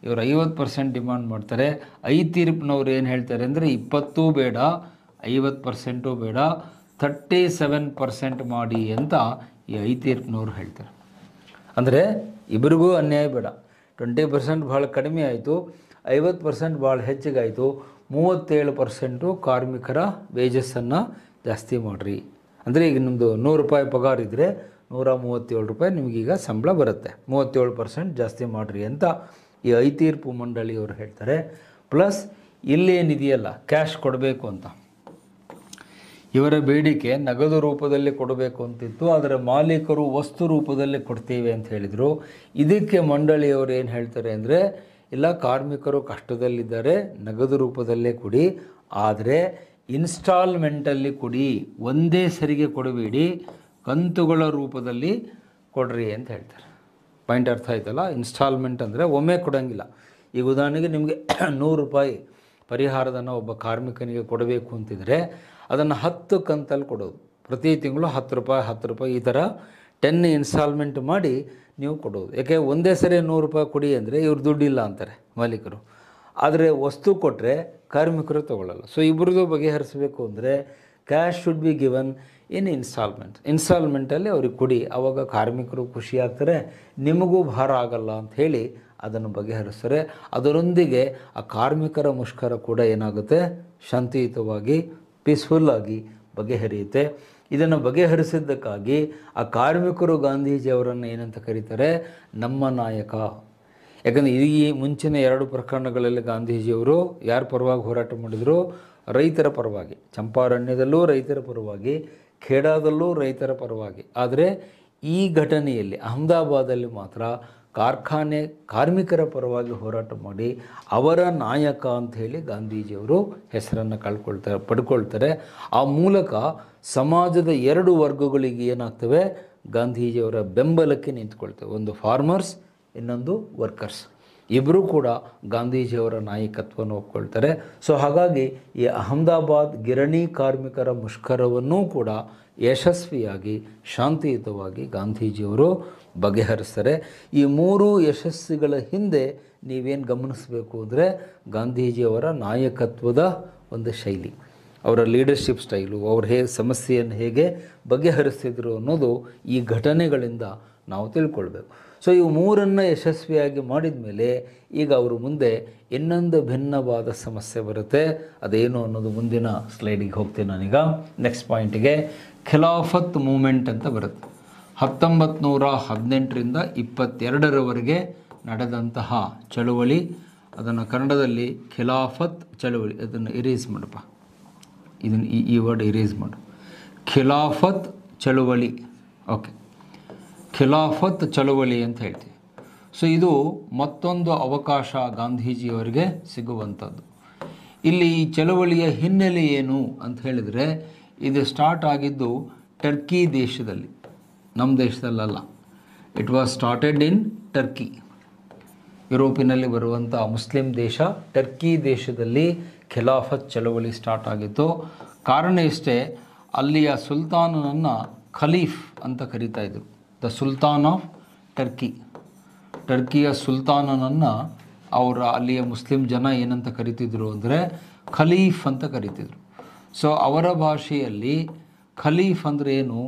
ಇವರು ಐವತ್ತು ಪರ್ಸೆಂಟ್ ಡಿಮಾಂಡ್ ಮಾಡ್ತಾರೆ ಐ ತೀರ್ಪಿನವ್ರು ಏನು ಹೇಳ್ತಾರೆ ಅಂದರೆ ಇಪ್ಪತ್ತೂ ಬೇಡ ಐವತ್ತು ಪರ್ಸೆಂಟೂ ಬೇಡ ಥರ್ಟಿ ಸೆವೆನ್ ಪರ್ಸೆಂಟ್ ಮಾಡಿ ಅಂತ ಈ ಐ ತೀರ್ಪಿನವ್ರು ಹೇಳ್ತಾರೆ ಅಂದರೆ ಇಬ್ಬರಿಗೂ ಅನ್ಯಾಯ ಬೇಡ ಟ್ವೆಂಟಿ ಪರ್ಸೆಂಟ್ ಭಾಳ ಕಡಿಮೆ ಆಯಿತು ಐವತ್ತು ಪರ್ಸೆಂಟ್ ಭಾಳ ಹೆಚ್ಚಿಗಾಯಿತು ಮೂವತ್ತೇಳು ಪರ್ಸೆಂಟು ಕಾರ್ಮಿಕರ ವೇಜಸ್ಸನ್ನು ಜಾಸ್ತಿ ಮಾಡಿರಿ ಅಂದರೆ ಈಗ ನಿಮ್ಮದು ನೂರು ರೂಪಾಯಿ ಪಗಾರ ಇದ್ದರೆ ನೂರ ಮೂವತ್ತೇಳು ರೂಪಾಯಿ ನಿಮಗೀಗ ಸಂಬಳ ಬರುತ್ತೆ ಮೂವತ್ತೇಳು ಪರ್ಸೆಂಟ್ ಜಾಸ್ತಿ ಮಾಡಿರಿ ಅಂತ ಈ ಐತೀರ್ಪು ಮಂಡಳಿಯವರು ಹೇಳ್ತಾರೆ ಪ್ಲಸ್ ಇಲ್ಲೇನಿದೆಯಲ್ಲ ಕ್ಯಾಶ್ ಕೊಡಬೇಕು ಅಂತ ಇವರ ಬೇಡಿಕೆ ನಗದು ರೂಪದಲ್ಲಿ ಕೊಡಬೇಕು ಅಂತಿತ್ತು ಆದರೆ ಮಾಲೀಕರು ವಸ್ತು ರೂಪದಲ್ಲಿ ಕೊಡ್ತೀವಿ ಅಂತ ಹೇಳಿದರು ಇದಕ್ಕೆ ಮಂಡಳಿಯವರು ಏನು ಹೇಳ್ತಾರೆ ಅಂದರೆ ಇಲ್ಲ ಕಾರ್ಮಿಕರು ಕಷ್ಟದಲ್ಲಿದ್ದಾರೆ ನಗದು ರೂಪದಲ್ಲೇ ಕೊಡಿ ಆದರೆ ಇನ್ಸ್ಟಾಲ್ಮೆಂಟಲ್ಲಿ ಕೊಡಿ ಒಂದೇ ಸರಿಗೆ ಕೊಡಬೇಡಿ ಕಂತುಗಳ ರೂಪದಲ್ಲಿ ಕೊಡ್ರಿ ಅಂತ ಹೇಳ್ತಾರೆ ಪಾಯಿಂಟ್ ಅರ್ಥ ಆಯ್ತಲ್ಲ ಇನ್ಸ್ಟಾಲ್ಮೆಂಟ್ ಅಂದರೆ ಒಮ್ಮೆ ಕೊಡೋಂಗಿಲ್ಲ ಈಗ ಉದಾಹರಣೆಗೆ ನಿಮಗೆ ನೂರು ರೂಪಾಯಿ ಪರಿಹಾರದನ್ನು ಒಬ್ಬ ಕಾರ್ಮಿಕನಿಗೆ ಕೊಡಬೇಕು ಅಂತಿದ್ರೆ ಅದನ್ನು ಹತ್ತು ಕಂತಲ್ಲಿ ಕೊಡೋದು ಪ್ರತಿ ತಿಂಗಳು ಹತ್ತು ರೂಪಾಯಿ ಹತ್ತು ರೂಪಾಯಿ ಈ ಥರ ಟೆನ್ ಇನ್ಸ್ಟಾಲ್ಮೆಂಟ್ ಮಾಡಿ ನೀವು ಕೊಡೋದು ಯಾಕೆ ಒಂದೇ ಸರಿ ನೂರು ರೂಪಾಯಿ ಕೊಡಿ ಅಂದರೆ ಇವ್ರು ದುಡ್ಡಿಲ್ಲ ಅಂತಾರೆ ಮಾಲೀಕರು ಆದರೆ ವಸ್ತು ಕೊಟ್ಟರೆ ಕಾರ್ಮಿಕರು ತೊಗೊಳ್ಳಲ್ಲ ಸೊ ಇಬ್ಬರದ್ದು ಬಗೆಹರಿಸಬೇಕು ಅಂದರೆ cash should be given in installment ಇನ್ಸ್ಟಾಲ್ಮೆಂಟಲ್ಲಿ ಅವ್ರಿಗೆ ಕೊಡಿ ಆವಾಗ ಕಾರ್ಮಿಕರು ಖುಷಿಯಾಗ್ತಾರೆ ನಿಮಗೂ ಭಾರ ಆಗಲ್ಲ ಅಂತ ಹೇಳಿ ಅದನ್ನು ಬಗೆಹರಿಸ್ತಾರೆ ಅದರೊಂದಿಗೆ ಆ ಕಾರ್ಮಿಕರ ಮುಷ್ಕರ ಕೂಡ ಏನಾಗುತ್ತೆ ಶಾಂತಿಯುತವಾಗಿ ಪೀಸ್ಫುಲ್ಲಾಗಿ ಬಗೆಹರಿಯುತ್ತೆ ಇದನ್ನು ಬಗೆಹರಿಸಿದ್ದಕ್ಕಾಗಿ ಆ ಕಾರ್ಮಿಕರು ಗಾಂಧೀಜಿಯವರನ್ನು ಏನಂತ ಕರೀತಾರೆ ನಮ್ಮ ನಾಯಕ ಯಾಕಂದರೆ ಈ ಮುಂಚಿನ ಎರಡು ಪ್ರಕರಣಗಳಲ್ಲಿ ಗಾಂಧೀಜಿಯವರು ಯಾರ ಪರವಾಗಿ ಹೋರಾಟ ಮಾಡಿದರು ರೈತರ ಪರವಾಗಿ ಚಂಪಾರಣ್ಯದಲ್ಲೂ ರೈತರ ಪರವಾಗಿ ಖೇಡಾದಲ್ಲೂ ರೈತರ ಪರವಾಗಿ ಆದರೆ ಈ ಘಟನೆಯಲ್ಲಿ ಅಹಮದಾಬಾದಲ್ಲಿ ಮಾತ್ರ ಕಾರ್ಖಾನೆ ಕಾರ್ಮಿಕರ ಪರವಾಗಿ ಹೋರಾಟ ಮಾಡಿ ಅವರ ನಾಯಕ ಹೇಳಿ ಗಾಂಧೀಜಿಯವರು ಹೆಸರನ್ನು ಕಳ್ಕೊಳ್ತಾರೆ ಪಡ್ಕೊಳ್ತಾರೆ ಆ ಮೂಲಕ ಸಮಾಜದ ಎರಡು ವರ್ಗಗಳಿಗೆ ಏನಾಗ್ತವೆ ಗಾಂಧೀಜಿಯವರ ಬೆಂಬಲಕ್ಕೆ ನಿಂತ್ಕೊಳ್ತವೆ ಒಂದು ಫಾರ್ಮರ್ಸ್ ಇನ್ನೊಂದು ವರ್ಕರ್ಸ್ ಇಬ್ಬರೂ ಕೂಡ ಗಾಂಧೀಜಿಯವರ ನಾಯಕತ್ವವನ್ನು ಒಪ್ಕೊಳ್ತಾರೆ ಸೊ ಹಾಗಾಗಿ ಈ ಅಹಮದಾಬಾದ್ ಗಿರಣಿ ಕಾರ್ಮಿಕರ ಮುಷ್ಕರವನ್ನೂ ಕೂಡ ಯಶಸ್ವಿಯಾಗಿ ಶಾಂತಿಯುತವಾಗಿ ಗಾಂಧೀಜಿಯವರು ಬಗೆಹರಿಸ್ತಾರೆ ಈ ಮೂರು ಯಶಸ್ಸುಗಳ ಹಿಂದೆ ನೀವೇನು ಗಮನಿಸಬೇಕು ಅಂದರೆ ಗಾಂಧೀಜಿಯವರ ನಾಯಕತ್ವದ ಒಂದು ಶೈಲಿ ಅವರ ಲೀಡರ್ಶಿಪ್ ಸ್ಟೈಲು ಅವ್ರ ಹೇಗೆ ಸಮಸ್ಯೆಯನ್ನು ಹೇಗೆ ಬಗೆಹರಿಸ್ತಿದ್ರು ಅನ್ನೋದು ಈ ಘಟನೆಗಳಿಂದ ನಾವು ತಿಳ್ಕೊಳ್ಬೇಕು ಸೊ ಇವು ಮೂರನ್ನು ಯಶಸ್ವಿಯಾಗಿ ಮಾಡಿದ ಮೇಲೆ ಈಗ ಅವರು ಮುಂದೆ ಇನ್ನೊಂದು ಭಿನ್ನವಾದ ಸಮಸ್ಯೆ ಬರುತ್ತೆ ಅದೇನು ಅನ್ನೋದು ಮುಂದಿನ ಸ್ಲೈಡಿಗೆ ಹೋಗ್ತೀನಿ ನಾನೀಗ ನೆಕ್ಸ್ಟ್ ಪಾಯಿಂಟಿಗೆ ಖಿಲಾಫತ್ ಮೂಮೆಂಟ್ ಅಂತ ಬರುತ್ತೆ ಹತ್ತೊಂಬತ್ತು ನೂರ ಹದಿನೆಂಟರಿಂದ ಇಪ್ಪತ್ತೆರಡರವರೆಗೆ ನಡೆದಂತಹ ಚಳುವಳಿ ಅದನ್ನು ಕನ್ನಡದಲ್ಲಿ ಖಿಲಾಫತ್ ಚಳುವಳಿ ಅದನ್ನು ಇರೇಸ್ ಮಾಡಪ್ಪ ಇದನ್ನು ಈ ಈ ವರ್ಡ್ ಇರೇಸ್ ಮಾಡು ಖಿಲಾಫತ್ ಚಳುವಳಿ ಓಕೆ ಖಿಲಾಫತ್ ಚಳುವಳಿ ಅಂತ ಹೇಳ್ತೀವಿ ಸೊ ಇದು ಮತ್ತೊಂದು ಅವಕಾಶ ಗಾಂಧೀಜಿಯವರಿಗೆ ಸಿಗುವಂಥದ್ದು ಇಲ್ಲಿ ಈ ಚಳುವಳಿಯ ಹಿನ್ನೆಲೆ ಏನು ಅಂತ ಹೇಳಿದರೆ ಇದು ಸ್ಟಾರ್ಟ್ ಆಗಿದ್ದು ಟರ್ಕಿ ದೇಶದಲ್ಲಿ ನಮ್ಮ ದೇಶದಲ್ಲ it was started in Turkey ಯುರೋಪಿನಲ್ಲಿ ಬರುವಂಥ ಮುಸ್ಲಿಂ ದೇಶ ಟರ್ಕಿ ದೇಶದಲ್ಲಿ ಖಿಲಾಫತ್ ಚಳವಳಿ ಸ್ಟಾರ್ಟ್ ಆಗಿತ್ತು ಕಾರಣ ಇಷ್ಟೇ ಅಲ್ಲಿಯ ಸುಲ್ತಾನನನ್ನು ಖಲೀಫ್ ಅಂತ ಕರೀತಾ ಇದ್ದರು ದ ಸುಲ್ತಾನ್ ಆಫ್ ಟರ್ಕಿ ಟರ್ಕಿಯ ಸುಲ್ತಾನನನ್ನು ಅವರ ಅಲ್ಲಿಯ ಮುಸ್ಲಿಂ ಜನ ಏನಂತ ಕರಿತಿದ್ರು ಅಂದರೆ ಖಲೀಫ್ ಅಂತ ಕರಿತಿದ್ರು ಸೊ ಅವರ ಭಾಷೆಯಲ್ಲಿ ಖಲೀಫ್ ಅಂದರೆ ಏನು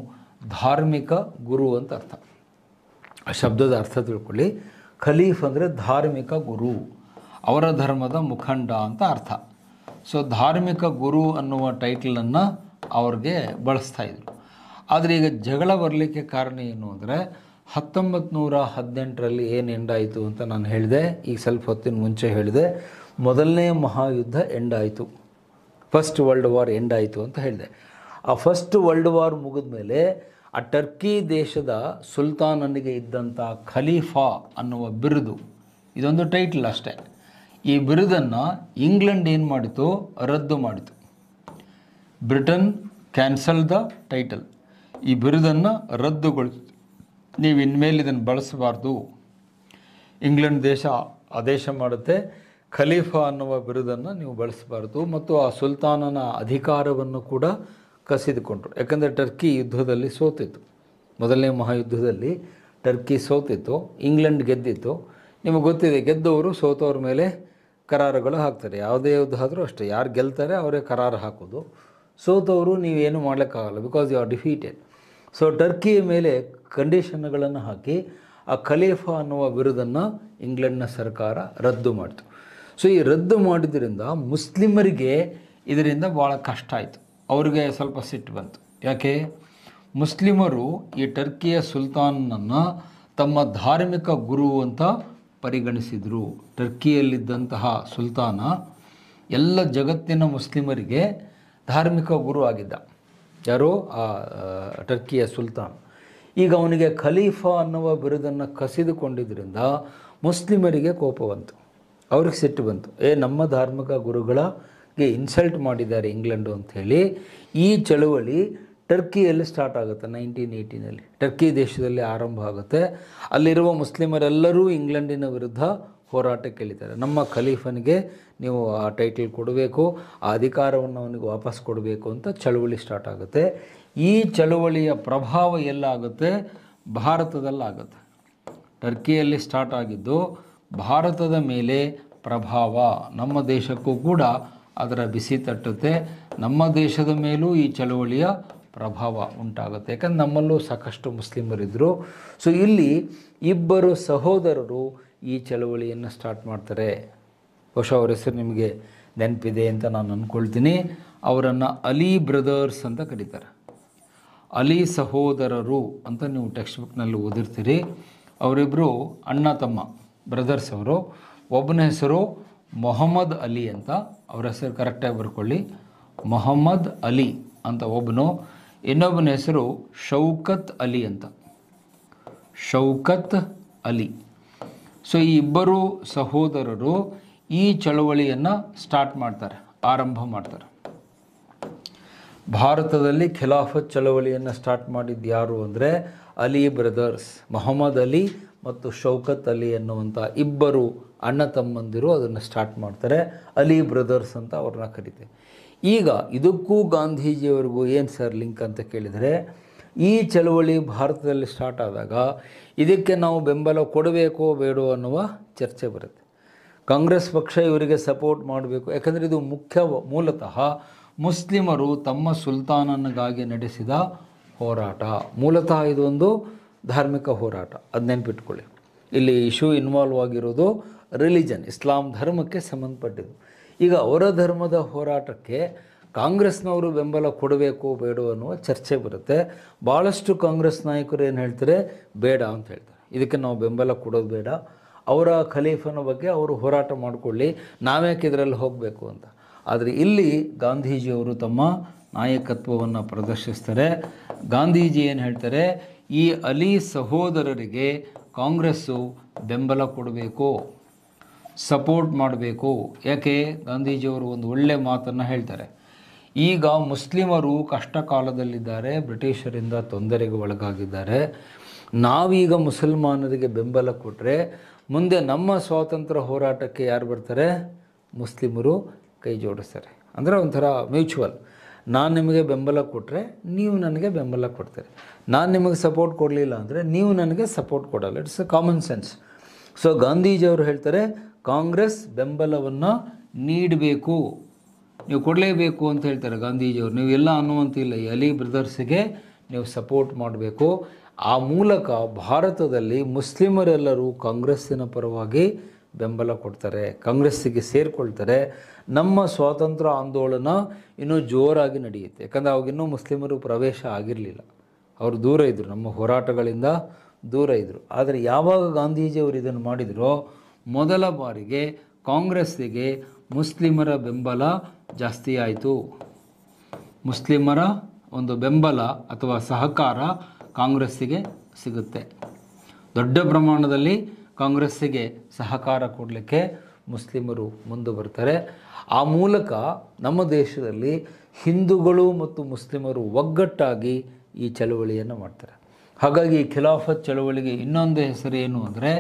ಧಾರ್ಮಿಕ ಗುರು ಅಂತ ಅರ್ಥ ಆ ಶಬ್ದದ ಅರ್ಥ ತಿಳ್ಕೊಳ್ಳಿ ಖಲೀಫ್ ಅಂದರೆ ಧಾರ್ಮಿಕ ಗುರು ಅವರ ಧರ್ಮದ ಮುಖಂಡ ಅಂತ ಅರ್ಥ ಸೊ ಧಾರ್ಮಿಕ ಗುರು ಅನ್ನುವ ಟೈಟಲನ್ನು ಅವ್ರಿಗೆ ಬಳಸ್ತಾ ಇದ್ರು ಆದರೆ ಈಗ ಜಗಳ ಬರಲಿಕ್ಕೆ ಕಾರಣ ಏನು ಅಂದರೆ ಹತ್ತೊಂಬತ್ತು ನೂರ ಹದಿನೆಂಟರಲ್ಲಿ ಏನು ಎಂಡಾಯಿತು ಅಂತ ನಾನು ಹೇಳಿದೆ ಈಗ ಸ್ವಲ್ಪ ಹೊತ್ತಿನ ಮುಂಚೆ ಹೇಳಿದೆ ಮೊದಲನೇ ಮಹಾಯುದ್ಧ ಎಂಡಾಯಿತು ಫಸ್ಟ್ ವರ್ಲ್ಡ್ ವಾರ್ ಎಂಡಾಯಿತು ಅಂತ ಹೇಳಿದೆ ಆ ಫಸ್ಟ್ ವರ್ಲ್ಡ್ ವಾರ್ ಮುಗಿದ ಮೇಲೆ ಆ ಟರ್ಕಿ ದೇಶದ ಸುಲ್ತಾನನಿಗೆ ಇದ್ದಂಥ ಖಲೀಫಾ ಅನ್ನುವ ಬಿರುದು ಇದೊಂದು ಟೈಟಲ್ ಅಷ್ಟೇ ಈ ಬಿರುದನ್ನು ಇಂಗ್ಲೆಂಡ್ ಏನು ಮಾಡಿತು ರದ್ದು ಮಾಡಿತು ಬ್ರಿಟನ್ ಕ್ಯಾನ್ಸಲ್ ದ ಟೈಟಲ್ ಈ ಬಿರುದನ್ನು ರದ್ದುಗೊಳಿಸಿ ನೀವು ಇನ್ಮೇಲೆ ಇದನ್ನು ಬಳಸಬಾರ್ದು ಇಂಗ್ಲೆಂಡ್ ದೇಶ ಆದೇಶ ಮಾಡುತ್ತೆ ಖಲೀಫಾ ಅನ್ನುವ ಬಿರುದನ್ನು ನೀವು ಬಳಸಬಾರ್ದು ಮತ್ತು ಆ ಸುಲ್ತಾನನ ಅಧಿಕಾರವನ್ನು ಕೂಡ ಕಸಿದುಕೊಂಡರು ಯಾಕಂದರೆ ಟರ್ಕಿ ಯುದ್ಧದಲ್ಲಿ ಸೋತಿತ್ತು ಮೊದಲನೇ ಮಹಾಯುದ್ಧದಲ್ಲಿ ಟರ್ಕಿ ಸೋತಿತ್ತು ಇಂಗ್ಲೆಂಡ್ ಗೆದ್ದಿತ್ತು ನಿಮಗೆ ಗೊತ್ತಿದೆ ಗೆದ್ದವರು ಸೋತವ್ರ ಮೇಲೆ ಕರಾರುಗಳು ಹಾಕ್ತಾರೆ ಯಾವುದೇ ಯುದ್ಧ ಆದರೂ ಅಷ್ಟೇ ಯಾರು ಗೆಲ್ತಾರೆ ಅವರೇ ಕರಾರು ಹಾಕೋದು ಸೋತವರು ನೀವೇನು ಮಾಡೋಕ್ಕಾಗಲ್ಲ because you are defeated so ಟರ್ಕಿಯ ಮೇಲೆ ಕಂಡೀಷನ್ಗಳನ್ನು ಹಾಕಿ ಆ ಖಲೀಫಾ ಅನ್ನುವ ಬಿರುದನ್ನು ಇಂಗ್ಲೆಂಡ್ನ ಸರ್ಕಾರ ರದ್ದು ಮಾಡಿತು ಸೊ ಈ ರದ್ದು ಮಾಡಿದ್ರಿಂದ ಮುಸ್ಲಿಮರಿಗೆ ಇದರಿಂದ ಭಾಳ ಕಷ್ಟ ಆಯಿತು ಅವರಿಗೆ ಸ್ವಲ್ಪ ಸಿಟ್ಟು ಬಂತು ಯಾಕೆ ಮುಸ್ಲಿಮರು ಈ ಟರ್ಕಿಯ ಸುಲ್ತಾನನ್ನು ತಮ್ಮ ಧಾರ್ಮಿಕ ಗುರು ಅಂತ ಪರಿಗಣಿಸಿದರು ಟರ್ಕಿಯಲ್ಲಿದ್ದಂತಹ ಸುಲ್ತಾನ ಎಲ್ಲ ಜಗತ್ತಿನ ಮುಸ್ಲಿಮರಿಗೆ ಧಾರ್ಮಿಕ ಗುರು ಆಗಿದ್ದ ಯಾರೋ ಆ ಟರ್ಕಿಯ ಸುಲ್ತಾನ್ ಈಗ ಅವನಿಗೆ ಖಲೀಫಾ ಅನ್ನುವ ಬಿರುದನ್ನು ಕಸಿದುಕೊಂಡಿದ್ದರಿಂದ ಮುಸ್ಲಿಮರಿಗೆ ಕೋಪ ಬಂತು ಅವ್ರಿಗೆ ಸಿಟ್ಟು ಬಂತು ಏ ನಮ್ಮ ಧಾರ್ಮಿಕ ಗುರುಗಳಿಗೆ ಇನ್ಸಲ್ಟ್ ಮಾಡಿದ್ದಾರೆ ಇಂಗ್ಲೆಂಡು ಅಂಥೇಳಿ ಈ ಚಳುವಳಿ ಟರ್ಕಿಯಲ್ಲಿ ಸ್ಟಾರ್ಟ್ ಆಗುತ್ತೆ ನೈನ್ಟೀನ್ ಏಯ್ಟಿನಲ್ಲಿ ಟರ್ಕಿ ದೇಶದಲ್ಲಿ ಆರಂಭ ಆಗುತ್ತೆ ಅಲ್ಲಿರುವ ಮುಸ್ಲಿಮರೆಲ್ಲರೂ ಇಂಗ್ಲೆಂಡಿನ ವಿರುದ್ಧ ಹೋರಾಟಕ್ಕೆ ಇಳಿತಾರೆ ನಮ್ಮ ಖಲೀಫನಿಗೆ ನೀವು ಆ ಟೈಟಲ್ ಕೊಡಬೇಕು ಆ ಅಧಿಕಾರವನ್ನು ಅವನಿಗೆ ವಾಪಸ್ ಕೊಡಬೇಕು ಅಂತ ಚಳುವಳಿ ಸ್ಟಾರ್ಟ್ ಆಗುತ್ತೆ ಈ ಚಳುವಳಿಯ ಪ್ರಭಾವ ಎಲ್ಲಾಗುತ್ತೆ ಭಾರತದಲ್ಲಾಗುತ್ತೆ ಟರ್ಕಿಯಲ್ಲಿ ಸ್ಟಾರ್ಟ್ ಆಗಿದ್ದು ಭಾರತದ ಮೇಲೆ ಪ್ರಭಾವ ನಮ್ಮ ದೇಶಕ್ಕೂ ಕೂಡ ಅದರ ಬಿಸಿ ತಟ್ಟುತ್ತೆ ನಮ್ಮ ದೇಶದ ಮೇಲೂ ಈ ಚಳುವಳಿಯ ಪ್ರಭಾವ ಉಂಟಾಗುತ್ತೆ ಯಾಕಂದ್ರೆ ನಮ್ಮಲ್ಲೂ ಸಾಕಷ್ಟು ಮುಸ್ಲಿಮರಿದ್ದರು ಸೊ ಇಲ್ಲಿ ಇಬ್ಬರು ಸಹೋದರರು ಈ ಚಳವಳಿಯನ್ನು ಸ್ಟಾರ್ಟ್ ಮಾಡ್ತಾರೆ ಬಹುಶಃ ಅವ್ರ ಹೆಸರು ನಿಮಗೆ ನೆನಪಿದೆ ಅಂತ ನಾನು ಅಂದ್ಕೊಳ್ತೀನಿ ಅವರನ್ನು ಅಲಿ ಬ್ರದರ್ಸ್ ಅಂತ ಕರೀತಾರೆ ಅಲಿ ಸಹೋದರರು ಅಂತ ನೀವು ಟೆಕ್ಸ್ಟ್ ಬುಕ್ನಲ್ಲಿ ಓದಿರ್ತೀರಿ ಅವರಿಬ್ಬರು ಅಣ್ಣ ತಮ್ಮ ಬ್ರದರ್ಸ್ ಅವರು ಒಬ್ಬನ ಹೆಸರು ಮೊಹಮ್ಮದ್ ಅಲಿ ಅಂತ ಅವ್ರ ಹೆಸರು ಕರೆಕ್ಟಾಗಿ ಬರ್ಕೊಳ್ಳಿ ಮೊಹಮ್ಮದ್ ಅಲಿ ಅಂತ ಒಬ್ಬನು ಇನ್ನೊಬ್ಬನ ಹೆಸರು ಶೌಕತ್ ಅಲಿ ಅಂತ ಶೌಕತ್ ಅಲಿ ಸೊ ಈ ಇಬ್ಬರು ಸಹೋದರರು ಈ ಚಳವಳಿಯನ್ನು ಸ್ಟಾರ್ಟ್ ಮಾಡ್ತಾರೆ ಆರಂಭ ಮಾಡ್ತಾರೆ ಭಾರತದಲ್ಲಿ ಖಿಲಾಫತ್ ಚಳವಳಿಯನ್ನು ಸ್ಟಾರ್ಟ್ ಮಾಡಿದ್ದು ಯಾರು ಅಂದರೆ ಅಲಿ ಬ್ರದರ್ಸ್ ಮೊಹಮ್ಮದ್ ಅಲಿ ಮತ್ತು ಶೌಕತ್ ಅಲಿ ಎನ್ನುವಂಥ ಇಬ್ಬರು ಅಣ್ಣ ತಮ್ಮಂದಿರು ಅದನ್ನು ಸ್ಟಾರ್ಟ್ ಮಾಡ್ತಾರೆ ಅಲಿ ಬ್ರದರ್ಸ್ ಅಂತ ಅವ್ರನ್ನ ಕರೀತೆ ಈಗ ಇದಕ್ಕೂ ಗಾಂಧೀಜಿಯವರಿಗೂ ಏನು ಸರ್ ಲಿಂಕ್ ಅಂತ ಕೇಳಿದರೆ ಈ ಚಳವಳಿ ಭಾರತದಲ್ಲಿ ಸ್ಟಾರ್ಟ್ ಆದಾಗ ಇದಕ್ಕೆ ನಾವು ಬೆಂಬಲ ಕೊಡಬೇಕೋ ಬೇಡೋ ಅನ್ನುವ ಚರ್ಚೆ ಬರುತ್ತೆ ಕಾಂಗ್ರೆಸ್ ಪಕ್ಷ ಇವರಿಗೆ ಸಪೋರ್ಟ್ ಮಾಡಬೇಕು ಯಾಕಂದರೆ ಇದು ಮುಖ್ಯ ಮೂಲತಃ ಮುಸ್ಲಿಮರು ತಮ್ಮ ಸುಲ್ತಾನನಿಗಾಗಿ ನಡೆಸಿದ ಹೋರಾಟ ಮೂಲತಃ ಇದೊಂದು ಧಾರ್ಮಿಕ ಹೋರಾಟ ಅದು ನೆನ್ಪಿಟ್ಕೊಳ್ಳಿ ಇಲ್ಲಿ ಇಶ್ಯೂ ಇನ್ವಾಲ್ವ್ ಆಗಿರೋದು ರಿಲಿಜನ್ ಇಸ್ಲಾಂ ಧರ್ಮಕ್ಕೆ ಸಂಬಂಧಪಟ್ಟಿದ್ದು ಈಗ ಅವರ ಧರ್ಮದ ಹೋರಾಟಕ್ಕೆ ಕಾಂಗ್ರೆಸ್ನವರು ಬೆಂಬಲ ಕೊಡಬೇಕು ಬೇಡ ಅನ್ನುವ ಚರ್ಚೆ ಬರುತ್ತೆ ಭಾಳಷ್ಟು ಕಾಂಗ್ರೆಸ್ ನಾಯಕರು ಏನು ಹೇಳ್ತಾರೆ ಬೇಡ ಅಂತ ಹೇಳ್ತಾರೆ ಇದಕ್ಕೆ ನಾವು ಬೆಂಬಲ ಕೊಡೋದು ಬೇಡ ಅವರ ಖಲೀಫನ ಬಗ್ಗೆ ಅವರು ಹೋರಾಟ ಮಾಡಿಕೊಳ್ಳಿ ನಾವ್ಯಾಕೆ ಇದರಲ್ಲಿ ಹೋಗಬೇಕು ಅಂತ ಆದರೆ ಇಲ್ಲಿ ಗಾಂಧೀಜಿಯವರು ತಮ್ಮ ನಾಯಕತ್ವವನ್ನು ಪ್ರದರ್ಶಿಸ್ತಾರೆ ಗಾಂಧೀಜಿ ಏನು ಹೇಳ್ತಾರೆ ಈ ಅಲಿ ಸಹೋದರರಿಗೆ ಕಾಂಗ್ರೆಸ್ಸು ಬೆಂಬಲ ಕೊಡಬೇಕು ಸಪೋರ್ಟ್ ಮಾಡಬೇಕು ಯಾಕೆ ಗಾಂಧೀಜಿಯವರು ಒಂದು ಒಳ್ಳೆಯ ಮಾತನ್ನು ಹೇಳ್ತಾರೆ ಈಗ ಮುಸ್ಲಿಮರು ಕಷ್ಟ ಕಾಲದಲ್ಲಿದ್ದಾರೆ ಬ್ರಿಟಿಷರಿಂದ ತೊಂದರೆಗೆ ಒಳಗಾಗಿದ್ದಾರೆ ನಾವೀಗ ಮುಸಲ್ಮಾನರಿಗೆ ಬೆಂಬಲ ಕೊಟ್ಟರೆ ಮುಂದೆ ನಮ್ಮ ಸ್ವಾತಂತ್ರ್ಯ ಹೋರಾಟಕ್ಕೆ ಯಾರು ಬರ್ತಾರೆ ಮುಸ್ಲಿಮರು ಕೈ ಜೋಡಿಸ್ತಾರೆ ಅಂದರೆ ಒಂಥರ ಮ್ಯೂಚುವಲ್ ನಾನು ನಿಮಗೆ ಬೆಂಬಲ ಕೊಟ್ಟರೆ ನೀವು ನನಗೆ ಬೆಂಬಲ ಕೊಡ್ತಾರೆ ನಾನು ನಿಮಗೆ ಸಪೋರ್ಟ್ ಕೊಡಲಿಲ್ಲ ಅಂದರೆ ನೀವು ನನಗೆ ಸಪೋರ್ಟ್ ಕೊಡಲ್ಲ it's a common sense so ಗಾಂಧೀಜಿಯವರು ಹೇಳ್ತಾರೆ ಕಾಂಗ್ರೆಸ್ ಬೆಂಬಲವನ್ನು ನೀಡಬೇಕು ನೀವು ಕೊಡಲೇಬೇಕು ಅಂತ ಹೇಳ್ತಾರೆ ಗಾಂಧೀಜಿಯವರು ನೀವು ಇಲ್ಲ ಅನ್ನುವಂತಿಲ್ಲ ಈ ಅಲಿ ಬ್ರದರ್ಸ್ಗೆ ನೀವು ಸಪೋರ್ಟ್ ಮಾಡಬೇಕು ಆ ಮೂಲಕ ಭಾರತದಲ್ಲಿ ಮುಸ್ಲಿಮರೆಲ್ಲರೂ ಕಾಂಗ್ರೆಸ್ಸಿನ ಪರವಾಗಿ ಬೆಂಬಲ ಕೊಡ್ತಾರೆ ಕಾಂಗ್ರೆಸ್ಸಿಗೆ ಸೇರಿಕೊಳ್ತಾರೆ ನಮ್ಮ ಸ್ವಾತಂತ್ರ್ಯ ಆಂದೋಲನ ಇನ್ನೂ ಜೋರಾಗಿ ನಡೆಯುತ್ತೆ ಯಾಕಂದರೆ ಅವಾಗಿನ್ನೂ ಮುಸ್ಲಿಮರು ಪ್ರವೇಶ ಆಗಿರಲಿಲ್ಲ ಅವರು ದೂರ ಇದ್ದರು ನಮ್ಮ ಹೋರಾಟಗಳಿಂದ ದೂರ ಇದ್ದರು ಆದರೆ ಯಾವಾಗ ಗಾಂಧೀಜಿಯವರು ಇದನ್ನು ಮಾಡಿದರೋ ಮೊದಲ ಬಾರಿಗೆ ಕಾಂಗ್ರೆಸ್ಸಿಗೆ ಮುಸ್ಲಿಮರ ಬೆಂಬಲ ಜಾಸ್ತಿ ಆಯಿತು ಮುಸ್ಲಿಮರ ಒಂದು ಬೆಂಬಲ ಅಥವಾ ಸಹಕಾರ ಕಾಂಗ್ರೆಸ್ಸಿಗೆ ಸಿಗುತ್ತೆ ದೊಡ್ಡ ಪ್ರಮಾಣದಲ್ಲಿ ಕಾಂಗ್ರೆಸ್ಸಿಗೆ ಸಹಕಾರ ಕೊಡಲಿಕ್ಕೆ ಮುಸ್ಲಿಮರು ಮುಂದೆ ಬರ್ತಾರೆ ಆ ಮೂಲಕ ನಮ್ಮ ದೇಶದಲ್ಲಿ ಹಿಂದೂಗಳು ಮತ್ತು ಮುಸ್ಲಿಮರು ಒಗ್ಗಟ್ಟಾಗಿ ಈ ಚಳವಳಿಯನ್ನು ಮಾಡ್ತಾರೆ ಹಾಗಾಗಿ ಖಿಲಾಫತ್ ಚಳವಳಿಗೆ ಇನ್ನೊಂದು ಹೆಸರು ಏನು ಅಂದರೆ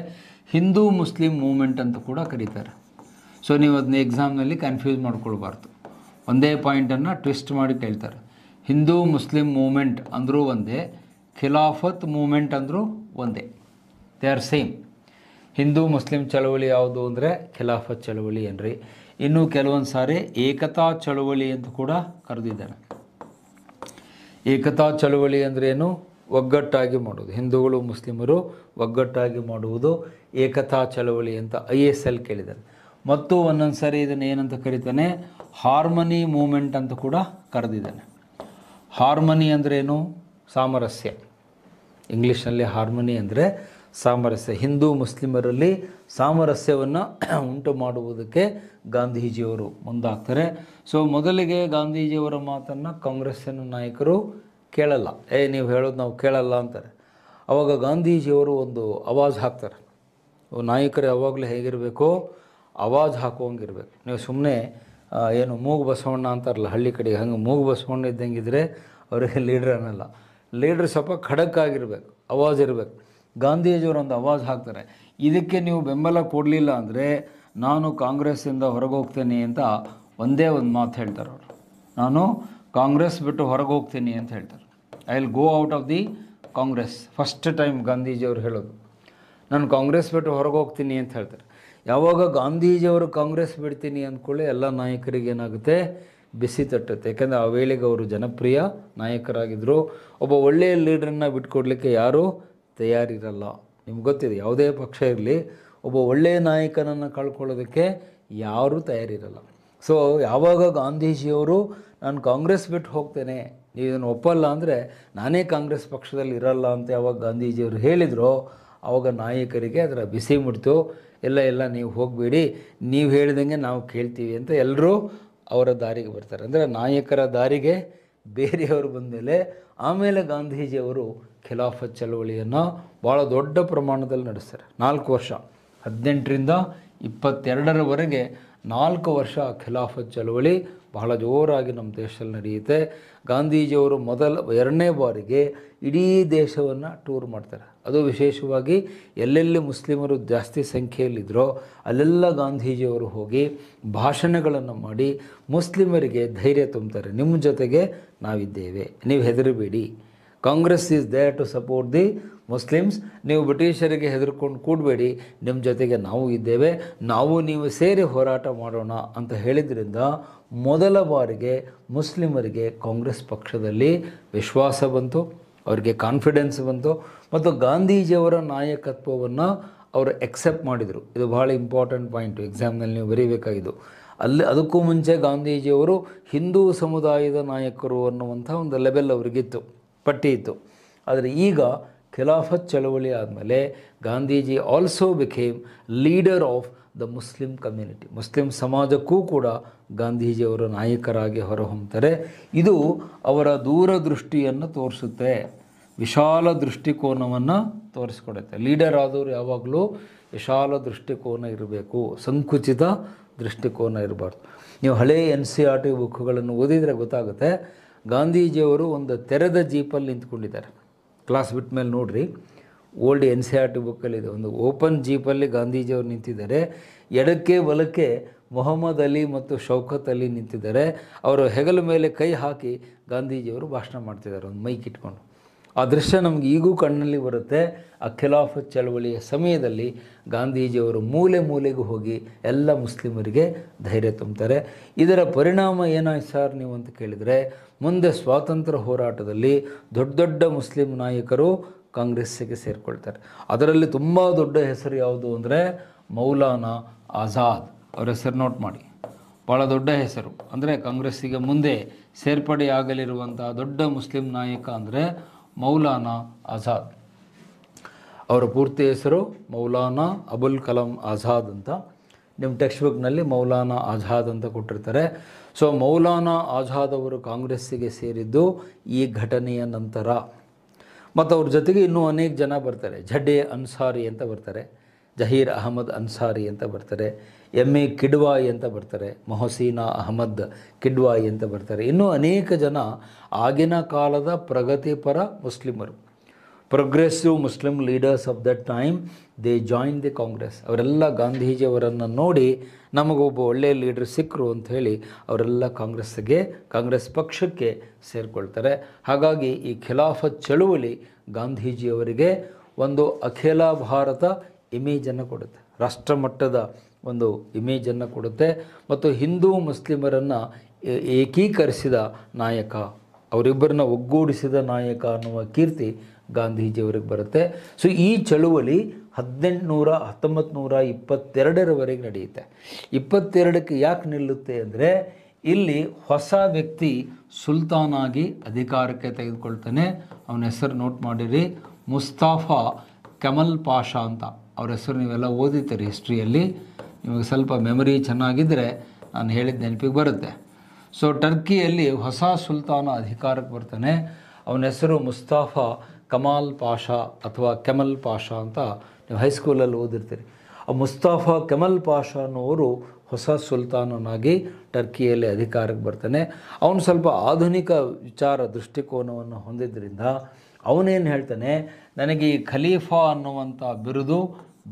ಹಿಂದೂ ಮುಸ್ಲಿಂ ಮೂಮೆಂಟ್ ಅಂತ ಕೂಡ ಕರೀತಾರೆ ಸೊ ನೀವು ಅದನ್ನ ಎಕ್ಸಾಮ್ನಲ್ಲಿ ಕನ್ಫ್ಯೂಸ್ ಮಾಡ್ಕೊಳ್ಬಾರ್ದು ಒಂದೇ ಪಾಯಿಂಟನ್ನು ಟ್ವಿಸ್ಟ್ ಮಾಡಿ ಕೇಳ್ತಾರೆ ಹಿಂದೂ ಮುಸ್ಲಿಂ ಮೂಮೆಂಟ್ ಅಂದರೂ ಒಂದೇ ಖಿಲಾಫತ್ ಮೂಮೆಂಟ್ ಅಂದರೂ ಒಂದೇ ದೇ ಆರ್ ಸೇಮ್ ಹಿಂದೂ ಮುಸ್ಲಿಂ ಚಳವಳಿ ಯಾವುದು ಅಂದರೆ ಖಿಲಾಫತ್ ಚಳವಳಿ ಏನ್ರಿ ಇನ್ನು ಕೆಲವೊಂದು ಸಾರಿ ಏಕತಾ ಚಳವಳಿ ಅಂತ ಕೂಡ ಕರೆದಿದ್ದಾರೆ ಏಕತಾ ಚಳವಳಿ ಅಂದ್ರೇನು ಒಗ್ಗಟ್ಟಾಗಿ ಮಾಡುವುದು ಹಿಂದೂಗಳು ಮುಸ್ಲಿಮರು ಒಗ್ಗಟ್ಟಾಗಿ ಮಾಡುವುದು ಏಕತಾ ಚಳವಳಿ ಅಂತ ಐ ಎಸ್ ಎಲ್ ಕೇಳಿದ್ದಾರೆ ಮತ್ತು ಒಂದೊಂದು ಸಾರಿ ಇದನ್ನು ಏನಂತ ಕರಿತಾನೆ ಹಾರ್ಮನಿ ಮೂಮೆಂಟ್ ಅಂತ ಕೂಡ ಕರೆದಿದ್ದಾನೆ ಹಾರ್ಮನಿ ಏನು ಸಾಮರಸ್ಯ ಇಂಗ್ಲೀಷ್ನಲ್ಲಿ ಹಾರ್ಮನಿ ಅಂದರೆ ಸಾಮರಸ್ಯ ಹಿಂದೂ ಮುಸ್ಲಿಮರಲ್ಲಿ ಸಾಮರಸ್ಯವನ್ನು ಉಂಟು ಮಾಡುವುದಕ್ಕೆ ಗಾಂಧೀಜಿಯವರು ಮುಂದಾಗ್ತಾರೆ ಸೊ ಮೊದಲಿಗೆ ಗಾಂಧೀಜಿಯವರ ಮಾತನ್ನು ಕಾಂಗ್ರೆಸ್ಸಿನ ನಾಯಕರು ಕೇಳಲ್ಲ ಏ ನೀವು ಹೇಳೋದು ನಾವು ಕೇಳಲ್ಲ ಅಂತಾರೆ ಅವಾಗ ಗಾಂಧೀಜಿಯವರು ಒಂದು ಅವಾಜ್ ಹಾಕ್ತಾರೆ ನಾಯಕರು ಯಾವಾಗಲೂ ಹೇಗಿರಬೇಕು ಆವಾಜ್ ಹಾಕೋಂಗಿರ್ಬೇಕು ನೀವು ಸುಮ್ಮನೆ ಏನು ಮೂಗು ಬಸವಣ್ಣ ಅಂತಾರಲ್ಲ ಹಳ್ಳಿ ಕಡೆಗೆ ಹಂಗೆ ಮೂಗು ಬಸವಣ್ಣ ಇದ್ದಂಗಿದ್ರೆ ಅವರಿಗೆ ಲೀಡ್ರ್ ಅನ್ನಲ್ಲ ಲೀಡ್ರ್ ಸ್ವಲ್ಪ ಆಗಿರ್ಬೇಕು ಅವಾಜ್ ಇರಬೇಕು ಗಾಂಧೀಜಿಯವರು ಒಂದು ಅವಾಜ್ ಹಾಕ್ತಾರೆ ಇದಕ್ಕೆ ನೀವು ಬೆಂಬಲ ಕೊಡಲಿಲ್ಲ ಅಂದರೆ ನಾನು ಕಾಂಗ್ರೆಸ್ಸಿಂದ ಹೊರಗೆ ಹೋಗ್ತೇನೆ ಅಂತ ಒಂದೇ ಒಂದು ಮಾತು ಹೇಳ್ತಾರೆ ಅವರು ನಾನು ಕಾಂಗ್ರೆಸ್ ಬಿಟ್ಟು ಹೊರಗೆ ಹೋಗ್ತೀನಿ ಅಂತ ಹೇಳ್ತಾರೆ I will go out of the Congress first time ಗಾಂಧೀಜಿಯವರು ಹೇಳೋದು ನಾನು ಕಾಂಗ್ರೆಸ್ ಬಿಟ್ಟು ಹೊರಗೆ ಹೋಗ್ತೀನಿ ಅಂತ ಹೇಳ್ತಾರೆ ಯಾವಾಗ ಗಾಂಧೀಜಿಯವರು ಕಾಂಗ್ರೆಸ್ ಬಿಡ್ತೀನಿ ಅಂದ್ಕೊಳ್ಳಿ ಎಲ್ಲ ನಾಯಕರಿಗೆ ಏನಾಗುತ್ತೆ ಬಿಸಿ ತಟ್ಟುತ್ತೆ ಯಾಕೆಂದರೆ ಆ ವೇಳೆಗೆ ಅವರು ಜನಪ್ರಿಯ ನಾಯಕರಾಗಿದ್ದರು ಒಬ್ಬ ಒಳ್ಳೆಯ ಲೀಡ್ರನ್ನ ಬಿಟ್ಕೊಡ್ಲಿಕ್ಕೆ ಯಾರೂ ತಯಾರಿರಲ್ಲ ನಿಮ್ಗೆ ಗೊತ್ತಿದೆ ಯಾವುದೇ ಪಕ್ಷ ಇರಲಿ ಒಬ್ಬ ಒಳ್ಳೆಯ ನಾಯಕನನ್ನು ಕಳ್ಕೊಳ್ಳೋದಕ್ಕೆ ಯಾರೂ ತಯಾರಿರಲ್ಲ ಸೊ ಯಾವಾಗ ಗಾಂಧೀಜಿಯವರು ನಾನು ಕಾಂಗ್ರೆಸ್ ಬಿಟ್ಟು ಹೋಗ್ತೇನೆ ನೀವು ಇದನ್ನು ಒಪ್ಪಲ್ಲ ಅಂದರೆ ನಾನೇ ಕಾಂಗ್ರೆಸ್ ಪಕ್ಷದಲ್ಲಿ ಇರಲ್ಲ ಅಂತ ಯಾವಾಗ ಗಾಂಧೀಜಿಯವರು ಹೇಳಿದ್ರು ಆವಾಗ ನಾಯಕರಿಗೆ ಅದರ ಬಿಸಿ ಮುಡ್ತು ಎಲ್ಲ ಎಲ್ಲ ನೀವು ಹೋಗಬೇಡಿ ನೀವು ಹೇಳಿದಂಗೆ ನಾವು ಕೇಳ್ತೀವಿ ಅಂತ ಎಲ್ಲರೂ ಅವರ ದಾರಿಗೆ ಬರ್ತಾರೆ ಅಂದರೆ ನಾಯಕರ ದಾರಿಗೆ ಬೇರೆಯವರು ಬಂದಮೇಲೆ ಆಮೇಲೆ ಗಾಂಧೀಜಿಯವರು ಖಿಲಾಫತ್ ಚಳವಳಿಯನ್ನು ಭಾಳ ದೊಡ್ಡ ಪ್ರಮಾಣದಲ್ಲಿ ನಡೆಸ್ತಾರೆ ನಾಲ್ಕು ವರ್ಷ ಹದಿನೆಂಟರಿಂದ ಇಪ್ಪತ್ತೆರಡರವರೆಗೆ ನಾಲ್ಕು ವರ್ಷ ಖಿಲಾಫತ್ ಚಳವಳಿ ಬಹಳ ಜೋರಾಗಿ ನಮ್ಮ ದೇಶದಲ್ಲಿ ನಡೆಯುತ್ತೆ ಗಾಂಧೀಜಿಯವರು ಮೊದಲ ಎರಡನೇ ಬಾರಿಗೆ ಇಡೀ ದೇಶವನ್ನು ಟೂರ್ ಮಾಡ್ತಾರೆ ಅದು ವಿಶೇಷವಾಗಿ ಎಲ್ಲೆಲ್ಲಿ ಮುಸ್ಲಿಮರು ಜಾಸ್ತಿ ಸಂಖ್ಯೆಯಲ್ಲಿದ್ದರೋ ಅಲ್ಲೆಲ್ಲ ಗಾಂಧೀಜಿಯವರು ಹೋಗಿ ಭಾಷಣಗಳನ್ನು ಮಾಡಿ ಮುಸ್ಲಿಮರಿಗೆ ಧೈರ್ಯ ತುಂಬ್ತಾರೆ ನಿಮ್ಮ ಜೊತೆಗೆ ನಾವಿದ್ದೇವೆ ನೀವು ಹೆದರಬೇಡಿ Congress is there to support the Muslims ನೀವು ಬ್ರಿಟಿಷರಿಗೆ ಹೆದರ್ಕೊಂಡು ಕೂಡಬೇಡಿ ನಿಮ್ಮ ಜೊತೆಗೆ ನಾವು ಇದ್ದೇವೆ ನಾವು ನೀವು ಸೇರಿ ಹೋರಾಟ ಮಾಡೋಣ ಅಂತ ಹೇಳಿದ್ರಿಂದ ಮೊದಲ ಬಾರಿಗೆ ಮುಸ್ಲಿಮರಿಗೆ ಕಾಂಗ್ರೆಸ್ ಪಕ್ಷದಲ್ಲಿ ವಿಶ್ವಾಸ ಬಂತು ಅವರಿಗೆ ಕಾನ್ಫಿಡೆನ್ಸ್ ಬಂತು ಮತ್ತು ಗಾಂಧೀಜಿಯವರ ನಾಯಕತ್ವವನ್ನು ಅವರು ಎಕ್ಸೆಪ್ಟ್ ಮಾಡಿದರು ಇದು ಬಹಳ ಇಂಪಾರ್ಟೆಂಟ್ ಪಾಯಿಂಟು ಎಕ್ಸಾಮ್ನಲ್ಲಿ ನೀವು ಬರೀಬೇಕಾಗಿದ್ದು ಅಲ್ಲಿ ಅದಕ್ಕೂ ಮುಂಚೆ ಗಾಂಧೀಜಿಯವರು ಹಿಂದೂ ಸಮುದಾಯದ ನಾಯಕರು ಅನ್ನುವಂಥ ಒಂದು ಲೆವೆಲ್ ಅವರಿಗಿತ್ತು ಪಟ್ಟಿ ಇತ್ತು ಆದರೆ ಈಗ ಖಿಲಾಫತ್ ಚಳವಳಿ ಆದಮೇಲೆ Gandhiji also became leader of the Muslim community ಮುಸ್ಲಿಂ ಸಮಾಜಕ್ಕೂ ಕೂಡ ಗಾಂಧೀಜಿಯವರು ನಾಯಕರಾಗಿ ಹೊರಹೊಮ್ತಾರೆ ಇದು ಅವರ ದೂರದೃಷ್ಟಿಯನ್ನು ತೋರಿಸುತ್ತೆ ವಿಶಾಲ ದೃಷ್ಟಿಕೋನವನ್ನು ತೋರಿಸ್ಕೊಡುತ್ತೆ ಲೀಡರ್ ಆದವರು ಯಾವಾಗಲೂ ವಿಶಾಲ ದೃಷ್ಟಿಕೋನ ಇರಬೇಕು ಸಂಕುಚಿತ ದೃಷ್ಟಿಕೋನ ಇರಬಾರ್ದು ನೀವು ಹಳೆಯ N C R e T ಬುಕ್ಗಳನ್ನು ಓದಿದರೆ ಗೊತ್ತಾಗುತ್ತೆ ಗಾಂಧೀಜಿಯವರು ಒಂದು ತೆರೆದ ಜೀಪಲ್ಲಿ ನಿಂತ್ಕೊಂಡಿದ್ದಾರೆ ಕ್ಲಾಸ್ ಬಿಟ್ಟ ಮೇಲೆ ನೋಡಿರಿ old N C R e T ಬುಕ್ಕಲ್ಲಿದೆ ಒಂದು ಓಪನ್ ಜೀಪಲ್ಲಿ ಗಾಂಧೀಜಿಯವರು ನಿಂತಿದ್ದಾರೆ ಎಡಕ್ಕೆ ಬಲಕ್ಕೆ ಮೊಹಮ್ಮದ್ ಅಲಿ ಮತ್ತು ಶೌಕತ್ ಅಲಿ ನಿಂತಿದ್ದಾರೆ ಅವರು ಹೆಗಲ ಮೇಲೆ ಕೈ ಹಾಕಿ ಗಾಂಧೀಜಿಯವರು ಭಾಷಣ ಮಾಡ್ತಿದ್ದಾರೆ ಒಂದು ಮೈಕ್ ಇಟ್ಕೊಂಡು ಆ ದೃಶ್ಯ ನಮಗೆ ಈಗೂ ಕಣ್ಣಲ್ಲಿ ಬರುತ್ತೆ ಆ ಖಿಲಾಫತ್ ಚಳವಳಿಯ ಸಮಯದಲ್ಲಿ ಗಾಂಧೀಜಿಯವರು ಮೂಲೆ ಮೂಲೆಗೂ ಹೋಗಿ ಎಲ್ಲ ಮುಸ್ಲಿಮರಿಗೆ ಧೈರ್ಯ ತುಂಬ್ತಾರೆ ಇದರ ಪರಿಣಾಮ ಏನಾಯ್ತು ಸರ್ ನೀವು ಅಂತ ಕೇಳಿದರೆ ಮುಂದೆ ಸ್ವಾತಂತ್ರ್ಯ ಹೋರಾಟದಲ್ಲಿ ದೊಡ್ಡ ದೊಡ್ಡ ಮುಸ್ಲಿಂ ನಾಯಕರು ಕಾಂಗ್ರೆಸ್ಸಿಗೆ ಸೇರಿಕೊಳ್ತಾರೆ ಅದರಲ್ಲಿ ತುಂಬ ದೊಡ್ಡ ಹೆಸರು ಯಾವುದು ಅಂದರೆ ಮೌಲಾನಾ ಆಜಾದ್ ಅವರ ಹೆಸರು ನೋಟ್ ಮಾಡಿ ಭಾಳ ದೊಡ್ಡ ಹೆಸರು ಅಂದರೆ ಕಾಂಗ್ರೆಸ್ಸಿಗೆ ಮುಂದೆ ಸೇರ್ಪಡೆಯಾಗಲಿರುವಂಥ ದೊಡ್ಡ ಮುಸ್ಲಿಂ ನಾಯಕ ಅಂದರೆ ಮೌಲಾನಾ ಆಜಾದ್ ಅವರ ಪೂರ್ತಿ ಹೆಸರು ಮೌಲಾನಾ ಅಬುಲ್ ಕಲಾಂ ಆಜಾದ್ ಅಂತ ನಿಮ್ಮ ಟೆಕ್ಸ್ಟ್ ಬುಕ್ನಲ್ಲಿ ಮೌಲಾನಾ ಆಜಾದ್ ಅಂತ ಕೊಟ್ಟಿರ್ತಾರೆ ಸೊ ಮೌಲಾನಾ ಆಜಾದ್ ಅವರು ಕಾಂಗ್ರೆಸ್ಸಿಗೆ ಸೇರಿದ್ದು ಈ ಘಟನೆಯ ನಂತರ ಮತ್ತು ಅವ್ರ ಜೊತೆಗೆ ಇನ್ನೂ ಅನೇಕ ಜನ ಬರ್ತಾರೆ ಝಡ್ಡೆ ಅನ್ಸಾರಿ ಅಂತ ಬರ್ತಾರೆ ಜಹೀರ್ ಅಹಮದ್ ಅನ್ಸಾರಿ ಅಂತ ಬರ್ತಾರೆ ಎಮ್ ಎ ಕಿಡ್ವಾಯಿ ಅಂತ ಬರ್ತಾರೆ ಮೊಹಸೀನಾ ಅಹಮದ್ ಕಿಡ್ವಾಯಿ ಅಂತ ಬರ್ತಾರೆ ಇನ್ನೂ ಅನೇಕ ಜನ ಆಗಿನ ಕಾಲದ ಪ್ರಗತಿಪರ ಮುಸ್ಲಿಮರು progressive Muslim leaders of that time they join the Congress ಅವರೆಲ್ಲ ಗಾಂಧೀಜಿಯವರನ್ನು ನೋಡಿ ನಮಗೊಬ್ಬ ಒಳ್ಳೆಯ ಲೀಡರ್ ಸಿಕ್ಕರು ಅಂಥೇಳಿ ಅವರೆಲ್ಲ ಕಾಂಗ್ರೆಸ್ಗೆ ಕಾಂಗ್ರೆಸ್ ಪಕ್ಷಕ್ಕೆ ಸೇರಿಕೊಳ್ತಾರೆ ಹಾಗಾಗಿ ಈ ಖಿಲಾಫತ್ ಚಳುವಳಿ ಗಾಂಧೀಜಿಯವರಿಗೆ ಒಂದು ಅಖಿಲ ಭಾರತ ಇಮೇಜನ್ನು ಕೊಡುತ್ತೆ ರಾಷ್ಟ್ರಮಟ್ಟದ ಒಂದು ಇಮೇಜನ್ನು ಕೊಡುತ್ತೆ ಮತ್ತು ಹಿಂದೂ ಮುಸ್ಲಿಮರನ್ನು ಏಕೀಕರಿಸಿದ ನಾಯಕ ಅವರಿಬ್ಬರನ್ನ ಒಗ್ಗೂಡಿಸಿದ ನಾಯಕ ಅನ್ನುವ ಕೀರ್ತಿ ಗಾಂಧೀಜಿಯವರಿಗೆ ಬರುತ್ತೆ ಸೊ ಈ ಚಳುವಳಿ ಹದಿನೆಂಟುನೂರ ಹತ್ತೊಂಬತ್ತು ನೂರ ಇಪ್ಪತ್ತೆರಡರವರೆಗೆ ನಡೆಯುತ್ತೆ ಇಪ್ಪತ್ತೆರಡಕ್ಕೆ ಯಾಕೆ ನಿಲ್ಲುತ್ತೆ ಅಂದರೆ ಇಲ್ಲಿ ಹೊಸ ವ್ಯಕ್ತಿ ಸುಲ್ತಾನಾಗಿ ಅಧಿಕಾರಕ್ಕೆ ತೆಗೆದುಕೊಳ್ತಾನೆ ಅವನ ಹೆಸರು ನೋಟ್ ಮಾಡಿರಿ ಮುಸ್ತಾಫಾ ಕಮಲ್ ಪಾಷಾ ಅಂತ ಅವ್ರ ಹೆಸರು ನೀವೆಲ್ಲ ಓದಿತಾರೆ ಹಿಸ್ಟ್ರಿಯಲ್ಲಿ ನಿಮಗೆ ಸ್ವಲ್ಪ ಮೆಮೊರಿ ಚೆನ್ನಾಗಿದ್ದರೆ ನಾನು ಹೇಳಿದ ನೆನಪಿಗೆ ಬರುತ್ತೆ ಸೊ ಟರ್ಕಿಯಲ್ಲಿ ಹೊಸ ಸುಲ್ತಾನ ಅಧಿಕಾರಕ್ಕೆ ಬರ್ತಾನೆ ಅವನ ಹೆಸರು ಮುಸ್ತಾಫಾ ಕಮಾಲ್ ಪಾಷಾ ಅಥವಾ ಕೆಮಲ್ ಪಾಷಾ ಅಂತ ನೀವು ಹೈಸ್ಕೂಲಲ್ಲಿ ಓದಿರ್ತೀರಿ ಆ ಮುಸ್ತಾಫಾ ಕೆಮಲ್ ಪಾಷಾ ಅನ್ನೋರು ಹೊಸ ಸುಲ್ತಾನನಾಗಿ ಟರ್ಕಿಯಲ್ಲಿ ಅಧಿಕಾರಕ್ಕೆ ಬರ್ತಾನೆ ಅವನು ಸ್ವಲ್ಪ ಆಧುನಿಕ ವಿಚಾರ ದೃಷ್ಟಿಕೋನವನ್ನು ಹೊಂದಿದ್ದರಿಂದ ಅವನೇನು ಹೇಳ್ತಾನೆ ನನಗೆ ಈ ಖಲೀಫಾ ಅನ್ನುವಂಥ ಬಿರುದು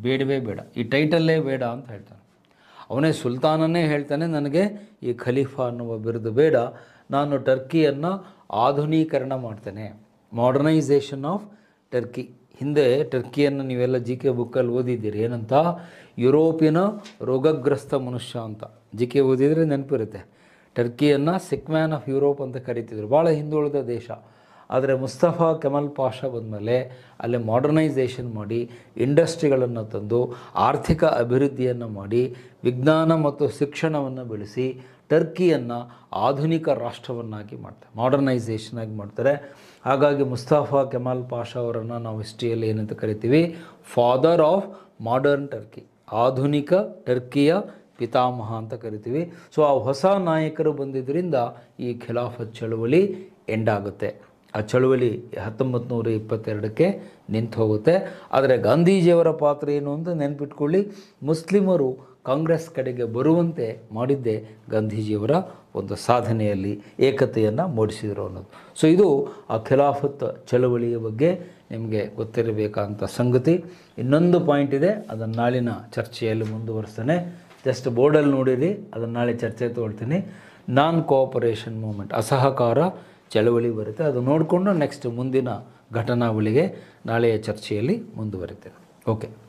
ಬೇಡವೇ ಬೇಡ ಈ ಟೈಟಲ್ಲೇ ಬೇಡ ಅಂತ ಹೇಳ್ತಾನೆ ಅವನೇ ಸುಲ್ತಾನನೇ ಹೇಳ್ತಾನೆ ನನಗೆ ಈ ಖಲೀಫಾ ಅನ್ನುವ ಬಿರುದು ಬೇಡ ನಾನು ಟರ್ಕಿಯನ್ನು ಆಧುನೀಕರಣ ಮಾಡ್ತೇನೆ ಮಾಡರ್ನೈಸೇಷನ್ ಆಫ್ ಟರ್ಕಿ ಹಿಂದೆ ಟರ್ಕಿಯನ್ನು ನೀವೆಲ್ಲ ಜಿ ಕೆ ಬುಕ್ಕಲ್ಲಿ ಓದಿದ್ದೀರಿ ಏನಂತ ಯುರೋಪಿನ ರೋಗಗ್ರಸ್ತ ಮನುಷ್ಯ ಅಂತ ಜಿ ಕೆ ಓದಿದರೆ ನೆನಪಿರುತ್ತೆ ಟರ್ಕಿಯನ್ನು ಸಿಕ್ ಮ್ಯಾನ್ ಆಫ್ ಯುರೋಪ್ ಅಂತ ಕರೀತಿದ್ರು ಭಾಳ ಹಿಂದುಳಿದ ದೇಶ ಆದರೆ ಮುಸ್ತಫಾ ಕೆಮಲ್ ಪಾಷ ಬಂದಮೇಲೆ ಅಲ್ಲಿ ಮಾಡರ್ನೈಸೇಷನ್ ಮಾಡಿ ಇಂಡಸ್ಟ್ರಿಗಳನ್ನು ತಂದು ಆರ್ಥಿಕ ಅಭಿವೃದ್ಧಿಯನ್ನು ಮಾಡಿ ವಿಜ್ಞಾನ ಮತ್ತು ಶಿಕ್ಷಣವನ್ನು ಬೆಳೆಸಿ ಟರ್ಕಿಯನ್ನು ಆಧುನಿಕ ರಾಷ್ಟ್ರವನ್ನಾಗಿ ಮಾಡ್ತಾರೆ ಮಾಡರ್ನೈಸೇಷನ್ ಆಗಿ ಮಾಡ್ತಾರೆ ಹಾಗಾಗಿ ಮುಸ್ತಫಾ ಕೆಮಾಲ್ ಪಾಷ ಅವರನ್ನು ನಾವು ಹಿಸ್ಟ್ರಿಯಲ್ಲಿ ಏನಂತ ಕರಿತೀವಿ ಫಾದರ್ ಆಫ್ ಮಾಡರ್ನ್ ಟರ್ಕಿ ಆಧುನಿಕ ಟರ್ಕಿಯ ಪಿತಾಮಹ ಅಂತ ಕರಿತೀವಿ ಸೊ ಆ ಹೊಸ ನಾಯಕರು ಬಂದಿದ್ದರಿಂದ ಈ ಖಿಲಾಫತ್ ಚಳುವಳಿ ಎಂಡ್ ಆಗುತ್ತೆ ಆ ಚಳುವಳಿ ಹತ್ತೊಂಬತ್ತು ನೂರ ಇಪ್ಪತ್ತೆರಡಕ್ಕೆ ನಿಂತು ಹೋಗುತ್ತೆ ಆದರೆ ಗಾಂಧೀಜಿಯವರ ಪಾತ್ರ ಏನು ಅಂತ ನೆನ್ಪಿಟ್ಕೊಳ್ಳಿ ಮುಸ್ಲಿಮರು ಕಾಂಗ್ರೆಸ್ ಕಡೆಗೆ ಬರುವಂತೆ ಮಾಡಿದ್ದೇ ಗಾಂಧೀಜಿಯವರ ಒಂದು ಸಾಧನೆಯಲ್ಲಿ ಏಕತೆಯನ್ನು ಮೂಡಿಸಿದರು ಅನ್ನೋದು ಸೊ ಇದು ಆ ಖಿಲಾಫತ್ ಚಳುವಳಿಯ ಬಗ್ಗೆ ನಿಮಗೆ ಗೊತ್ತಿರಬೇಕಂತ ಸಂಗತಿ ಇನ್ನೊಂದು ಪಾಯಿಂಟ್ ಇದೆ ಅದನ್ನು ನಾಳಿನ ಚರ್ಚೆಯಲ್ಲಿ ಮುಂದುವರಿಸ್ತೇನೆ ಜಸ್ಟ್ ಬೋರ್ಡಲ್ಲಿ ನೋಡಿರಿ ಅದನ್ನು ನಾಳೆ ಚರ್ಚೆ ತೊಗೊಳ್ತೀನಿ ನಾನ್ ಕೋಆಪರೇಷನ್ ಮೂಮೆಂಟ್ ಅಸಹಕಾರ ಚಳವಳಿ ಬರುತ್ತೆ ಅದು ನೋಡಿಕೊಂಡು ನೆಕ್ಸ್ಟ್ ಮುಂದಿನ ಘಟನಾವಳಿಗೆ ನಾಳೆಯ ಚರ್ಚೆಯಲ್ಲಿ ಮುಂದುವರಿತೇನೆ ಓಕೆ